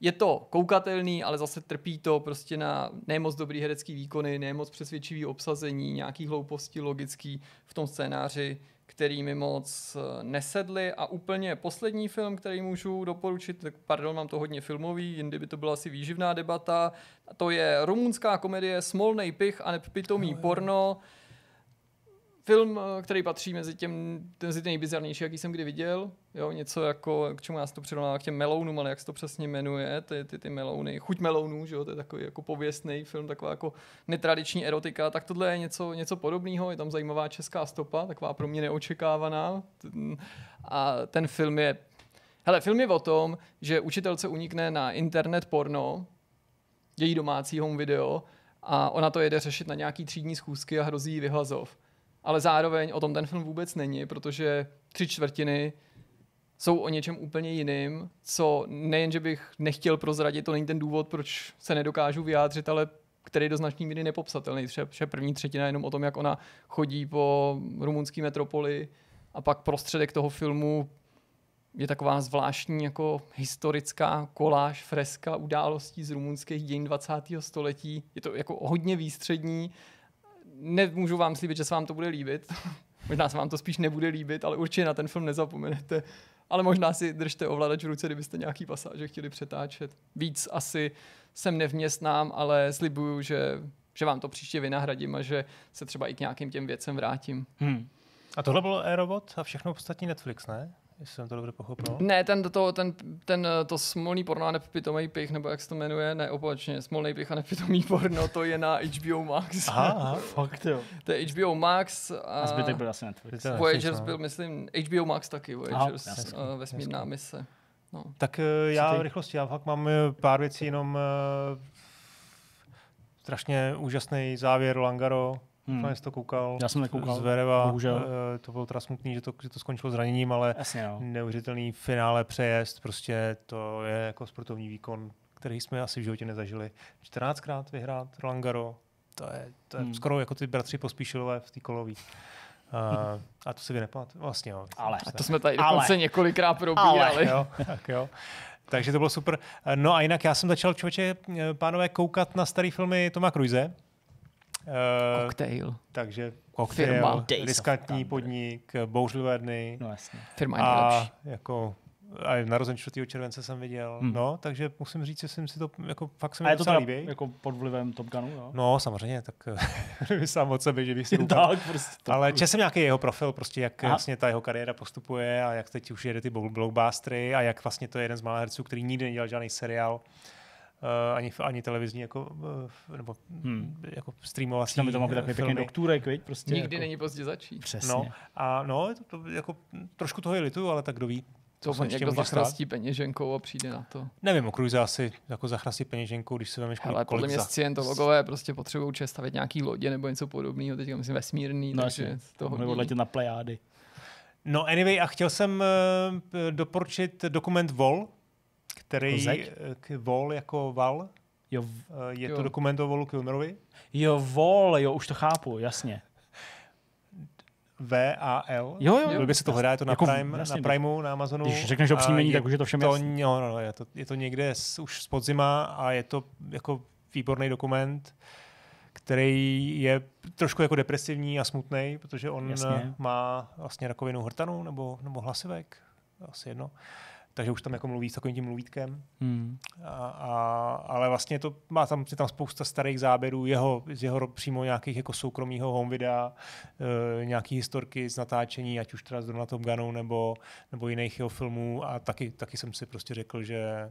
Je to koukatelný, ale zase trpí to prostě na nemoc dobrý herecký výkony, nemoc přesvědčivý obsazení, nějaký hlouposti logický v tom scénáři který mi moc eh, nesedly a úplně poslední film, který můžu doporučit, tak pardon, mám to hodně filmový, jindy by to byla asi výživná debata, to je rumunská komedie Smolnej pich a nepitomý no, porno. Film, eh, který patří mezi, těm, mezi ty nejbizarnější, jaký jsem kdy viděl. Jo, něco jako, k čemu já si to přirovnávám, k těm melounům, ale jak se to přesně jmenuje, ty, ty, ty melouny, chuť melounů, že jo, to je takový jako pověstný film, taková jako netradiční erotika, tak tohle je něco, něco podobného, je tam zajímavá česká stopa, taková pro mě neočekávaná a ten film je, hele, film je o tom, že učitelce unikne na internet porno, její domácí home video a ona to jede řešit na nějaký třídní schůzky a hrozí vyhazov. Ale zároveň o tom ten film vůbec není, protože tři čtvrtiny jsou o něčem úplně jiným, co nejen, že bych nechtěl prozradit, to není ten důvod, proč se nedokážu vyjádřit, ale který do značné míry nepopsatelný. třeba první třetina jenom o tom, jak ona chodí po rumunské metropoli a pak prostředek toho filmu je taková zvláštní jako historická koláž, freska událostí z rumunských dějin 20. století. Je to jako hodně výstřední. Nemůžu vám slíbit, že se vám to bude líbit. Možná se vám to spíš nebude líbit, ale určitě na ten film nezapomenete ale možná si držte ovladač v ruce, kdybyste nějaký pasáže chtěli přetáčet. Víc asi jsem nevměstnám, ale slibuju, že, že vám to příště vynahradím a že se třeba i k nějakým těm věcem vrátím. Hmm. A tohle bylo Aerobot a všechno ostatní Netflix, ne? jestli jsem to dobře pochopil. Ne, ten, to, ten, ten eh, to smolný porno a nepitomý pich, nebo jak se to jmenuje, ne, opačně, smolný pich a nepitomý porno, to je na HBO Max. Aha, fakt jo. To je HBO Max. A, a zbytek byl asi Netflix. Voyagers byl, myslím, HBO Max taky, Voyagers, eh, vesmírná mise. No. Tak uh, já v rychlosti, já fakt mám pár věcí, jenom uh, strašně úžasný závěr Langaro, Hmm. Jsem to koukal. Já jsem nekoukal. Zvereva, bohužel. Eh, to bylo teda smutný, že to, že to skončilo zraněním, ale Jasně, no. neuvěřitelný finále přejezd, prostě to je jako sportovní výkon, který jsme asi v životě nezažili. 14krát vyhrát Roland Garo, to je, to je hmm. skoro jako ty bratři pospíšilové v té kolový. Uh, a to si vy nepamat. Vlastně jo. Ale. A to jsme tady dokonce několikrát probírali. Ale. Jo, tak jo. Takže to bylo super. Eh, no a jinak já jsem začal, člověče, pánové, koukat na staré filmy Toma Cruise Koktejl. Eh, takže koktejl, Firma. riskantní podnik, eh, bouřlivé dny. No jasně. Firma je A jako a narozen 4. července jsem viděl. Hmm. No, takže musím říct, že jsem si to jako fakt se mi docela líbí. jako pod vlivem Top Gunu, jo? No, samozřejmě, tak eh, sám od sebe, že bych si tak, prostě Ale četl jsem nějaký jeho profil, prostě jak Aha. vlastně ta jeho kariéra postupuje a jak teď už jede ty blockbustery a jak vlastně to je jeden z malých herců, který nikdy nedělal žádný seriál Eh, ani, ani televizní, jako, eh, nebo hmm. jako streamovací Tam to mohl být takový doktůrek, viď? Prostě Nikdy jako... není pozdě začít. Přesně. No, a no, to, to, jako, trošku toho je lituju, ale tak kdo ví, to on někdo zachrastí peněženkou a přijde na to. Nevím, o asi jako zachrastí peněženkou, když se vemeš Ale podle mě za... scientologové prostě potřebují čas stavět nějaký lodě nebo něco podobného, teďka myslím vesmírný, no, takže to Nebo letět na plejády. No anyway, a chtěl jsem uh, doporučit dokument Vol, který jako eh, k Vol jako Val. Jo, eh, je jo. to dokument o Volu Kilmerovi? Jo, Vol, jo, už to chápu, jasně. V-A-L. Jo, jo. Době se to hledá, je to na, jako, Prime, jasně, na Primeu, na Amazonu. Když řekneš to příjmení, tak už je to všem to, jasný. No, no, no, je to, je to někde z, už z podzima a je to jako výborný dokument, který je trošku jako depresivní a smutný, protože on jasně. Eh, má vlastně rakovinu hrtanu nebo, nebo hlasivek, asi jedno. Uh, takže už tam jako mluví s takovým tím mluvítkem. Hmm. A, a, ale vlastně to má tam, je tam spousta starých záběrů jeho, z jeho přímo nějakých jako soukromého home videa, e, nějaký historky z natáčení, ať už teda zrovna Top Gunu nebo, nebo jiných jeho filmů a taky, taky jsem si prostě řekl, že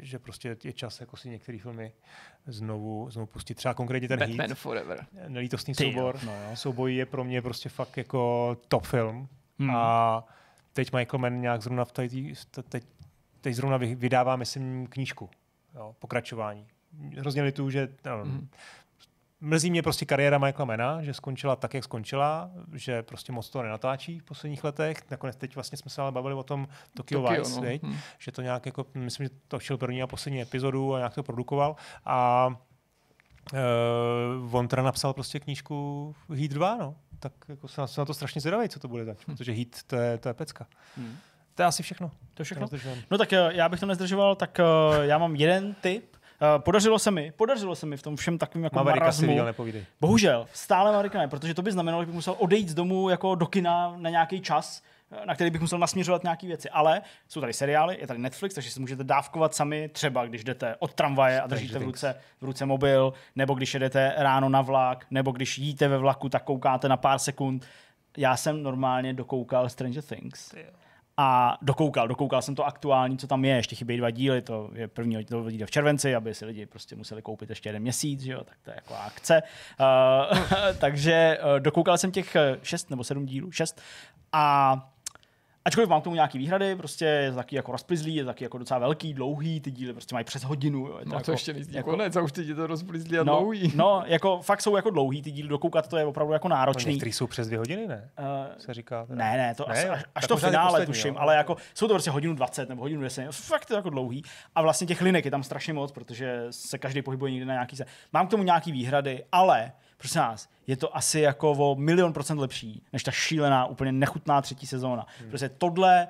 že prostě je čas jako si některé filmy znovu, znovu pustit. Třeba konkrétně ten Batman Heat, Forever. Nelítostný Ty soubor. No Souboj je pro mě prostě fakt jako top film. Hmm. A teď Michael Mann nějak zrovna v tady, teď, teď zrovna vydává, myslím, knížku, jo, pokračování. Hrozně tu, že no, mm. mrzí mě prostě kariéra Michaela Mena, že skončila tak, jak skončila, že prostě moc to nenatáčí v posledních letech. Nakonec teď vlastně jsme se ale bavili o tom Tokyo, Tokyo Vice, no. Viď? Mm. že to nějak jako, myslím, že to šel první a poslední epizodu a nějak to produkoval a Uh, eh, on teda napsal prostě knížku Heat 2, no tak jako jsem na to strašně zvědavý, co to bude zač, hmm. protože hit to je, to je pecka. Hmm. To je asi všechno. To je všechno. No tak eh, já bych to nezdržoval, tak eh, já mám jeden tip. Eh, podařilo se mi, podařilo se mi v tom všem takovým jako Maverika marazmu. Si viděl, Bohužel, stále Marika ne, protože to by znamenalo, že bych musel odejít z domu jako do kina na nějaký čas, na který bych musel nasměřovat nějaké věci. Ale jsou tady seriály, je tady Netflix, takže si můžete dávkovat sami, třeba když jdete od tramvaje a držíte v ruce, v ruce mobil, nebo když jedete ráno na vlak, nebo když jíte ve vlaku, tak koukáte na pár sekund. Já jsem normálně dokoukal Stranger Things. A dokoukal, dokoukal jsem to aktuální, co tam je, ještě chybí dva díly, to je první to vyjde v červenci, aby si lidi prostě museli koupit ještě jeden měsíc, že jo, tak to je jako akce. Uh, takže eh, dokoukal jsem těch eh, šest nebo sedm dílů, šest a Ačkoliv mám k tomu nějaký výhrady, prostě je taky jako rozplizlý, je taky jako docela velký, dlouhý, ty díly prostě mají přes hodinu. Jo, je to, no, jako, to ještě není jako, konec jako- a už teď je to rozplizlý a no, dlouhý. No, jako fakt jsou jako dlouhý ty díly, dokoukat to je opravdu jako náročný. Některý jsou přes dvě hodiny, ne? Uh, se říká. Teda. Ne, ne, to ne, až, až, to finále poslední, tuším, jo. ale jako jsou to prostě hodinu 20 nebo hodinu 10, fakt to jako dlouhý. A vlastně těch linek je tam strašně moc, protože se každý pohybuje někde na nějaký se. Mám k tomu nějaký výhrady, ale Prosím vás, je to asi jako o milion procent lepší, než ta šílená, úplně nechutná třetí sezóna. Hmm. Prostě tohle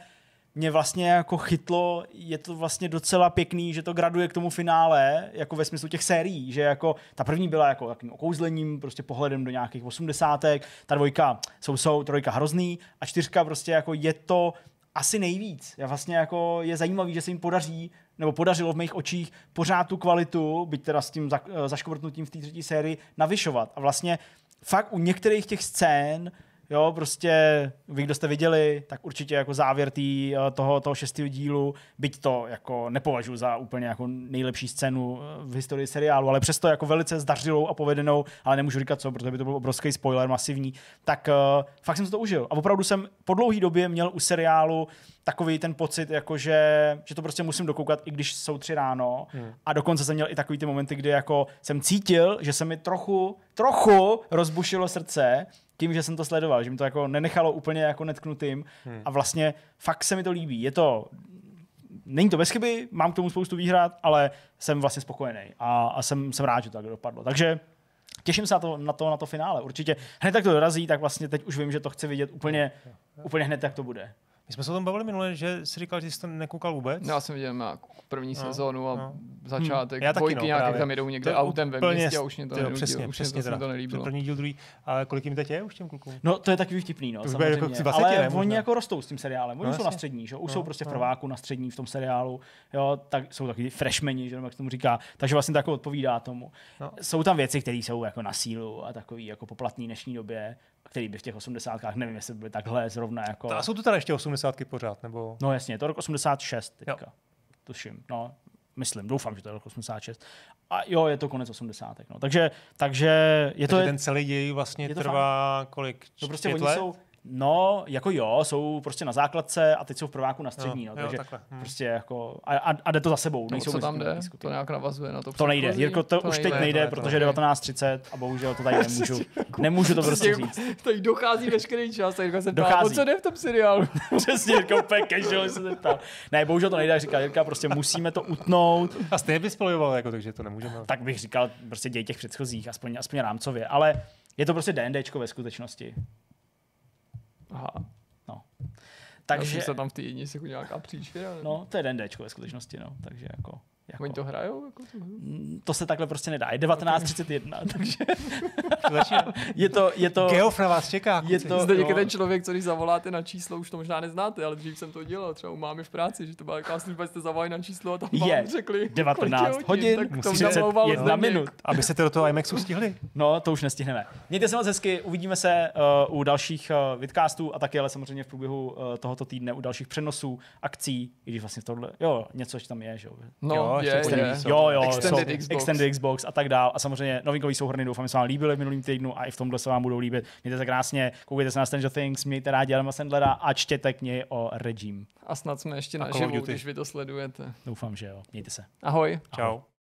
mě vlastně jako chytlo, je to vlastně docela pěkný, že to graduje k tomu finále, jako ve smyslu těch sérií, že jako ta první byla jako takovým okouzlením, prostě pohledem do nějakých osmdesátek, ta dvojka jsou, jsou trojka hrozný a čtyřka prostě jako je to asi nejvíc. Já vlastně jako je zajímavý, že se jim podaří, nebo podařilo v mých očích pořád tu kvalitu, byť teda s tím eh, zaškvrtnutím v té třetí sérii, navyšovat. A vlastně fakt u některých těch scén uh, Jo, prostě vy, kdo jste viděli, tak určitě jako závěr tý, eh, toho, toho šestého dílu, byť to jako nepovažuji za úplně jako nejlepší scénu eh, v historii seriálu, ale přesto jako velice zdařilou a povedenou, ale nemůžu říkat co, protože by to byl obrovský spoiler masivní, tak uh, fakt jsem to užil. A opravdu jsem po dlouhé době měl u seriálu takový ten pocit, jako že, že to prostě musím dokoukat, i když jsou tři ráno. Hmm. A dokonce jsem měl i takový ty momenty, kdy jako jsem cítil, že se mi trochu, trochu rozbušilo srdce, tím, že jsem to sledoval, že mi to jako nenechalo úplně jako netknutým hmm. a vlastně fakt se mi to líbí. Je to není to bez chyby, mám k tomu spoustu výhrad, ale jsem vlastně spokojený a, a jsem, jsem rád, že to tak dopadlo. Takže těším se na to, na to, na to finále. Určitě hned tak to dorazí, tak vlastně teď už vím, že to chci vidět úplně, úplně hned, jak to bude. My jsme se o tom bavili minule, že jsi říkal, že jsi to nekoukal vůbec. No, já jsem viděl na první no, sezónu a no. začátek. hmm. já taky dvojky no, nějaké tam jedou někde to autem ve městě a už mě to, jo, přesně, už přesně to, teda, to nelíbilo. První díl, druhý. A kolik jim teď je už těm klukům? No to je takový vtipný, no, to samozřejmě. Jako 20, Ale oni jako rostou s tím seriálem. Oni no, jsou na střední, že? Už no, jsou prostě v no. prváku na střední v tom seriálu. Jo, tak jsou taky freshmeni, že jak tomu říká. Takže vlastně tak jako odpovídá tomu. Jsou tam věci, které jsou jako na sílu a takový jako poplatný dnešní době který by v těch osmdesátkách, nevím, jestli by byly takhle zrovna jako... A jsou to teda ještě osmdesátky pořád, nebo... No jasně, je to rok 86 teďka. Jo. Tuším, no, myslím, doufám, že to je rok 86. A jo, je to konec 80. No. Takže, takže je takže to... ten celý děj vlastně je trvá fakt. kolik? No prostě oni let? jsou, No, jako jo, jsou prostě na základce a teď jsou v prváku na střední, jo, no, takže jo, takhle. Hm. prostě jako, a, a, a jde to za sebou, no, nejsou co tam jde? Diskuty. To nějak navazuje na to To nejde, Jirko, to, to už nejde, teď nejde, to protože je 19.30 a bohužel to tady nemůžu, nemůžu to prostě říct. Tady dochází veškerý čas, tak Jirka se ptá, co jde v tom seriálu. Přesně, Jirko, úplně casual se ptá. Ne, bohužel to nejde, říká Jirka, prostě musíme to utnout. A stejně by spojoval, jako, takže to nemůžeme. Tak bych říkal, prostě děj těch předchozích, aspoň, aspoň rámcově, ale je to prostě DND ve skutečnosti. Aha, no. Takže... Já jsem se tam v té jedni se jako nějaká příšera. No, to je den Dčko ve skutečnosti, no. Takže jako... Jako. Oni to hrajou? Jako mm, to, se takhle prostě nedá. Je 1931, takže... je to, je to... Geof na vás čeká. Je to, Zde někde ten člověk, co když zavoláte na číslo, už to možná neznáte, ale dřív jsem to dělal, třeba u mámy v práci, že to byla jaká služba, jste zavolali na číslo a tam je, vám řekli 19 hodin, hodin musí minut. Aby se do toho IMAXu stihli. No, to už nestihneme. Mějte se moc hezky, uvidíme se uh, u dalších uh, vidcastů a taky ale samozřejmě v průběhu uh, tohoto týdne u dalších přenosů, akcí, i když vlastně tohle, jo, něco, co tam je, že jo. No, jo, jo, ještě je, extended, je. Jo, jo, extended, jsou, Xbox. extended Xbox a tak dál. A samozřejmě novinkový souhrny doufám, že se vám líbily v minulém týdnu a i v tomhle se vám budou líbit. Mějte se krásně, koukejte se na Stranger Things, mějte rádi Adama Sandlera a čtěte knihy o Regime. A snad jsme ještě živu, když vy to sledujete. Doufám, že jo. Mějte se. Ahoj. Ahoj. Čau.